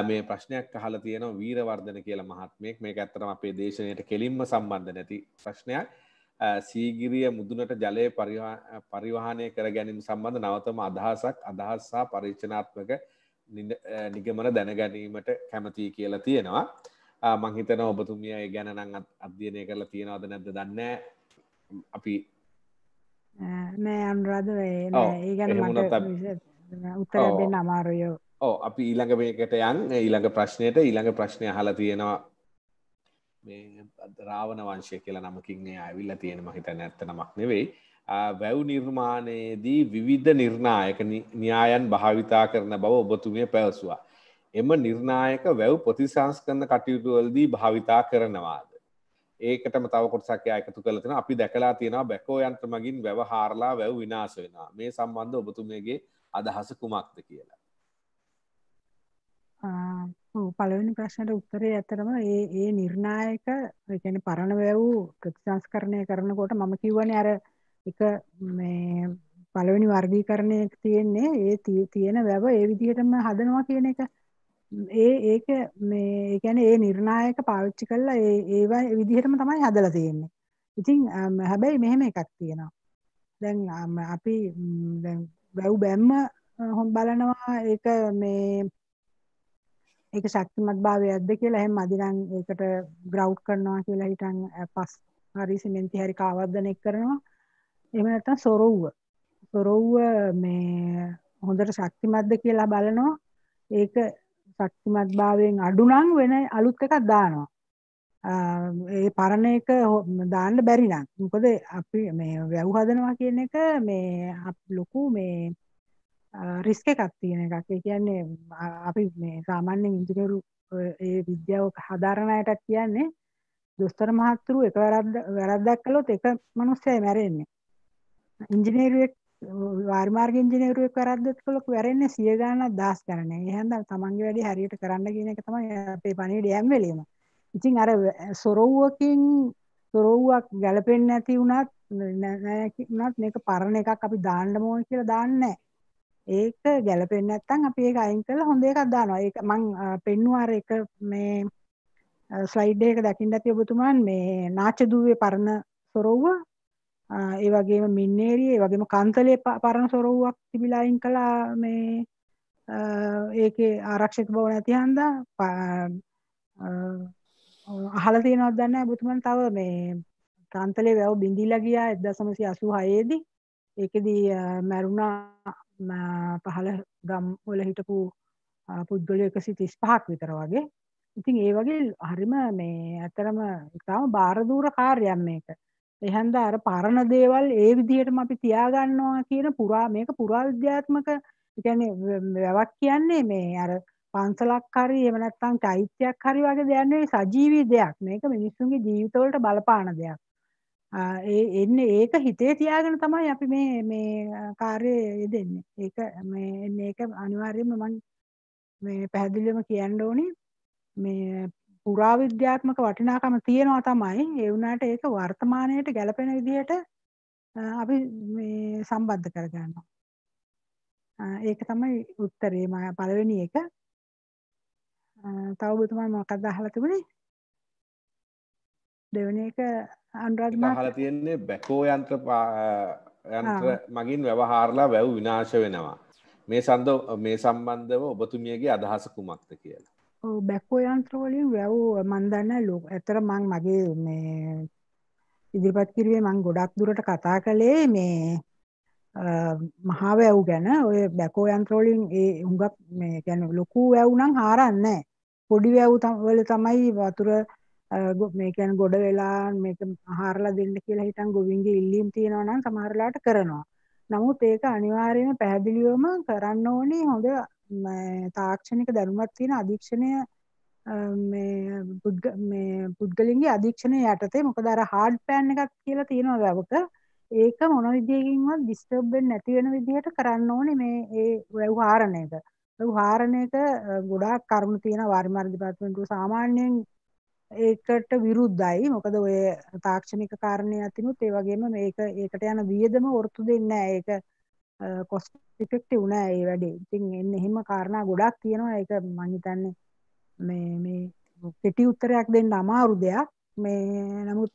මේ ප්‍රශ්නයක් අහල තියෙන වීරවර්ධන කියලා මහත්මෙක් මේ ඇත්තරම අපේ දේශනයට කෙලින්ම සම්බන්ධ නැති ප්‍රශ්නයක් සීගිරිය මුදුනට ජලය පරිවාහනය කර ගැනීම සම්බන්ධ නවතම අදහසක් අදහස්සා පරීක්ෂනාත්මක නිගමන දැනගැනීමට කැමතිී කියලා තියෙනවා මංහිතන ඔබතුමිය ගැනනං අධ්‍යයනය කරලා තියෙනවද නැද දන්න අපි නෑ අනුරාධ ඒගැන උත්තර දෙන්න අමාරුයෝ ඕ අපි ඊළඟ මේකට යන් ඊළඟ ප්‍රශ්නයට ඊළඟ ප්‍රශ්නය හල තියෙනවා රාවණ වංශය කියලා නමකින් ඇවිල්ල තියෙන මහිත නැත්ත නමක් නෙවෙයි වැැව් නිර්මාණයේදී විවිධ නිර්ණායක න්‍යායන් භාවිතා කරන බව ඔබතුමිය පැවසවා. එම නිර්ණායක වැැව් ප්‍රතිසංස් කරන කටයුතුවලදී භාවිතා කරනවාද. ඒකටම තව කොටසක්යා එකතු කළ තින අපි දැකලා තියෙනවා බැකෝ යන්ත්‍ර මගින් වැව හාරලා වැැව් විනාශ වෙනවා මේ සම්බන්ධ ඔබතුමගේ අදහස කුමක්ද කියලා පළවෙනි ප්‍රශ්නයට උත්තරේ ඇතරම ඒ ඒ නිර්ණායක එකන පරණ වැැවූ ප්‍රතිසංස්කරණය කරනකොට මම කිව්වන අර එක මේ පළවෙනි වර්ගී කරණයක් තියෙන්නේ ඒ තිය තියෙන වැව ඒ විදිහටම හදනවා කියන එක ඒ ඒක මේ ගැන ඒ නිර්ණායක පාවිච්චි කරලා ඒ ඒවා විදිහටම තමයි හදලා තියෙන්නේ ඉතින් හැබැයි මෙහෙම එකක් තියෙනවා දැන් අපි බැව් බැම්ම හොම් බලනවා ඒක මේ ඒක ශක්තිමත් භාවයක්ද කියලා එහෙම අදිනම් ඒකට ග්‍රවුට් කරනවා කියලා හිතන් පස් හරි සිමෙන්ති හරි කාවර්ධනයක් කරනවා එහෙම නැත්නම් සොරවුව සොරවුව මේ හොඳට ශක්තිමත්ද කියලා බලනවා ඒක ශක්තිමත් භාවයෙන් අඩුනං වෙන අලුත් එකක් දානවා. ඒ පරණ එක දාන්න බැරි නම් මොකද අපි මේ වැව් හදනවා කියන එක මේ ලොකු මේ රිස්ක එකක් තියෙන එකක්. ඒ කියන්නේ අපි මේ සාමාන්‍යයෙන් ඉංජිනේරු ඒ විද්‍යාව හදාරන අයටත් කියන්නේ දොස්තර මහත්තුරු එක වැරද්ද වැරද්දක් කළොත් එක මිනිස්සයයි මැරෙන්නේ. ඉංජිනේරුවෙක් වාරි මාර්ග ඉංජිනේරුවෙක් වැරද්දක් කළොත් වැරෙන්නේ සිය ගාණක් දහස් ගණනේ. ඒ හැන්දා තමන්ගේ වැඩේ හරියට කරන්න කියන එක තමයි අපේ පණිවිඩය හැම වෙලෙම. ඉතින් අර සොරවුවකින් සොරවුවක් ගැලපෙන්නේ නැති වුණත් නැතිනත් මේක පරණ එකක් අපි දාන්න ඕන කියලා දාන්නේ ඒක ගැලපෙන්නේ නැත්නම් අපි ඒක අයින් කරලා හොඳ එකක් දානවා. ඒක මං පෙන්නුවා අර එක මේ ස්ලයිඩ් එකක දකින්න ඇති ඔබතුමාන් මේ නාච දුවේ පරණ සොරවුව ඒ වගේම මින්නේරිය ඒ වගේම කන්තලේ පරණ සොරවුවක් තිබිලා අයින් කළා මේ ඒකේ ආරක්ෂිත බව නැති හන්දා අහලා තියෙනවද දන්නේ නැහැ ඔබතුමන් තව මේ කන්තලේ වැව බිඳිලා ගියා 1986 දී ඒකෙදී මැරුණා පහළ ගම් වල හිටපු පුද්ගලයෝ 135ක් විතර වගේ. ඉතින් ඒ වගේ හරිම මේ ඇත්තරම ඉතාම බාරදූර කාර්යයක් මේක. එහන්ද අර පරණ දේවල් ඒ විදිහටම අපි තියාගන්නවා කියන පුරා මේක පුරාවිද්‍යාත්මක කියන්නේ වැවක් කියන්නේ මේ අර පන්සලක් හරි එහෙම නැත්නම් චෛත්‍යයක් හරි වගේ දෙයක් නෙවෙයි සජීවී දෙයක්. මේක මිනිස්සුන්ගේ ජීවිතවලට බලපාන දෙයක්. ඒ එන්නේ ඒක හිතේ තියාගෙන තමයි අපි මේ මේ කාර්යය යෙදෙන්නේ. ඒක මේ එන්නේ ඒක අනිවාර්යයෙන්ම මම මේ පැහැදිලිවම කියන්න ඕනේ. මේ පුරාවිද්‍යාත්මක වටිනාකම තියෙනවා තමයි ඒ වුණාට ඒක වර්තමානයට ගැලපෙන විදිහට අපි මේ සම්බන්ධ කරගන්නවා. ඒක තමයි උත්තරේ මම පළවෙනි එක. තව ඔබතුමා මොකක්ද අහලා තිබුණේ? දෙවෙනි එක අනුරාධ මහත්තයා අහලා තියෙන්නේ බැකෝ යන්ත්‍ර යන්ත්‍ර මගින් ව්‍යවහාරලා වැව් විනාශ වෙනවා. මේ සඳ මේ සම්බන්ධව ඔබතුමියගේ අදහස කුමක්ද කියලා. බැක්කෝ යන්ත්‍රවලින් වැව් මන්දන්න ලොක ඇතර මං මගේ මේ ඉදිරිපත් කිරුවේ මං ගොඩක් දුරට කතා කළේ මේ මහා වැව් ගැන ඔය බැකෝ යන්ත්‍රෝලින් ඒ හුඟක් මේ ගැන ලොකු වැව් නම් හාරන්න පොඩි වැව් වල තමයි වතුර මේකැන් ගොඩ වෙලා මේක හාරලා දෙන්න කියලා හිතන් ගොවින්ගේ ඉල්ලීම් තියෙනවා නම් සමහරලාට කරනවා නමුත් ඒක අනිවාර්යයෙන්ම පැහැදිලිවම කරන්න ඕනේ හොඳ තාක්ෂණික දැනුමක් තියෙන අධීක්ෂණය මේ මේ පුද්ගලින්ගේ අධීක්ෂණය යටතේ මොකද අර හાર્ඩ් පෑන් එකක් කියලා තියෙනවා වැවක ඒක මොන විදියකින්වත් ඩිස්ටර්බ් වෙන්නේ නැති වෙන විදිහට කරන්න ඕනේ මේ ඒ වැව් හාරණයක වැව් හාරණයක ගොඩාක් කරුණු තියෙන වාරිමාර්ග දෙපාර්තමේන්තුව සාමාන්‍යයෙන් ඒකට විරුද්ධයි මොකද ඔය තාක්ෂණික කාරණේ අතිනුත් ඒ වගේම මේක ඒකට යන වියදම වර්තු දෙන්නේ නැහැ ඒක කොස් ඉෆෙක්ටිව් නෑ ඒ වැඩේ. ඉතින් එන්න එහෙම කාරණා ගොඩක් තියෙනවා. ඒක මම හිතන්නේ මේ මේ කෙටි උත්තරයක් දෙන්න අමාරු දෙයක්. මේ නමුත්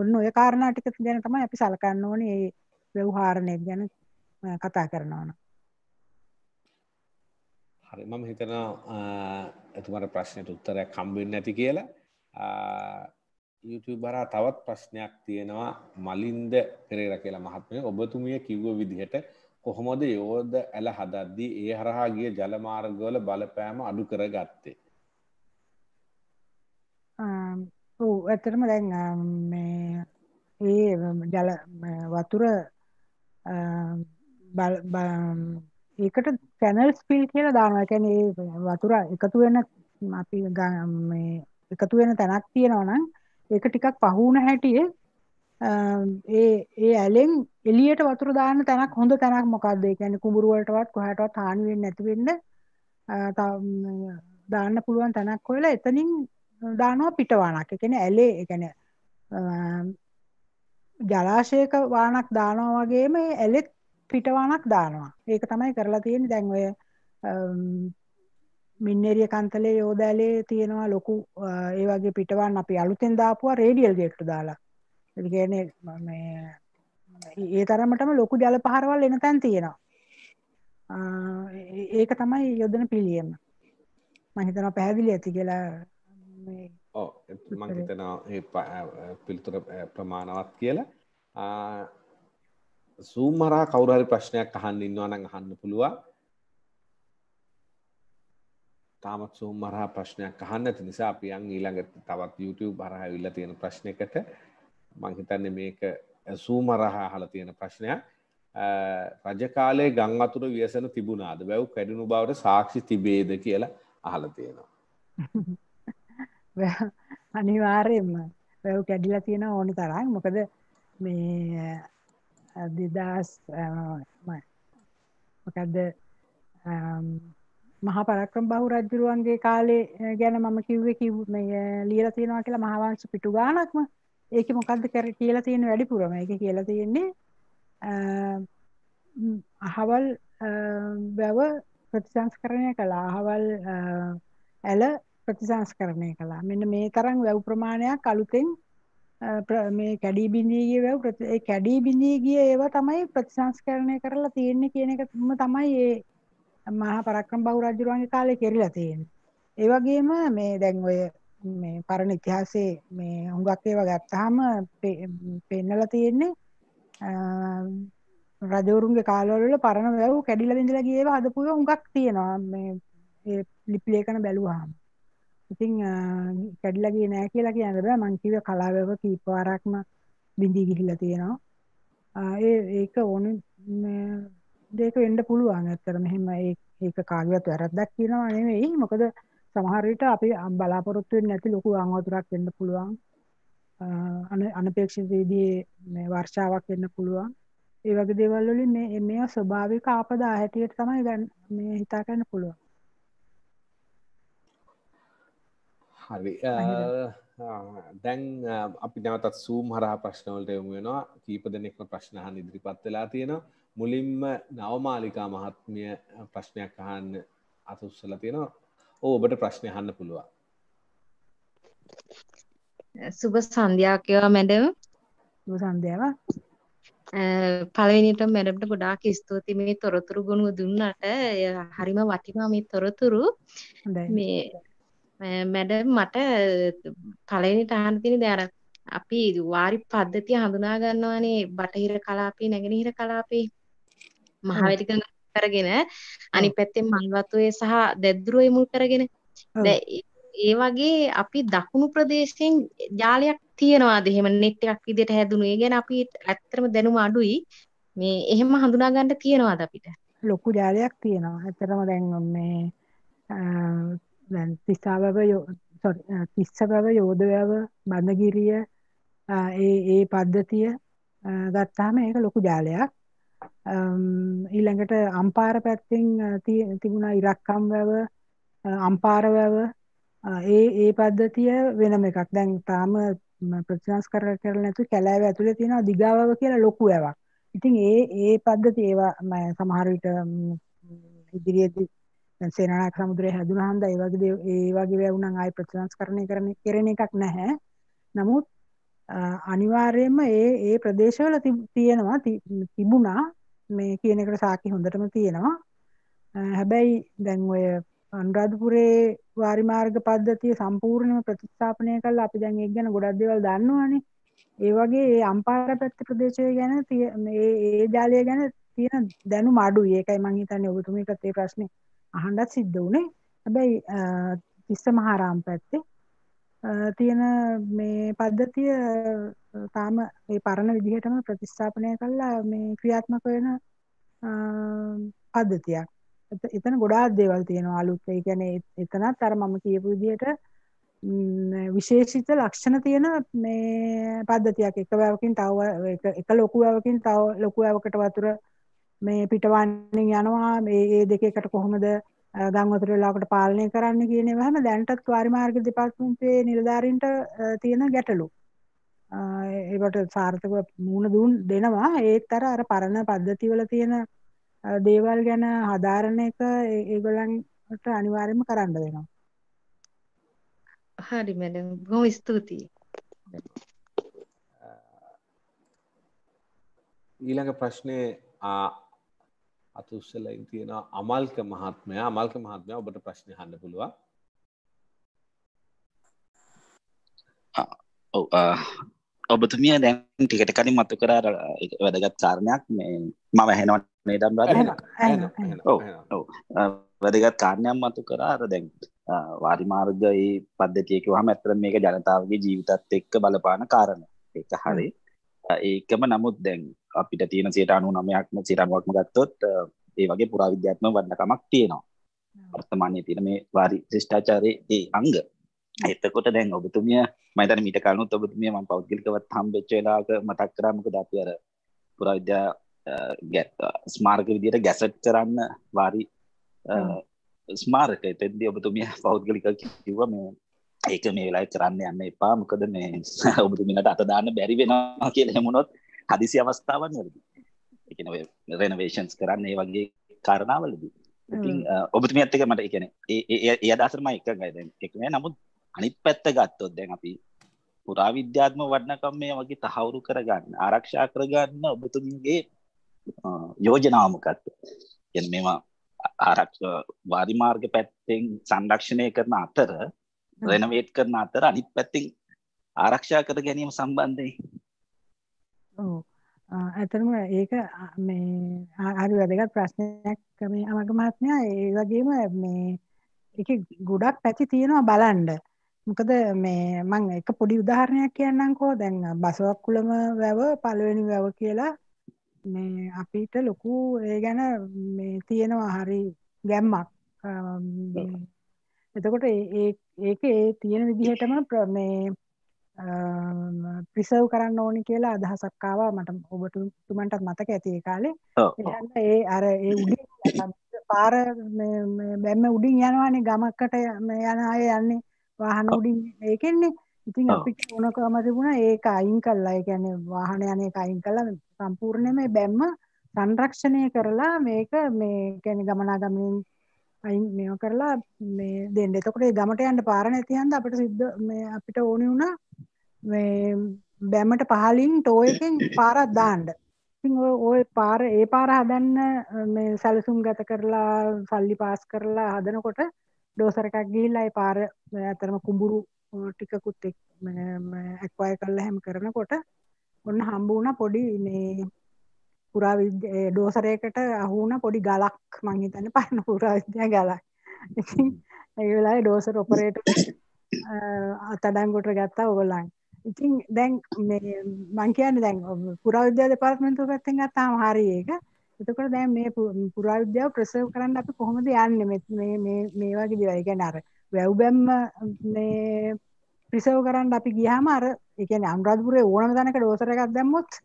ඔන්න ඔය කාරණා ටික ගැන තමයි අපි සලකන්න ඕනේ මේ ව්‍යවහාරණය ගැන කතා කරනවා නම්. හරි මම හිතනවා එතුමාට ප්‍රශ්නෙට උත්තරයක් හම්බ වෙන්නේ නැති කියලා. YouTubeබරා තවත් ප්‍රශ්නයක් තියෙනවා මලින්ද පෙරේර කියලා මහත්මය ඔබතුමිය කිව්ව විදිහට කොහොමද යෝධ ඇල හදද්දී ඒ හරහා ගිය ජලමාර්ගවල බලපෑම අඩු කර ගත්තේ ඌ ඇතරම දැන් මේ ඒ ජල වතුර ඒකට පැනල් ස්පිල් කියලා දානකැන ඒ වතුර එකතු වෙන අපි එකතු වෙන තැනක් තියෙනවනම් ඒක ටිකක් පහු වුණ හැටියේ ඒ ඒ ඇලෙන් එලියට වතුර දාන්න තැනක් හොඳ තැනක් මොකක්ද ඒ කියන්නේ කුඹුරු වලටවත් කොහටවත් හානි වෙන්නේ නැති වෙන්න දාන්න පුළුවන් තැනක් හොයලා එතනින් දානවා පිට වානක්. ඒ කියන්නේ ඇලේ ඒ කියන්නේ ජලාශයක වානක් දානවා වගේම ඇලෙත් පිට වානක් දානවා. ඒක තමයි කරලා තියෙන්නේ දැන් ඔය මින්නේරිය කන්තලේ යෝදෑලේ තියෙනවා ලොකු ඒ වගේ පිටවන් අපි අලුතෙන් දාපුවා රේඩියල් ගේට්ටු දාලා ඒකන ඒ තරමටම ලොකු ජල පහරවල් එන තැන් තියෙනවා ඒක තමයි යොදන පිළියම මහිතන පැහැදිලි ඇති කියලා මංහිතනවා පිළිතුර ප්‍රමාණවත් කියලා සූමරා කවුරහරි ප්‍රශ්නයක් අහන්න ඉන්නවනං අහන්න පුළුවන් තාමත් සූම් මරහා ප්‍රශ්නයක් අහන්න ඇති නිසා අපි යන් ඊළඟට තවත් YouTube හරහා ඇවිල්ලා තියෙන ප්‍රශ්නයකට මං හිතන්නේ මේක සූම් මරහා අහලා තියෙන ප්‍රශ්නයක් රජ කාලයේ ගම් අතුර ව්‍යසන තිබුණාද වැව් කැඩුණු බවට සාක්ෂි තිබේද කියලා අහලා තියෙනවා අනිවාර්යෙන්ම වැව් කැඩිලා තියෙන ඕනි තරම් මොකද මේ දෙදස් මොකක්ද මහා පරක්‍රම බහු රජුරුවන්ගේ කාලේ ගැන මම කිව්වේ කිව් මේ ලියලා තියෙනවා කියලා මහාවංශ පිටු ගානක්ම ඒකේ මොකද්ද කර කියලා තියෙන වැඩිපුරම ඒක කියලා තියෙන්නේ අහවල් බව ප්‍රතිසංස්කරණය කළා අහවල් ඇල ප්‍රතිසංස්කරණය කළා මෙන්න මේ තරම් වැව් ප්‍රමාණයක් අලුතෙන් මේ කැඩී බිඳී ගිය වැව් ඒ කැඩී බිඳී ගිය ඒවා තමයි ප්‍රතිසංස්කරණය කරලා තියෙන්නේ කියන එකම තමයි ඒ මහා පරක්‍රම බහු රජුරුවන්ගේ කාලේ කෙරිලා තියෙන්නේ. ඒ වගේම මේ දැන් ඔය මේ පරණ ඉතිහාසයේ මේ හුඟක් ඒවා ගත්තාම පෙන්නලා තියෙන්නේ රජවරුන්ගේ කාලවල පරණ වැව් කැඩිලා බිඳලා ගියව හදපු ඒවා හුඟක් තියෙනවා මේ ඒ ලිපි ලේඛන බැලුවාම. ඉතින් කැඩිලා ගියේ නෑ කියලා කියන්න බෑ මං කිව්වේ කලාවැව කීප වාරක්ම බිඳී ගිහිල්ලා තියෙනවා. ඒ ඒක ඕනේ දෙයක වෙන්න පුළුවන් ඇත්තට මෙහෙම ඒක කාගේවත් වැරද්දක් කියනවා නෙමෙයි මොකද සමහර විට අපි බලාපොරොත්තු වෙන්නේ නැති ලොකු අංවතුරක් වෙන්න පුළුවන් අනපේක්ෂිත විදිහේ මේ වර්ෂාවක් වෙන්න පුළුවන් ඒ වගේ දේවල් වලින් මේ මේවා ස්වභාවික ආපදා හැටියට තමයි ගන්න මේ හිතා ගන්න පුළුවන් හරි දැන් අපි නැවතත් සූම් හරහා ප්‍රශ්න වලට යොමු වෙනවා කීප දෙනෙක්ම ප්‍රශ්න අහන්න ඉදිරිපත් වෙලා තියෙනවා මුලින්ම නවමාලිකා මහත්මිය ප්‍රශ්නයක් අහන්න අතුස්සල තියෙනවා ඕබට ප්‍රශ්නය හන්න පුළුවන් සුභ සන්ධ්‍යාකයවා මැඩම් සන්ධ්‍යාව පලවිනිට මැඩම්ට ගොඩාක් ස්තුති මේ තොරතුරු ගොුණුව දුන්නට හරිම වටිනා මේ තොරතුරු මේ මැඩම් මට පලනිට අහන්තිනි දැර අපි වාරි පද්ධතිය හඳුනා ගන්නවානේ බටහිර කලාපේ නැගෙනහිර කලාපේ මහවැලිගඟ කරගෙන අනිත් පැත්තෙන් මල්වතුයේ සහ දැද්දුරේ මුල් කරගෙන ඒ වගේ අපි දකුණු ප්‍රදේශයෙන් ජාලයක් තියනවාද එහෙම net එකක් විදිහට හැදුණු. ඒ ගැන අපි ඇත්තටම දැනුම අඩුයි. මේ එහෙම හඳුනා ගන්න තියනවාද අපිට? ලොකු ජාලයක් තියෙනවා. ඇත්තටම දැන් මේ දැන් තිස්සාවව සෝරි තිස්සවව යෝධවව බඳගිරිය ඒ ඒ පද්ධතිය ගත්තාම ඒක ලොකු ජාලයක්. ඊළඟට අම්පාර පැත්තෙන් තිබුණා ඉරක්කම් වැව අම්පාර වැව ඒ ඒ පද්ධතිය වෙනම එකක් දැන් තාම ප්‍රතිනාස් කර කරලා නැතු කැලෑව ඇතුලේ තියෙනවා දිගාවව කියලා ලොකු වැවක්. ඉතින් ඒ ඒ පද්ධති ඒවා සමහර විට ඉදිරියේදී දැන් සේනානායක සමුද්‍රය හැදුනහම ඒ වගේ ඒ වගේ වැවුනම් ආයි ප්‍රතිනාස් කරණය කරන කෙරෙන එකක් නැහැ. නමුත් අනිවාර්යයෙන්ම ඒ ඒ ප්‍රදේශවල තියෙනවා තිබුණා මේ කියන එකට සාකි හොඳටම තියෙනවා හැබැයි දැන් ඔය අනුරාධපුරේ වාරිමාර්ග පද්ධතිය සම්පූර්ණයෙන්ම ප්‍රතිස්ථාපනය කළා අපි දැන් ඒක ගැන ගොඩක් දේවල් දන්නවනේ ඒ වගේ ඒ අම්පාර පැත්ත ප්‍රදේශය ගැන මේ ඒ ජාලය ගැන තියෙන දැනුම අඩුයි ඒකයි මං හිතන්නේ ඔබතුමීටත් ඒ ප්‍රශ්නේ අහන්නත් සිද්ධ වුණේ හැබැයි තිස්ස මහාරාම් පැත්තේ තියෙන මේ පද්ධතිය තාම ඒ පරණ විදිහටම ප්‍රතිස්ථාපනය කළා මේ ක්‍රියාත්මක වෙන පද්ධතියක්. එතන ගොඩාක් දේවල් තියෙනවා අලුත්. ඒ කියන්නේ එතනත් අර මම කියපු විදිහට විශේෂිත ලක්ෂණ තියෙන මේ පද්ධතියක් එක වැවකින් තව එක ලොකු වැවකින් තව ලොකු වැවකට වතුර මේ පිටවන්නේ යනවා මේ ඒ දෙකේකට කොහොමද ගම් වතුර වෙලාවකට පාලනය කරන්න කියන වහම දැන්ටත් වාරිමාර්ග දෙපාර්තමේන්තුවේ නිලධාරීන්ට තියෙන ගැටලු. ඒවට සාර්ථකව මුහුණ දුන් දෙනවා. ඒත් අර අර පරණ පද්ධතිවල තියෙන දේවල් ගැන හදාරන එක ඒගොල්ලන්ට අනිවාර්යයෙන්ම කරන්න වෙනවා. හරි මැඩම්. බොහොම ස්තුතියි. ඊළඟ ප්‍රශ්නේ අත උස්සලයින් තියෙනවා අමල්ක මහත්මයා අමල්ක මහත්මයා ඔබට ප්‍රශ්න අහන්න පුළුවන්. ඔව් ඔබතුමිය දැන් ටිකට කලින් මතු කරා වැදගත් කාරණයක් මේ මම ඇහෙනවා නේද වැදගත් කාරණයක් මතු කරා අර දැන් වාරි මාර්ගයේ පද්ධතිය කිව්වහම ඇත්තට මේක ජනතාවගේ ජීවිතත් එක්ක බලපාන කාරණා ඒක හරි ඒකම නමුත් දැන් අපිට තියෙන සියට අනු නමයක්ම සිරනුවක්ම ගත්තොත් ඒ වගේ පුරාවිද්‍යාත්ම වන්නකමක් තියෙනවා වර්තමානය තියෙන මේ වාරි ශිෂ්ඨාචාරය ඒ අංග එතකොට දැන් ඔබතුමිය මතන මිට කලුත් ඔබතුමිය ම පෞද්ගලිකවත් හම් වෙච්චලාක මතක් කරමක දපියර පුරාවිද්‍යා ස්මාර්ග විදියට ගැසට් කරන්න වාරි ස්මාර්ක එතෙන්දී ඔබතුමිය පෞද්ගලික කිව්ව මේ ඒක මේ වෙලාවේ කරන්න යන්න එපා මොකද මේ ඔබතුමිලට අත දාන්න බැරි වෙනවා කියලා හැමුණොත් හදිසි අවස්ථාවක් වලදී ඒ කියන්නේ ඔය රෙනොවේෂන්ස් කරන්න ඒ වගේ කාරණාවලදී ඉතින් ඔබතුමියත් එක්ක මට ඒ කියන්නේ ඒ ඒ අදහස මම එකඟයි දැන් ඒක නෑ නමුත් අනිත් පැත්ත ගත්තොත් දැන් අපි පුරාවිද්‍යාත්මක වඩනකම් මේ වගේ තහවුරු කරගන්න ආරක්ෂා කරගන්න ඔබතුමියගේ යෝජනාව මොකක්ද කියන්නේ මේවා ආරක්ෂා වාරිමාර්ග පැත්තෙන් සංරක්ෂණය කරන අතර රෙනොවේට් කරන අතර අනිත් පැත්තෙන් ආරක්ෂා කර ගැනීම සම්බන්ධයි. ඔව්. ඇතරම ඒක මේ හරි වැදගත් ප්‍රශ්නයක් මේ අමග මහත්මයා ඒ වගේම මේ ඒකේ ගොඩක් පැති තියෙනවා බලන්න. මොකද මේ මම එක පොඩි උදාහරණයක් කියන්නම්කෝ දැන් බසවක් කුලම වැව පළවෙනි වැව කියලා මේ අපිට ලොකු ඒ ගැන මේ තියෙනවා හරි ගැම්මක් එතකොට ඒක ඒ තියෙන විදිහටම මේ ප්‍රිසර්ව් කරන්න ඕනි කියලා අදහසක් ආවා මට ඔබතුමන්ටත් මතක ඇති ඒ කාලේ. එහෙනම් ඒ අර ඒ උඩින් පාර බැම්ම උඩින් යනවානේ ගමකට යන අය යන්නේ වාහන උඩින් ඒකෙන්නේ. ඉතින් අපිට ඕනකම තිබුණා ඒක අයින් කළා. ඒ කියන්නේ වාහන යන එක අයින් කළා සම්පූර්ණයෙන්ම මේ බැම්ම සංරක්ෂණය කරලා මේක මේ කියන්නේ ගමනාගමනයෙන් අයින් මේවා කරලා මේ දෙන්න එතකොට ඒ ගමට යන්න පාර නැති හන්ද අපිට සිද්ධ මේ අපිට ඕනි වුණා මේ බැමට පහලින් ටෝ එකෙන් පාරක් දාන්න. ඉතින් ඔය ඔය පාර ඒ පාර හදන්න මේ සැලසුම් ගත කරලා සල්ලි පාස් කරලා හදනකොට ඩෝසර් එකක් ගිහිල්ලා ඒ පාර ඇතරම කුඹුරු ටිකකුත් එක් ඇක්වය කරලා හැම කරනකොට ඔන්න හම්බ වුණා පොඩි මේ පුරා ඩෝසරයකට අහුන පොඩි ගලක් මංහිතන්න පරණ පුරාවිද්‍යා ගලක් ඉතින් ඒවෙලායි ඩෝසර ඔපරේට අතඩංගොට ගත්තා ඔගොල්ලන් ඉතින් දැන් මංකයන්න දැන් පුරාවිද්‍යා දෙපාර්මෙන්තු පැත්තෙන් ගත්තාම හරි ඒක එතකොට දැන් මේ පුරාවිද්‍යාව ප්‍රසව් කරන්න අපි කොහොමද යන්න මේ වගේ දිවයි ගැන අර වැව්බැම්ම මේ ප්‍රිසව් කරන්න අපි ගියාම අර එකන අම්රාධපුරේ ඕනම තැනක ඩෝසර එකක් දැම්මොත්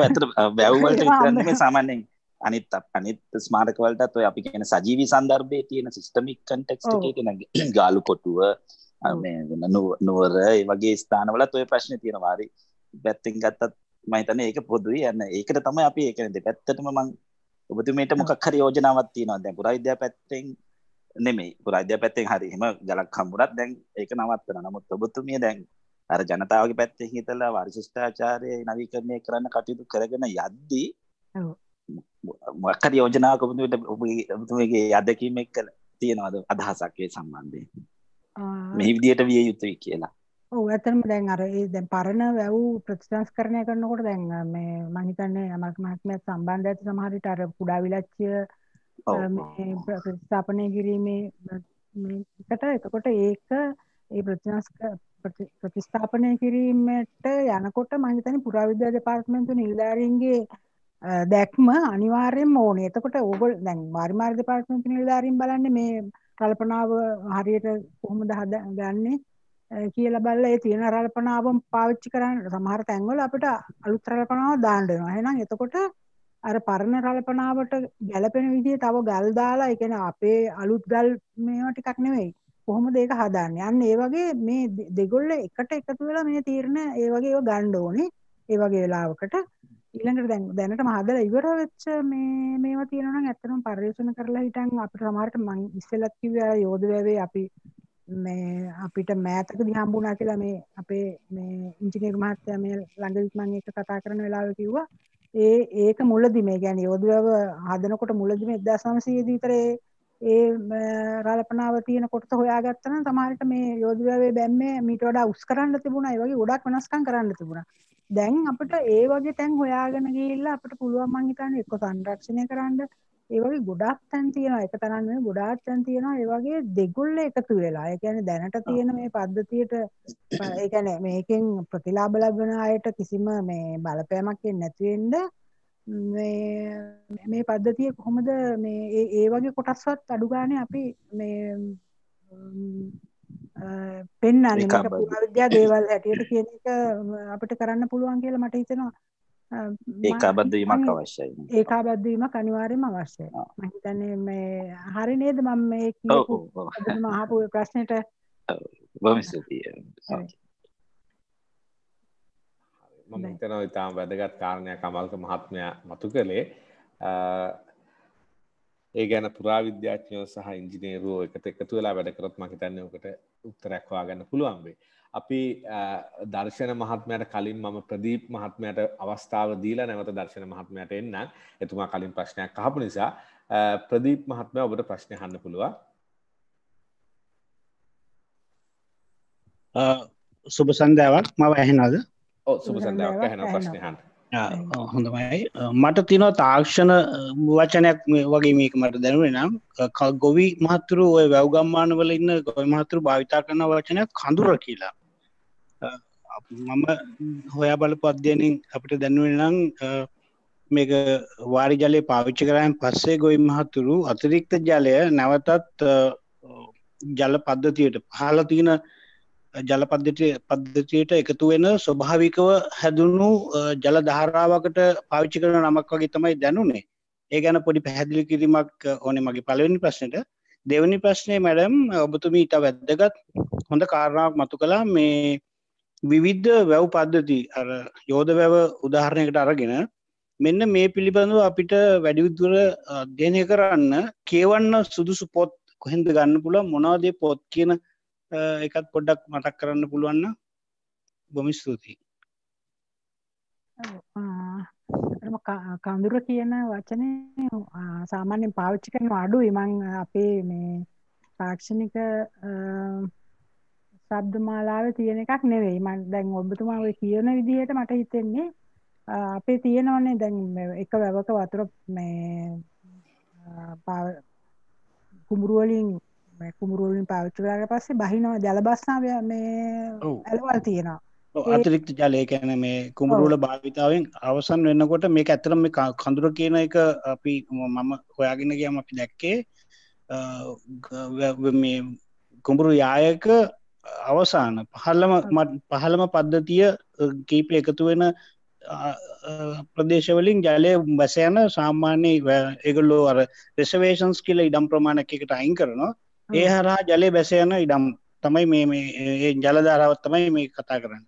ඇත බැව්වලට විතරන්නේ සාමාන්‍යෙන් අනිත් අනිත් ස්මාරකවලටත් ඔය අපි කියන සජීවි සන්දර්භය තියෙන සිිස්ටමික් කටෙක්් එක ගාලු කොටුව නුවර ඒ වගේ ස්ථානවලත් ඔය ප්‍රශ්න තියෙනවාරි බැත්තෙන් ගත්තත් මහිතන ඒක පොදුයි යන්න ඒකට තම අපි ඒකන දෙ පැත්තටම මං ඔබතුමට මොකක් හරි යෝජනාවත් තියෙනවා දැ පුරයිද්‍ය පැත්තෙන් නෙමේ පුරයිද්‍ය පැත්තෙන් හරිම ගලක් හම්බුරත් දැන් ඒක නවත්තන නමුත් ඔබතුමිය දැන් අර ජනතාවගේ පැත්තෙන් හිතලා වර්ශිෂ්ඨාචාරය නවීකරණය කරන්න කටයුතු කරගෙන යද්දී මොකක්කර යෝජනාවක් ඔබතුමීට ඔබතුමගේ අදකීම එක්ක තියෙනවද අදහසක් ඒ සම්බන්ධයෙන් මේ විදියට විය යුතුයි කියලා ඔව් ඇත්තම දැන් අර ඒ දැන් පරණ වැව් ප්‍රතිසංස්කරණය කරනකොට දැන් මේ මම හිතන්නේ අමරක මහත්මයා සම්බන්ධ ඇති සමහර විට අර කුඩා විලච්ඡය මේ ප්‍රතිස්ථාපනය කිරීමේ මේකට එතකොට ඒක ඒ ප්‍රතිසංස්ක ප්‍රතිස්ථාපනය කිරීමට යනකොට මහිතන පුරාවිද්‍යා දෙපාර්තමෙන්තු නිලධාරීන්ගේ දැක්ම අනිවාර්යෙන් ඕන එතකොට ඔබල් දැන් මාරිමාර් දෙපාර්තමෙන්තු නිලධාරීන් බලන්න මේ කල්පනාව හරියට කොහොමද හද ගන්නේ කියලා බලලා ඒ තියෙන රල්පනාවම පාවිච්චි කරන්න සමහර තැන්වල අපිට අලුත් රල්පනාව දාන්න වෙනවා. එහෙනම් එතකොට අර පරණ රල්පනාවට ගැලපෙන විදිහේ තව ගල් දාලා ඒ කියන්නේ අපේ අලුත් ගල් මේවා ටිකක් නෙවෙයි. කොහොමද ඒක හදන්නේ අන්න ඒ වගේ මේ දෙගොල්ල එකට එකතු වෙලා මේ තීරණ ඒ වගේ ඒවා ගන්න ඕනේ ඒ වගේ වෙලාවකට ඊළඟට දැන් දැනටම හදලා ඉවර වෙච්ච මේ මේවා තියෙනවා නම් ඇත්තටම පරිශන කරලා හිටන් අපිට සමහරට මම ඉස්සෙල්ලත් කිව්වා යෝධ වැවේ අපි මේ අපිට මෑතකදී හම්බුණා කියලා මේ අපේ මේ ඉංජිනේරු මහත්තයා මේ ළඟදිත් මම ඒක කතා කරන වෙලාවෙ කිව්වා ඒ ඒක මුලදි මේ කියන්නේ යෝධවව හදනකොට මුලදි මේ 1900 දී විතරේ ඒ රලපනාව තියෙන කොටස හොයාගත්තන සමහරට මේ යෝධවැවේ බැම්ම මිට වඩා උස් කරන්න තිබුණා ඒ වගේ ගොඩක් වෙනස්කම් කරන්න තිබුණා දැන් අපිට ඒ වගේ තැන් හොයාගෙන ගිහිල්ලා අපිට පුළුවන් මං හිතන්නේ එක්ක සංරක්ෂණය කරන්න ඒ වගේ ගොඩක් තැන් තියෙනවා එක තරම් නෙවෙයි ගොඩාක් තැන් තියෙනවා ඒ වගේ දෙගොල්ල එකතු වෙලා ඒ කියන්නේ දැනට තියෙන මේ පද්ධතියට ඒ කියන්නේ මේකෙන් ප්‍රතිලාභ ලබන අයට කිසිම මේ බලපෑමක් එන්නේ නැති වෙන්න මේ පද්ධතිය කොහොමද මේ ඒ වගේ කොටස්වත් අඩුගාන අපි මේ පෙන්න්නන්න පුරවිද්‍යා දේවල් හැටියට කියන එක අපිට කරන්න පුළුවන් කියලා මට හිතෙනවා ඒකාබද්දීමක් අවශ්‍යයි ඒකාබද්දීම කනිවාරයම අවශ්‍යය මහිතන්නේ මේ හරි නේද මම මේ ආපු ප්‍රශ්නයට බමිස්තිය මහිතනව ඉතාම වැදගත් කාරණය කමල්ක මහත්මය මතු කළේ ඒ ගැන පුරා විද්‍යාඥයෝ සහ ඉංජිනේරුවෝ එකට එකතු වෙලා වැඩකරත් මහිතන්නයකට උත්තරැක්වා ගන්න පුළුවන්වේ. අපි දර්ශන මහත්මයට කලින් මම ප්‍රදීප් මහත්මයට අවස්ථාව දීලා නැවත දර්ශන මහත්මයට එන්න එතුමා කලින් ප්‍රශ්නයක් කහපු නිසා ප්‍රදීප් මහත්මය ඔබට ප්‍රශ්නය හන්න පුළුවන්. සුබ සන්දෑවක් මව ඇහෙනද සුබසන්දාවක් හැන ප්‍රශ්නය හන්ට හොඳමයි මට තිනව තාක්ෂණ වචනයක් වගේ මේක මට දැනුවෙන නම් කල් ගොවි මහතුරු ඔය වැව්ගම්මානවල ඉන්න ගොවි මහතුරු භාවිතා කරන වචනයක් කඳුර කියලා මම හොයා බල පද්‍යයනින් අපිට දැනුවෙන නම් මේක වාරි ජලය පාවිච්චි කරයන් පස්සේ ගොයි මහතුරු අතිරික්ත ජලය නැවතත් ජල පද්ධතියට පහල තියෙන ජල පද්ධතියට එකතු වෙන ස්වභාවිකව හැදුණු ජල ධාරාවකට පාවිච්චි කරන නමක් වගේ තමයි දැනුනේ ඒ ගැන පොඩි පැහැදිලි කිරීමක් ඕනේ මගේ පළවෙනි ප්‍රශ්නයට දෙවැනි ප්‍රශ්නය මැඩම් ඔබතුමී ඉතා වැද්දගත් හොඳ කාරණාවක් මතු කළා මේ විවිධ වැව් පද්ධති අර යෝධ වැව උදාහරණයකට අරගෙන මෙන්න මේ පිළිබඳව අපිට වැඩිවිදුර අධ්‍යයනය කරන්න කියවන්න සුදුසු පොත් කොහෙන්ද ගන්න පුළුව මොනවදේ පොත් කියන එකත් පොඩ්ඩක් මතක් කරන්න පුළුවන්න බොමි ස්තුතියි කඳුර කියන වචනය සාමාන්‍යෙන් පාවිච්චි කරන අඩු ඉමං අපේ මේ තාක්ෂණික සබ්ද මාලාව තියෙන එකක් නෙවෙයි මන් දැන් ඔබතුමා ඔය කියන විදිහට මට හිතෙන්නේ අපේ තියෙනවන්නේ දැන් එක වැවක වතුර මේ කුඹුරුවලින් කුමුරුවලින් පාවිච්චරට පස්සේ බහිනවා ජලබස්නාව මේ ඇලවල් තියෙනවා අතිරික්ත ජලය කැන මේ කුමරුල භාවිතාවෙන් අවසන් වෙන්නකොට මේක ඇතරම මේ කඳුර කියන එක අපි මම හොයාගෙන ගියම අපි දැක්කේ මේ කුඹුරු යායක අවසාන පහළම පහළම පද්ධතිය කීප එකතු වෙන ප්‍රදේශවලින් ජලය බැසයන සාමාන්‍ය ඒගොල්ලෝ අර රෙසවේෂන්ස් කියල ඉඩම් ප්‍රමාණක් එකට අයින් කරනවා ඒ හරහා ජලය බැස යන ඉඩම් තමයි මේ මේ ජලධාරාවත් තමයි මේ කතා කරන්න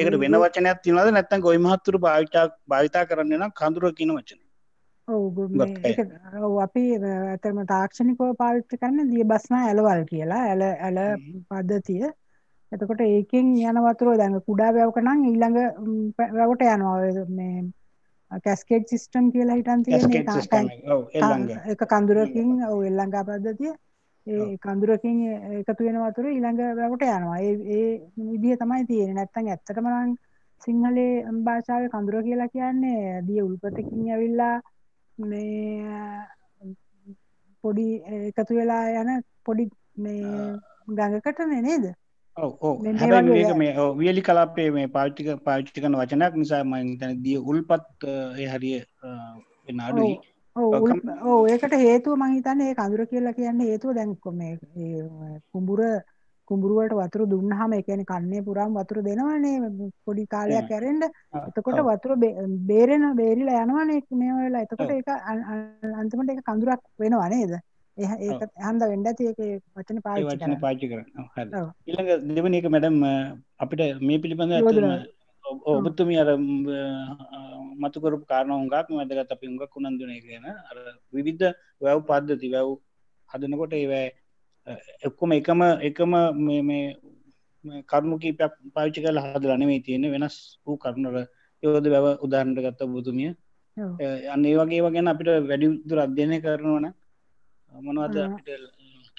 ඒකට වෙන වචනයක් තිනද නැත්තන් ගොයි මහත්තුරු භාවිතා භාවිතා කරන්න නම් කඳුර කියන වචන ඔවු අපි ඇතරම තාක්ෂණිකව පාවිච්චි කරන්න දිය බස්නා ඇලවල් කියලා ඇල ඇල පද්ධතිය එතකොට ඒකෙන් යන වතුරෝ දැඟ කුඩා වැවක නම් ඊළඟ වැවට යනවා මේ කැස්කේට් සිිස්ටම් කියලා හිටන් තියෙන එක කඳුරකින් ඔව එල්ලංගා පද්ධතිය ඒ කඳුරකින් එකතු වෙන වතුර ඊළඟ වැවට යනවා ඒ විදිහ තමයි තියෙන නැත්තන් ඇත්තටම නම් සිංහලේ භාෂාව කඳුර කියලා කියන්නේ දිය උල්පතකින් ඇවිල්ලා මේ පොඩි එකතු වෙලා යන පොඩි මේ ගඟකටන නේද වියලි කලාපේ මේ පාටික පාච්චිකන වචනයක් නිසා මතන දිය උල්පත් හරිය වෙන අඩුයි ඔව් ඒකට හේතුව මං හිතන්නේ ඒ කඳුර කියලා කියන්නේ හේතුව දැන් මේ කුඹුර කුඹුරු වලට වතුර දුන්නාම ඒ කියන්නේ කන්නේ පුරාම වතුර දෙනවනේ පොඩි කාලයක් ඇරෙන්න. එතකොට වතුර බේරෙන බේරිලා යනවනේ මේ වෙලාව. එතකොට ඒක අන්තිමට ඒක කඳුරක් වෙනවා නේද? ඒක හන්ද වෙන්න ඇති ඒක වචන පාවිච්චි කරන්න. වචන පාවිච්චි කරන්න. හරි. ඊළඟ දෙවෙනි එක මැඩම් අපිට මේ පිළිබඳව ඔබතුමිය අර මතුකරපු කාරණ හුඟක් වැදගත් අපි හුඟක් උනන්දුනේ කියන අර විවිධ වැව් පද්ධති වැව් හදනකොට ඒවැ එක්කොම එකම එකම මේ කරුණු කීපයක් පාවිච්චි කල හදලනේ තියෙන වෙනස් වූ කරුණර යෝධ බැව උදාහරණට ගත්ත බුදුමිය අන්න ඒ වගේ වගෙන අපිට වැඩිදුර අධ්‍යයනය කරනවන මොනවද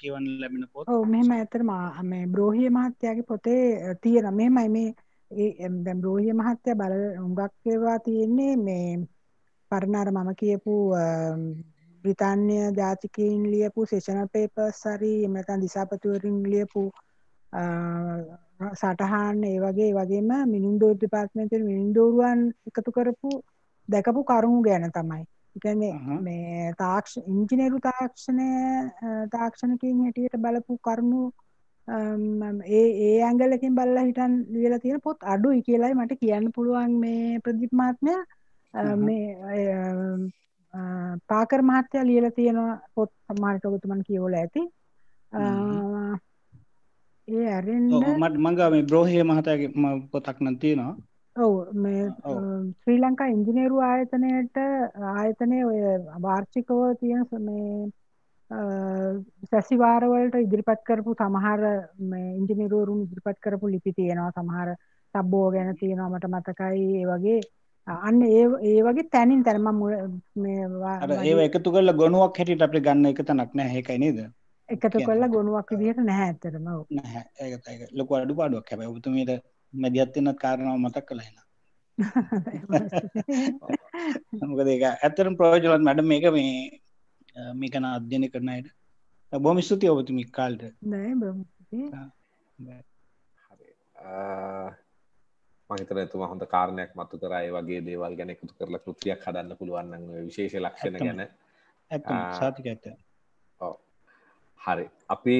කියවන්න ලැබෙන පොත් මෙම ඇතරම මේ බ්‍රෝහිය මහත්තයාගේ පොතේ තියෙන මෙමයි මේ දැන් රෝහිය මහත්තයා බල හුඟක් වේවා තියෙන්නේ මේ පරණාර මම කියපු බ්‍රිතාන්‍ය ජාතිකයින් ලියපු සෙෂනල් පේපර්ස් හරි එහෙම නැත්නම් දිසාපතිවරුන් ලියපු සටහන් ඒ වගේ වගේම මිනුන්දෝරු දෙපාර්තමේන්තුවේ මිනුන්දෝරුවන් එකතු කරපු දැකපු කරුණු ගැන තමයි. කියන්නේ මේ තාක්ෂ ඉංජිනේරු තාක්ෂණය තාක්ෂණිකයින් හැටියට බලපු කරුණු ඒ ඒ ඇංගලකින් බල්ල හිටන් ලියල තියෙන පොත් අඩුයි කියලායි මට කියන්න පුළුවන් මේ ප්‍රදිප්මාත්මය මේ පාකර මහත්තය ලියල තියෙනවා පොත් මාර්කගතුමන් කියවල ඇති ඒ ඇරෙන්මට මඟ මේ බ්‍රෝහය මහතගේ පොතක් නැතිනවා ඔව මේ ශ්‍රී ලංකා ඉංජිනේරු ආයතනයට ආයතනය ඔය වාර්චිකව තියෙන මේ සැසිවාරවලට ඉදිරිපත් කරපු සමහර ඉංජිනිරුවරුන් ඉදිරිපත් කරපු ලිපි තියෙනවා සමහර සබ්බෝ ගැන තියෙනවා මට මතකයි ඒ වගේ අන්න ඒ වගේ තැනින් තැනම ඒ එකතු කල ගොනුවක් හැටිට අපේ ගන්න එක තනක් නෑ ඒකයි නේද එකතු කල්ලා ගොනුවක් විදිහට නැහැ ඇතරම ලොක අඩු පාඩුවක් හැබැ ඔබතුමීට මැදිියත්තින්නත් කාරණාව මතක් කළහෙන මොකද ඒක ඇත්තරම් ප්‍රෝජනත් මැඩ මේක මේ මේ ගැන අධ්‍යන කරනයට බොම ස්තුති ඔබතුමි කාල්ට මහිතන තුම හොඳ කාරණයක් මත්තු කරයි වගේ දේවල් ගැන එකතු කරලා කෘතියක් හදන්න පුළුවන්න විශේෂ ලක්ෂණ ගැන සාතික ඇත හරි අපි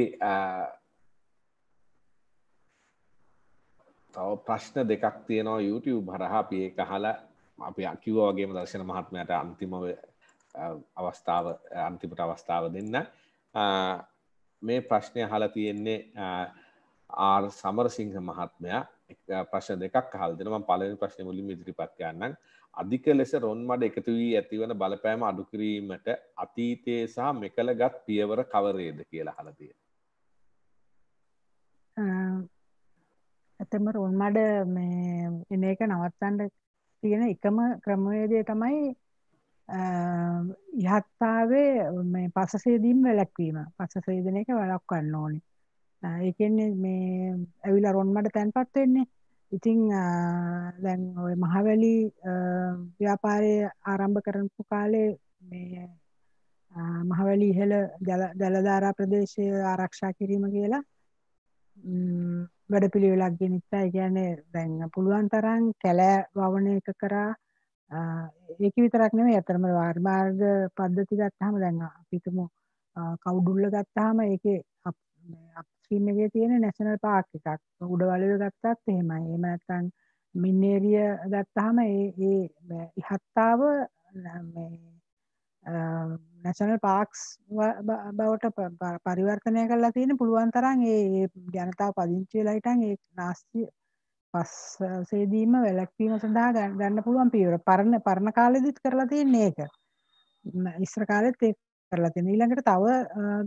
තව ප්‍රශ්න දෙකක් තියෙනවා YouTube හරහා අපි ඒ කහලා අපි අකිවෝගේම දර්ශන මහත්මයට අන්තිමව අවස්ථාව අන්තිමට අවස්ථාව දෙන්න මේ ප්‍රශ්නය හල තියෙන්නේ ආර් සමරසිංහ මහත්මයා ප්‍රශ්න දෙකක් හල් දෙනම පලවෙනි ප්‍රශ්න මුලින් ඉදිරිපත් කරන්නම් අධික ලෙස රොන් මඩ එකතු වී ඇතිවන බලපෑම අඩුකිරීමට අතීතයේ සහ මෙකළ ගත් පියවර කවරේද කියලා හලතිය ඇතම රොන් මඩ එන එක නවත්තන්ට තියෙන එකම ක්‍රමවේදය තමයි ඉහත්තාවේ මේ පසසේදීම් වැලැක්වීම පසසේදන එක වැලක්වන්න ඕනි ඒකෙන්නේ මේ ඇවිලා රොන්මට තැන්පත් වෙන්නේ ඉතිං දැන් ඔය මහවැලි ව්‍යාපාරය ආරම්භ කරපු කාලේ මේ මහවැලි ඉහළ ජලධාරා ප්‍රදේශය ආරක්ෂා කිරීම කියලා වැඩ පිළිවෙලක් ගෙනනිත්තා ගැන දැන් පුළුවන් තරන් කැලෑ වවන එක කරා ඒක විතරක් නෙමෙයි අතරම වාරි මාර්ග පද්ධති ගත්තාම දැන් අපි හිතමු කවුඩුල්ල ගත්තාම ඒකේ අප්ස්ට්‍රීම් එකේ තියෙන නැෂනල් පාක් එකක් උඩවලුව ගත්තත් එහෙමයි. එහෙම නැත්නම් මින්නේරිය ගත්තාම ඒ ඒ ඉහත්තාව මේ නැෂනල් පාක්ස් බවට පරිවර්තනය කරලා තියෙන පුළුවන් තරම් ඒ ජනතාව පදිංචි වෙලා හිටන් ඒ නාස්ති පස්සේදීම වැළැක්වීම සඳහා ගන්න පුළුවන් පියවර. පරණ පරණ කාලෙදිත් කරලා තින්නේ ඒක. ඉස්සර කාලෙත් ඒක කරලා තියෙනවා. ඊළඟට තව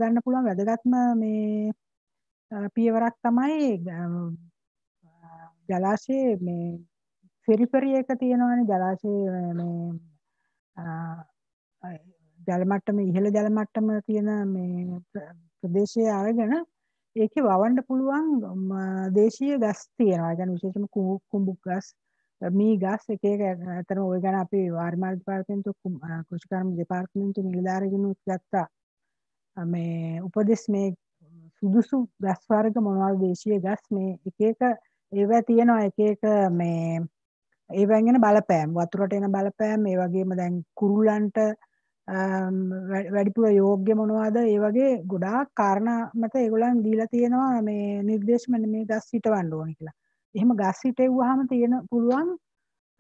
ගන්න පුළුවන් වැදගත්ම මේ පියවරක් තමයි ජලාශයේ මේ පෙරිපරි එක තියෙනවානේ ජලාශයේ මේ ජල මට්ටම ඉහළ ජල මට්ටම තියෙන මේ ප්‍රදේශයේ අරගෙන ඒකේ වවන්න පුළුවන් දේශීය ගස් තියෙනවා. ඒ කියන්නේ විශේෂම කුඹු ගස්, මී ගස් එක එක අතන ওই ගැන අපි වාරිමාර්ග දෙපාර්තමේන්තු කෘෂිකර්ම දෙපාර්තමේන්තු නිලධාරීගෙනුත් ගත්තා. මේ උපදෙස් මේ සුදුසු ගස් වර්ග මොනවද දේශීය ගස් මේ එක එක ඒවා තියෙනවා එක එක මේ ඒවෙන් එන බලපෑම් වතුරට එන බලපෑම් ඒ වගේම දැන් කුරුල්ලන්ට වැඩිපුර යෝග්‍ය මොනවාද ඒ වගේ ගොඩාක් කාරණා මත ඒගොල්ලන් දීලා තියෙනවා මේ නිර්දේශමන මේ ගස් හිටවන්න ඕනේ කියලා. එහෙම ගස් හිටෙව්වහම තියෙන පුළුවන්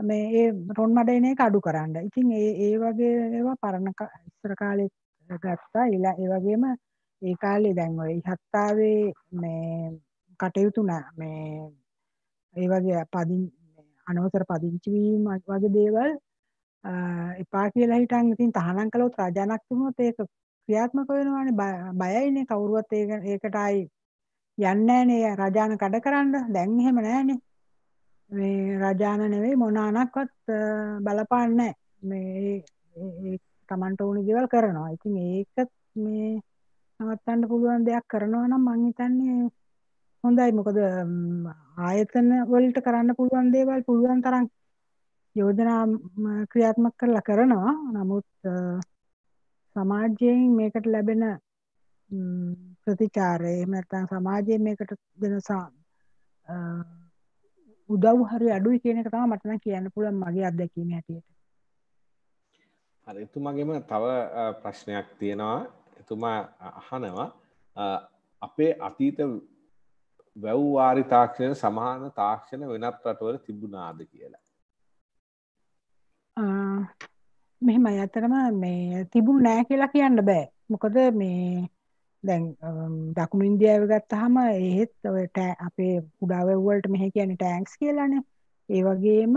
මේ ඒ රොන් මඩ එන එක අඩු කරන්න. ඉතින් ඒ ඒ වගේ ඒවා පරණ ඉස්සර කාලේ ගත්තා. ඊළා ඒ වගේම ඒ කාලේ දැන් ඔය ඉහත්තාවේ මේ කටයුතු මේ ඒ වගේ පදින් අනවසර පදිංචි වීම වගේ දේවල් එපා කියලා හිටන් ඉතින් තහනම් කළොත් රජානක් තිබුණොත් ඒක ක්‍රියාත්මක වෙනවානේ බයයිනේ කවුරුවත් ඒක ඒකට ආයි යන්නේ නැහනේ රජාන කඩකරන්න දැන් එහෙම නැහනේ මේ රජාන නෙවෙයි මොනානක්වත් බලපාන්නේ මේ තමන්ට ඕනි දේවල් කරනවා ඉතින් ඒක මේ නවත්තන්න පුළුවන් දෙයක් කරනවා නම් මං හිතන්නේ හොඳයි මොකද ආයතන වලට කරන්න පුළුවන් දේවල් පුළුවන් තරම් යෝජනා ක්‍රියාත්මක කරලා කරනවා නමුත් සමාජයෙන් මේකට ලැබෙන ප්‍රතිචාරය එහෙම නැත්නම් සමාජයෙන් මේකට දෙන උදව් හරි අඩුයි කියන එක තමයි මට නම් කියන්න පුළුවන් මගේ අත්දැකීම හැටියට. හරි එතුමාගෙම තව ප්‍රශ්නයක් තියෙනවා. එතුමා අහනවා අපේ අතීත වැව්වාරි තාක්ෂණය සමාන තාක්ෂණ වෙනත් රටවල තිබුණාද කියලා. මෙහෙම ඇතරම මේ තිබුණ නෑ කියලා කියන්න බෑ මොකද මේ දැන් දකුණු ඉන්දියාව ගත්තහම ඒත් ඔය අපේ කුඩාවැව්වලට මෙහෙ කියන්නේ ටෑන්ක්ස් කියලානේ ඒ වගේම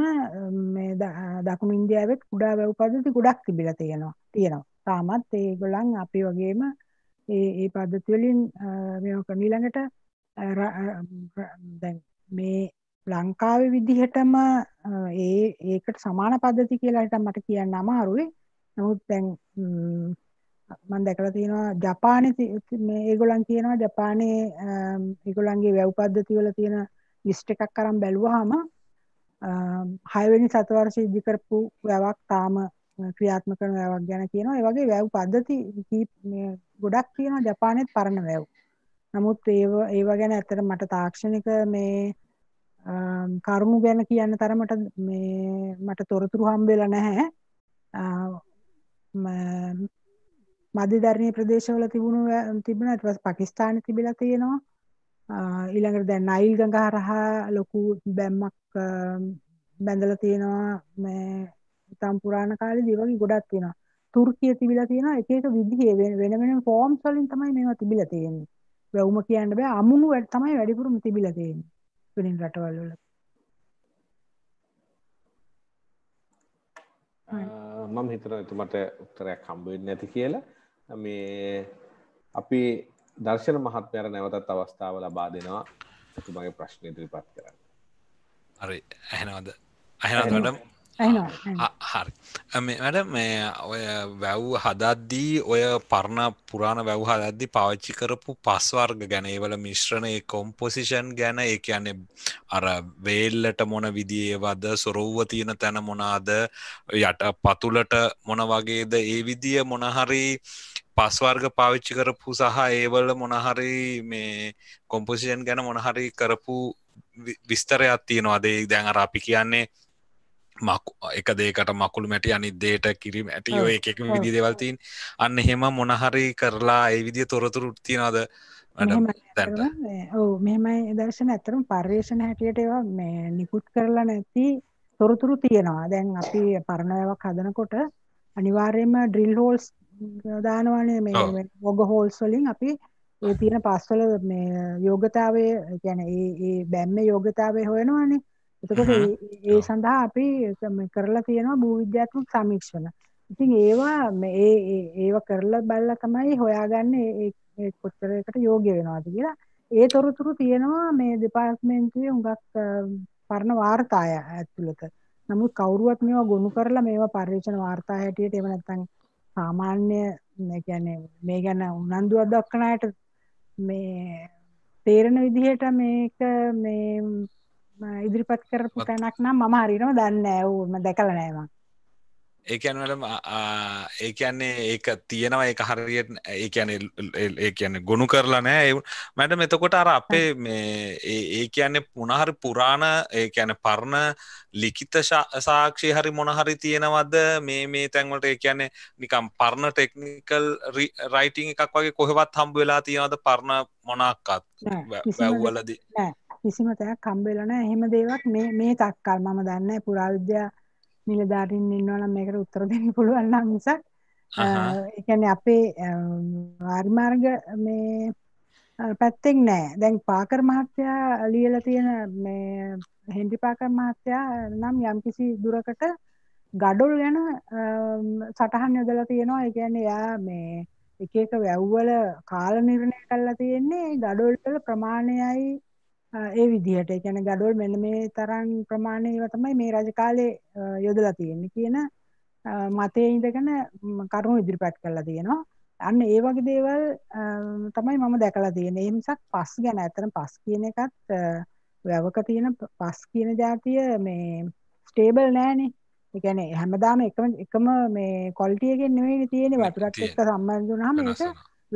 දකුණු ඉන්දියාවෙත් කුඩා වැව් පද්ධති ගොඩක් තිබිලා තියෙනවා තියෙනවා තාමත් ඒගොල්ලන් අපි වගේම ඒ ඒ පද්ධති වලින් මේක ඊළඟට දැන් මේ ලංකාව විදිහටම ඒ ඒකට සමාන පද්ධති කියලාට මට කියන්න අමාරුයි නමුත් තැන් මන් දැකල තියෙනවා ජපාන ඒගොලන් තියෙනවා ජපානයේ ඒගොලන්ගේ වැව්පද්ධති වල තියෙන ලිස්ට එකක් කරම් බැලුවහම හයවැනි සතවර්ෂ ඉදිකරපු වැවක් තාම ක්‍රියාත්ම කරන වැවක් ගැන කියනවා ඒ වගේ වැව් පද්ධති ගොඩක් තියෙනවා ජපානෙත් පරණ වැව් නමුත් ඒ ඒවා ගැන ඇතර මට තාක්ෂණික මේ කරුණු ගැන කියන්න තරමට මට තොරතුරු හම්බෙල නැහැ මධ්‍යධරණය ප්‍රදේශවල තිබුණු තිබෙන ඇත්වස් පකිස්ථාන තිබිල තියෙනවා ඊළඟට දැන් අයිල් ගඟ හරහා ලොකු බැම්මක් බැඳල තියෙනවා ඉතාම් පුරාණ කාල දෙවගේ ගොඩක් තියෙනවා තුර්කිය තිබිල තියෙන එකක විදිහ වෙන වෙන ෆෝම් සලින් තමයි මේවා තිබිල තියෙන්නේ වැවුම කියන්න බෑ අමුණු වැට තමයි වැඩිපුරම තිබිල තියෙන්නේ වෙනින් රටවල් වල මම හිතන එතුමට උත්තරයක් හම්බුවෙන් නැති කියලා මේ අපි දර්ශන මහත්මයට නැවතත් අවස්ථාව ලබා දෙනවා එතුමගේ ප්‍රශ්නය ඉදිරිපත් කරන්න හරි ඇහෙනවද ඇහෙනවඩම් හරි වැඩ මේ ඔය වැව් හදද්දී ඔය පරණ පුරාණ වැව් හදද්දි පාවිච්චි කරපු පස්වර්ග ගැන ඒවල මිශ්‍රණය කොම්පොසිෂන් ගැන ඒ කියන්නේ අර වේල්ලට මොන විදිඒවද සොරව්ව තියෙන තැන මොනාද යට පතුලට මොන වගේද ඒ විදිිය මොනහරි පස්වර්ග පාවිච්චි කරපු සහ ඒවල මොනහරි මේ කොම්පොසිෂන් ගැන මොනහරි කරපු විස්තරයක් තියෙනවාදේ දැන් අර අපි කියන්නේ එක දේකට මකුළු මැටි අනිදේට කිරම් ඇටි ඔය එකම විදි දෙවල්තින් අන්න හෙම මොනහරි කරලා ඒ විදිිය තොරතුරු උත්තිනවාද ඔව මෙමයි දර්ශන ඇතරම් පර්යේෂණ හැටියට ඒවා මේ නිකුට් කරලා නැති තොරතුරු තියෙනවා දැන් අපි පරණයවක් හදනකොට අනිවාර්යම ඩ්‍රිල් හෝල්ස් දානවානය මේ ඔග හෝල්ස් වලින් අපි ඒ තියෙන පස්වල මේ යෝගතාවය ගැන ඒ බැම්ම යෝගතාවය හොයනවානේ එතකොට ඒ සඳහා අපි කරලා තියෙනවා භූවිද්‍යාත්මක සමීක්ෂණ. ඉතින් ඒවා ඒ ඒවා කරලා බලලා තමයි හොයාගන්නේ ඒ කොච්චරකට යෝග්‍ය වෙනවද කියලා. ඒ තොරතුරු තියෙනවා මේ දෙපාර්තමේන්තුවේ හුඟක් පරණ වාර්තා ඇතුළත. නමුත් කවුරුවත් මේවා ගොනු කරලා මේවා පර්යේෂණ වාර්තා හැටියට එහෙම නැත්නම් සාමාන්‍ය කියන්නේ මේ ගැන උනන්දුවක් දක්වන අයට මේ තේරෙන විදිහට මේක මේ ඉදිරිපත් කරපු තැනක් නම් මම හරිනම දන්න ඇවම දැකල නෑම ඒකැනවලම ඒකන්නේ ඒක තියෙනවා ඒ හරියට ඒකැනේ කියන්න ගොුණු කරලා නෑ ඒ මැඩ මෙතකොට අර අපේ මේ ඒ කියන්නේ පුනහරි පුරාණ ඒ ඇන පරණ ලිකිත සාක්ෂි හරි මොනහරි තියෙනවද මේ මේ තැන්වලට ඒ කියන්නේ නිකම් පරණ ටෙක්නිකල් රයිටිං එකක් වගේ කොහෙවත් හම්බ වෙලා තියෙනවද පරණ මොනක්කත් වැැව්වලදී නෑ කිසිම තැනක් හම්බ වෙලා නැහැ. එහෙම දේවල් මේ මේ තක්කල් මම දන්නේ නැහැ. පුරාවිද්‍යා නිලධාරීන් ඉන්නවා නම් මේකට උත්තර දෙන්න පුළුවන් නම් මිසක් ඒ කියන්නේ අපේ වාරි මාර්ග මේ පැත්තෙන් නෑ. දැන් පාකර් මහත්තයා ලියලා තියෙන මේ හෙන්රි පාකර් මහත්තයා නම් යම්කිසි දුරකට ගඩොල් ගැන සටහන් යොදලා තියෙනවා. ඒ කියන්නේ එයා මේ එක එක වැව්වල කාල නිර්ණය කරලා තියෙන්නේ ගඩොල් වල ප්‍රමාණයයි ඒ විදිහට එකැන ගඩුවල් මෙන්න මේ තරන් ප්‍රමාණයව තමයි මේ රජ කාලේ යොදලා තියෙන්නේ කියන මතය ඉඳගෙන කරුණු ඉදිරිපැත් කරලා තියෙනවා අන්න ඒ වගේ දේවල් තමයි මම දැකලා තියෙන එනිසක් පස් ගැන ඇතරන පස් කියන එකත් වැවක තියෙන පස් කියන ජාතිය මේ ස්ටේබල් නෑනේ එකැන හැමදාම එකම එකම මේ කොල්ටියගෙන් නෙවෙයි තියෙන වතුරක් එක්ක සම්බන්ධුනාම ඒක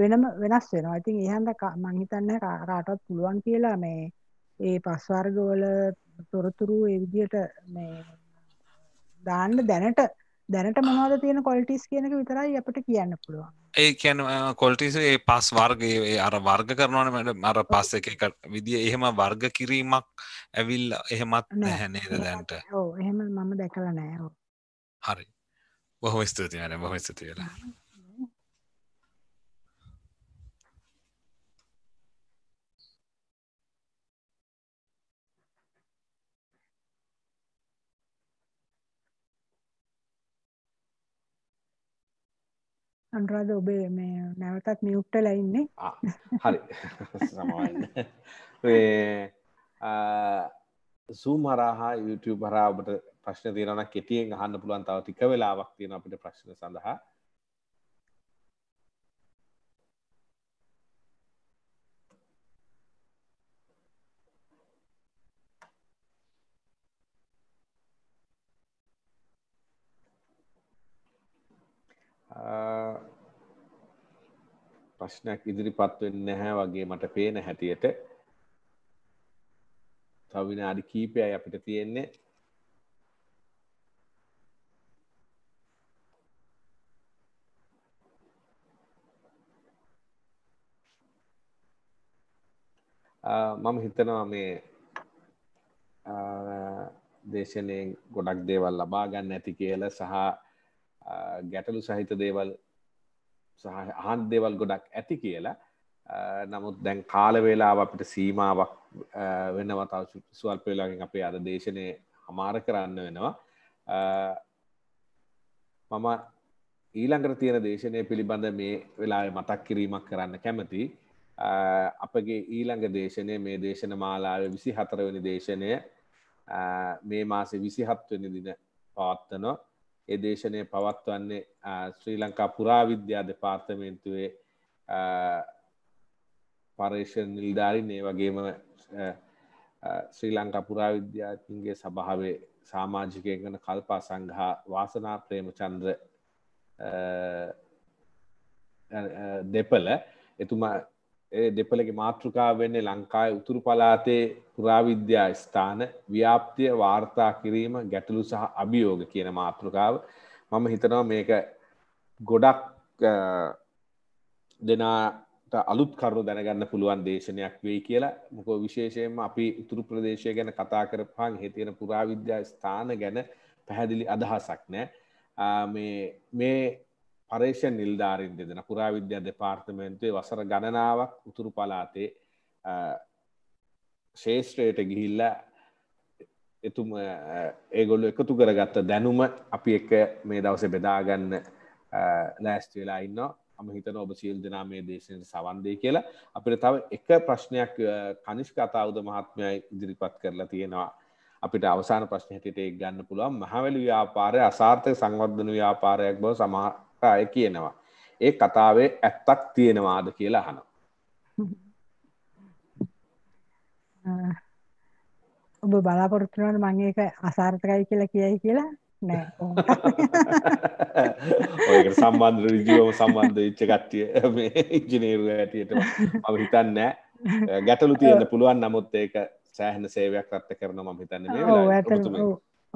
වෙනම වෙනස් වෙනවා ඉතින් ඒහන්ද මංහිතන්න කාටත් පුළුවන් කියලා මේ ඒ පස් වර්ගවල තොරතුරු ඒ විදියට මේ දාන්න දැනට දැනට මොනවද තියෙන කොල්ටිස් කියනක විතරයි අපට කියන්න පුළුවන් ඒ කියන කොල්ටිස් ඒ පස් වර්ගයේ අර වර්ග කරනවන මට අර පස් එක විදිිය එහෙම වර්ග කිරීමක් ඇවිල් එහෙමත් නැහැනේද දැන්ට ඕ එහෙම මම දැකල නෑ හෝ හරි බොහොම ස්තුතියන බොහම ස්තුතියලා අනුරාධ ඔබේ මේ නැවතත් මියුට්ට ලයින්නේ හරි සමන්න සූමරහා YouTube හරා ඔබට ප්‍රශ්න තියරන කෙටියෙන් අහන්න පුළුවන් තාව තික වෙලාවක් තියෙන අපිට ප්‍රශ්න සඳහා ප්‍රශ්නයක් ඉදිරිපත් වෙන්න නැහැ වගේ මට පේන හැටියට තව විනාඩි කීපයයි අපිට තියෙන්නේ මම හිතනවා මේ දේශනයෙන් ගොඩක් දේවල් ලබා ගන්න ඇති කියලා සහ ගැටලු සහිත දේවල් අහන් දේවල් ගොඩක් ඇති කියලා නමුත් දැන් කාලවේලාව අපිට සීමාවක් වෙනවතාව සුවල්පවෙලාගෙන් අපේ අද දේශනය හමාර කරන්න වෙනවා මම ඊළඟට තියෙන දේශනය පිළිබඳ මේ වෙලා මතක් කිරීමක් කරන්න කැමති අපගේ ඊළඟ දේශනය මේ දේශන මාලාව විසි හතරවනි දේශනය මේ මාස විසිහත්වනි දින පවත්තනවා ඒ දේශනය පවත්වන්නේ ශ්‍රී ලංකා පුරාවිද්‍යා දෙපාර්තමේන්තුවේ පර්ේෂණ නිල්ධාරින් ඒ වගේම ශ්‍රී ලංකා පුරාවිද්‍යාතින්ගේ සභාවේ සාමාජිකයෙන් ගන කල්පා සංහා වාසනා ප්‍රේම චන්ද්‍ර දෙපල එතුමා දෙපළගේ මාතෘකා වෙන්නේ ලංකාය උතුරු පලාතේ පුරාවිද්‍යා ස්ථාන ව්‍යාප්තිය වාර්තා කිරීම ගැටලු සහ අභියෝග කියන මාතෘකාව මම හිතනවා මේක ගොඩක් දෙනාට අලුත් කරු දැනගන්න පුළුවන් දේශනයක් වෙයි කියලා මොකෝ විශේෂයෙන්ම අපි උතුරු ප්‍රදේශය ගැන කතා කරපහන් හිතියෙන පුරාවිද්‍යා ස්ථාන ගැන පැහැදිලි අදහසක් නෑ මේ පරේෂන් නිල්ධාරින් දෙදෙන පුරාවිද්‍යා දෙපාර්තමේන්තුවේ වසර ගණනාවක් උතුරු පලාතේ ශේෂත්‍රයට ගිහිල්ල එතුම ඒගොල්ලු එකතු කරගත්ත දැනුම අපි එක මේ දවස බෙදාගන්න ලෑස්ට වෙලා ඉන්න අම හිතන ඔබ සියල් දෙනා මේ දේශන සවන්දය කියලා අපිට තව එක ප්‍රශ්නයක් කනිෂ්ක අතාවද මහත්මයයි ඉදිරිපත් කරලා තියෙනවා අපිට අවසාන ප්‍රශ්න හැටියට එක් ගන්න පුළුවන් මහවැලි ව්‍යාපාරය අසාර්ථක සංවර්ධන ව්‍යාපාරයක් බව සමහ ආය කියනවා. ඒ කතාවේ ඇත්තක් තියෙනවාද කියලා හන ඔබ බලාපොරොත්තුනට මං ඒක අසාර්ථකයි කියලා කියයි කියලා ඔයකට සම්බන්ධ රිජියෝ සම්බන්ධ ච්ච කට්ටිය ඉජිනේරුව ඇටියට මම හිතන්නෑ ගැටලු තියෙන පුළුවන් නමුත් ඒක සෑහන සේවයක් රත්ත කරන ම හිතන්න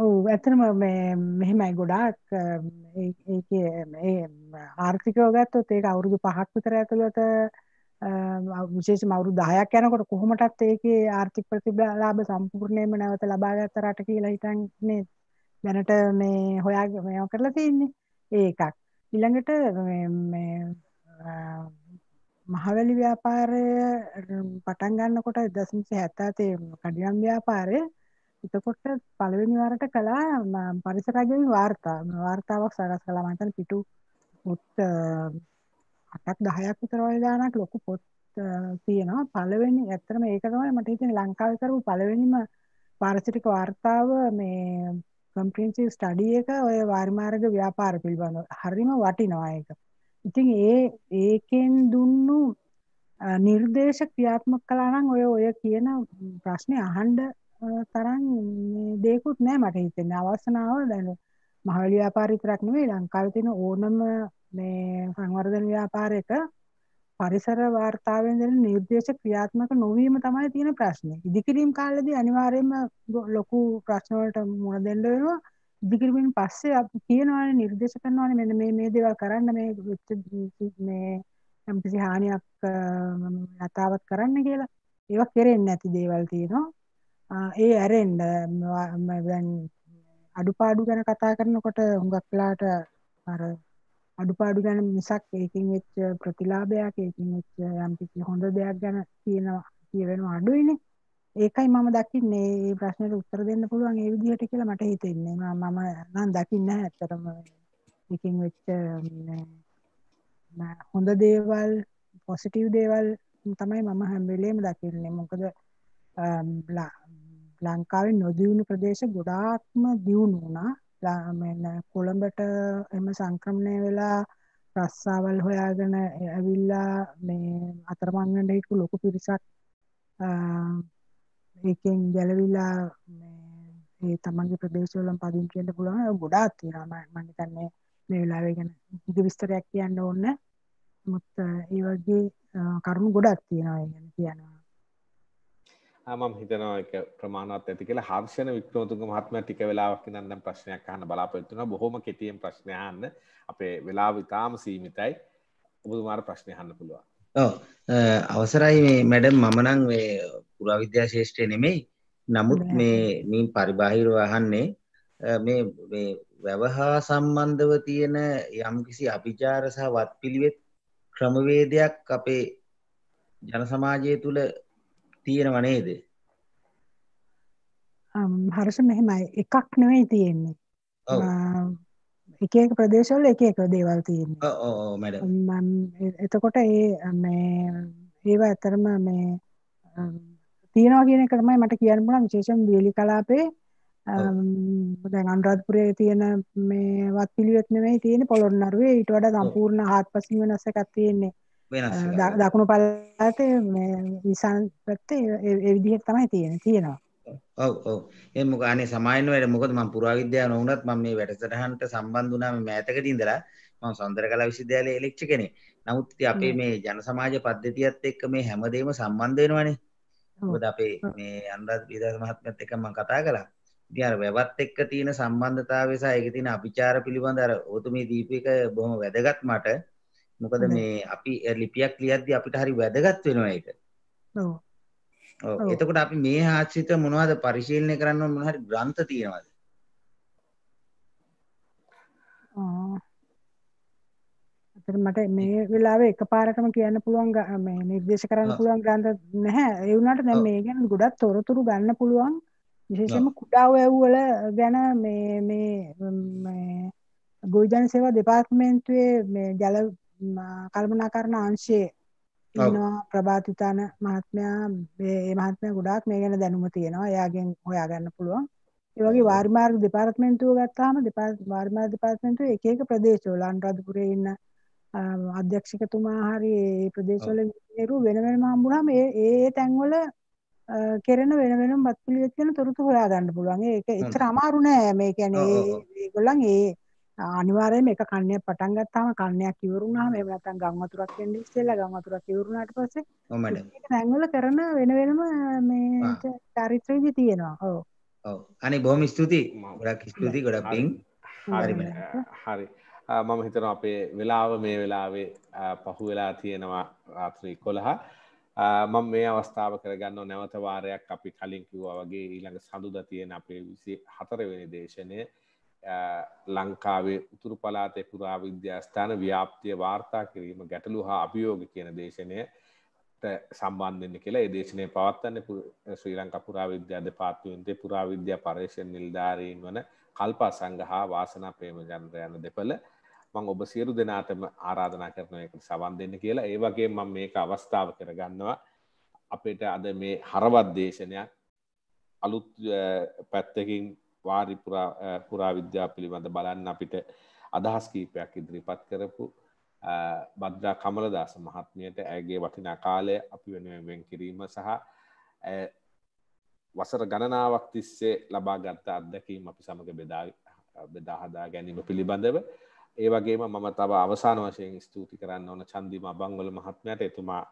ඔව් ඇත්තටම මේ මෙහෙමයි ගොඩාක් ඒකේ මේ ආර්ථිකව ගත්තොත් ඒක අවුරුදු 5ක් විතර ඇතුළත විශේෂම අවුරුදු 10ක් යනකොට කොහොමටත් ඒකේ ආර්ථික ප්‍රතිලාභ සම්පූර්ණයෙන්ම නැවත ලබා ගත්ත රට කියලා හිතන්නේ දැනට මේ හොයාගෙන මේව කරලා තින්නේ ඒ එකක් ඊළඟට මේ මහවැලි ව්‍යාපාරය පටන් ගන්නකොට 1970 කඩිනම් ව්‍යාපාරය එතකොට පළවෙනි වරට කළා පරිස රජයෙන් වාර්තා වාර්තාවක් සකස් කළා මම හිතන්නේ පිටු පොත් 8ක් 10ක් විතර වගේ ගානක් ලොකු පොත් තියෙනවා පළවෙනි ඇත්තටම ඒක තමයි මට හිතෙන්නේ ලංකාවේ කරපු පළවෙනිම පාරිසරික වාර්තාව මේ කම්ප්‍රීහෙන්සිව් ස්ටඩි එක ඔය වාරිමාර්ග ව්‍යාපාර පිළිබඳව හරිම වටිනවා ඒක. ඉතින් ඒ ඒකෙන් දුන්නු නිර්දේශ ක්‍රියාත්මක කළා නම් ඔය ඔය කියන ප්‍රශ්නේ අහන්න තරම් මේ දෙයක්වත් නෑ මට හිතෙන්නේ. අවසනාව දැන් මහවැලි ව්‍යාපාරය විතරක් නෙමෙයි ලංකාවේ තියෙන ඕනම මේ සංවර්ධන ව්‍යාපාරයක පරිසර වාර්තාවෙන් දෙන නිර්දේශ ක්‍රියාත්මක නොවීම තමයි තියෙන ප්‍රශ්නේ. ඉදිකිරීම කාලෙදී අනිවාර්යයෙන්ම ලොකු ප්‍රශ්න වලට මුහුණ දෙන්න වෙනවා. ඉදිකිරීමෙන් පස්සේ අපි කියනවානේ නිර්දේශ කරනවානේ මෙන්න මේ මේ දේවල් කරන්න මේ මේ යම්කිසි හානියක් යථාවත් කරන්න කියලා. ඒවා කෙරෙන්නේ නැති දේවල් තියෙනවා. ඒ ඇරෙන්ඩ අඩුපාඩු ගැන කතා කරනකොට හුඟක්ලාට අර අඩුපාඩු ගැන මිසක් ඒකින් වෙච්ච ප්‍රතිලාභයක් ඒකින් වෙච්ච යම්කිසි හොඳ දෙයක් ගැන කියනවා කියවෙන අඩුයිනේ ඒකයි මම දකින්නේ මේ ප්‍රශ්නෙට උත්තර දෙන්න පුළුවන් ඒ විදිහට කියලා මට හිතෙන්නේ මම නම් දකින්නේ නැහැ ඇත්තටම ඒකින් වෙච්ච හොඳ දේවල් පොසිටිව් දේවල් තමයි මම හැම වෙලේම දකින්නේ මොකද ලංකාවේ නොදියුණු ප්‍රදේශ ගොඩාක්ම දියුණු වුණා. කොළඹට එම සංක්‍රමණය වෙලා රස්සාවල් හොයාගෙන ඇවිල්ලා මේ අතරමං වෙන්න හිටපු ලොකු පිරිසක් ඒකෙන් ගැලවිලා මේ ඒ තමන්ගේ ප්‍රදේශවලම පදිංචි වෙන්න පුළුවන් ගොඩාක් තියෙනවා මම හිතන්නේ මේ වෙලාවේ ගැන ඉදි විස්තරයක් කියන්න ඕන නමුත් ඒ වගේ කරුණු ගොඩක් තියෙනවා ඒ කියන්නේ කියනවා මම හිතනවා එක ප්‍රමාණවත් ඇති කියලා හර්ෂණ වික්‍රමතුංග මහත්මයා ටික වෙලාවක් ඉඳන් දැන් ප්‍රශ්නයක් අහන්න බලාපොරොත්තු වෙනවා බොහොම කෙටියෙන් ප්‍රශ්න අහන්න අපේ වෙලාව ඉතාම සීමිතයි ඔබතුමාට ප්‍රශ්න අහන්න පුළුවන් ඔව් අවසරයි මේ මැඩම් මම නම් මේ පුරාවිද්‍යා ශාස්ත්‍රයේ නෙමෙයි නමුත් මේ මින් පරිබාහිරව අහන්නේ මේ මේ වැවහා සම්බන්ධව තියෙන යම්කිසි අභිචාර සහ වත්පිළිවෙත් ක්‍රමවේදයක් අපේ ජන සමාජය තුළ තියෙනව නේද හර්ෂ මෙහෙමයි එකක් නෙවෙයි තියෙන්නේ එක එක ප්‍රදේශවල එක එක දේවල් තියෙන්නේ ඔව් ඔව් මැඩම් එතකොට ඒ මේ ඒව ඇතරම මේ තියෙනවා කියන එක තමයි මට කියන්න පුළුවන් විශේෂයෙන් වියලි කලාපේ දැන් අනුරාධපුරයේ තියෙන මේ වත්පිළිවෙත් නෙවෙයි තියෙන්නේ පොළොන්නරුවේ ඊට වඩා සම්පූර්ණ හාත්පසින් වෙනස් එකක් තියෙන්නේ දකුණු පලාත විසාන් පැත්තේ එවිදිහක් තමයි තියෙන තියෙනවා ඔව ඔව එම ගන සමයිනයට මොකද ම පුරාවිද්‍යා නොවනත් ම මේ වැටසටහන්ට සම්බන්ධනාම මෑතකට ඉඳලා ම සොන්දර කලා විසිද්‍යාලය එලෙක්්ච කෙනෙ නමුත්ති අපේ මේ ජන සමාජ පද්ධතියත් එක්ක මේ හැමදේම සම්බන්ධයෙනවනේ හොද අපේ මේ අන්රත් විදස් මහත්මත් එක මං කතා කලා දිහර වැවත් එක්ක තියෙන සම්බන්ධතාවසා එක තින අපිචාර පිළිබඳර ඔතුමේ දීපික බොහොම වැදගත් මට මොකද මේ අපි ලිපියක් ලියද්දී අපිට හරි වැදගත් වෙනවා ඒක. ඔව්. ඔව්. එතකොට අපි මේ ආශ්‍රිත මොනවද පරිශීලනය කරන්න මොන හරි ග්‍රන්ථ තියෙනවද? මට මේ වෙලාවේ එකපාරටම කියන්න පුළුවන් මේ නිර්දේශ කරන්න පුළුවන් ග්‍රන්ථ නැහැ. ඒ වුණාට දැන් මේ ගැන ගොඩක් තොරතුරු ගන්න පුළුවන්. විශේෂයෙන්ම කුඩා වැව්වල ගැන මේ මේ මේ ගොවිජන සේවා දෙපාර්තමේන්තුවේ මේ ජල කල්පනා කරන අංශයේ ඉන්නවා ප්‍රභාතිතාන මහත්මයා ඒ මහත්මයා ගොඩාක් මේ ගැන දැනුම තියෙනවා. එයාගෙන් හොයාගන්න පුළුවන්. ඒ වගේ වාරිමාර්ග දෙපාර්තමේන්තුව ගත්තාම වාරිමාර්ග දෙපාර්තමේන්තුවේ එක එක ප්‍රදේශවල අනුරාධපුරේ ඉන්න අධ්‍යක්ෂකතුමා හරි ඒ ප්‍රදේශවල ඉන්නරු වෙන වෙනම හම්බුනම ඒ ඒ තැන්වල කෙරෙන වෙන වෙනම බත් පිළිවෙත් ගැන තොරතුරු හොයාගන්න පුළුවන්. ඒක එච්චර අමාරු නෑ. මේ කියන්නේ ඒගොල්ලන් ඒ අනිවාර්යයෙන්ම එක කන්නයක් පටන් ගත්තාම කන්නයක් ඉවරුනහම එහෙම නැත්නම් ගම් වතුරක් එන්න ඉස්සෙල්ලා ගම් වතුරක් ඉවරුනාට පස්සේ ඔමඩ තැන්වල කරන වෙන වෙනම මේ චරිත්‍ර විදි තියෙනවා. ඔව්. ඔව්. අනේ බොහොම ස්තුතියි. ගොඩක් ස්තුතියි ගොඩක් පිං. හරි හරි. මම හිතනවා අපේ වෙලාව මේ වෙලාවේ පහු වෙලා තියෙනවා රාත්‍රී 11. මම මේ අවස්ථාව කරගන්න නැවත වාරයක් අපි කලින් කිව්වා වගේ ඊළඟ සඳුදා තියෙන අපේ 24 වෙනි දේශනය ලංකාවේ උතුරු පලාතේ පුරා විද්‍යාස්ථාන ව්‍යාප්තිය වාර්තා කිරීම ගැටලු හා අභියෝග කියන දේශනය සම්බන්ධන්න කියලා දේශනය පවත්වන්න ශ්‍රී ලංක පුරා විද්‍යා දෙපාත්තුවන්තේ පුරා විද්‍යා පර්ේෂණ නිල්ධාරීන් වන කල්පා සංගහා වාසනා ප්‍රේමජන්ද්‍රයන දෙපළ මං ඔබ සියරු දෙනාටම ආරාධනා කරන එක සවන් දෙන්න කියලා ඒ වගේ මම මේක අවස්ථාව කරගන්නවා අපිට අද මේ හරවත් දේශනයක් අලුත් පැත්තකින් වාරි පුරා විද්‍යා පිළිබඳ බලන්න අපිට අදහස් කීපයක් ඉදිරිපත් කරපු බද්‍රා කමලදාස මහත්මියයට ඇගේ වටිනා කාලය අපි වෙනුවෙන් කිරීම සහ වසර ගණනාවක් තිස්සේ ලබා ගත්තා අත්දැකීම අපි සමඟ බෙදා බෙදාහදා ගැනීම පිළිබඳව ඒ වගේම මම තව අවසාන වශයෙන් ස්තුති කරන්න ඕන චන්දිම බංවල මහත්මයට එතුමා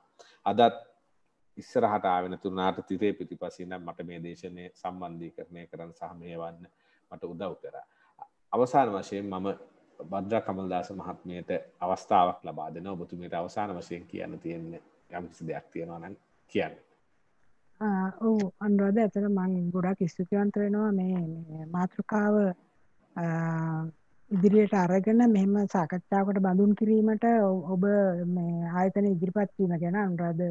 අදත් ඉස්සරහට ආවෙන තුරනාට තිරේ පිතිපසිනම් මට මේ දේශනය සම්බන්ධී කරණය කරන්න සහමයවන්න මට උදව් කරා. අවසාන වශයෙන් මම බද්‍ර කමල්දාස මහත්මයට අවස්ථාවක් ලබා දෙන ඔබතුමට අවසාන වශයෙන් කියන්න තියෙන්න යම්කිසි දෙයක් තියෙනවානන් කියන්න. ඔවු අන්රෝධ ඇතර මං ගොඩක් ස්තුතිවන්ත වෙනවා මේ මාතෘකාව ඉදිරියට අරගෙන මෙම සාකච්ඡාවට බඳුන් කිරීමට ඔබ ආයතන ඉදිරිපත්වීම ගැන අන්රාධ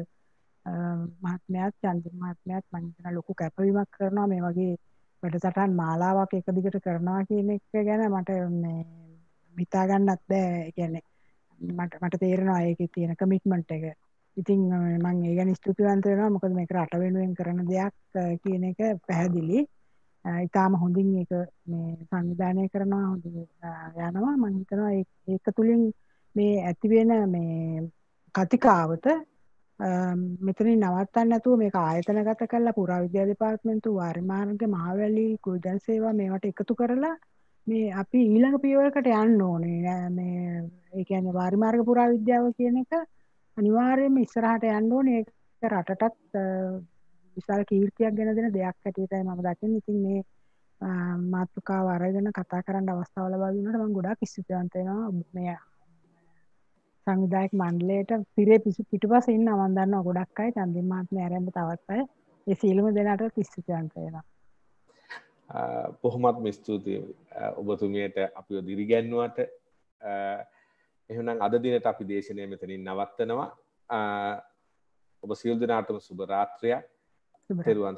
මහත්මයාත් චන්දිර මහත්මයාත් මම හිතන ලොකු කැපවීමක් කරනවා මේ වගේ වැඩසටහන් මාලාවක් එක දිගට කරනවා කියන එක ගැන මට මේ හිතා ගන්නත් බෑ ඒ කියන්නේ මට මට තේරෙනවා ඒකේ තියෙන කමිට්මන්ට් එක. ඉතින් මම ඒ ගැන ස්තුතිවන්ත වෙනවා මොකද මේක රට වෙනුවෙන් කරන දෙයක් කියන එක පැහැදිලි. ඉතාම හොඳින් ඒක මේ සංවිධානය කරනවා හොඳින් යනවා මම හිතනවා ඒක තුලින් මේ ඇති වෙන මේ කතිකාවත මෙතනින් නවත්තන්න නැතුව මේක ආයතනගත කරලා පුරාවිද්‍යා දෙපාර්තමේන්තුව වර්මාර්ග මහවැලි කුරුදන් සේවා මේවට එකතු කරලා මේ අපි ඊළඟ පියවරකට යන්න ඕනේ මේ ඒ කියන්නේ වර්මාර්ග පුරාවිද්‍යාව කියන එක අනිවාර්යයෙන්ම ඉස්සරහට යන්න ඕනේ ඒක රටටත් විශාල කීර්තියක් ගෙන දෙන දෙයක් හැටියටයි මම දකින්නේ ඉතින් මේ මාතෘකාව අරගෙන කතා කරන්න අවස්ථාව ලබා දුන්නාට මම ගොඩාක් ස්තුතිවන්ත වෙනවා මේ සංවිධායක මණ්ඩලයට පිරේ පිටුපස ඉන්නවා මම දන්නවා ගොඩක් අය චන්දින් මාත්මේ ආරම්භ තවත් අය ඒ සියලුම දෙනාට ස්තුතිවන්ත වෙනවා බොහොමත්ම ස්තුතියි ඔබතුමියට අපිව දිරිගැන්නුවට එහෙනම් අද දිනට අපි දේශනය මෙතනින් නවත්තනවා ඔබ සියලු දෙනාටම සුබ රාත්‍රියක් තෙරුවන්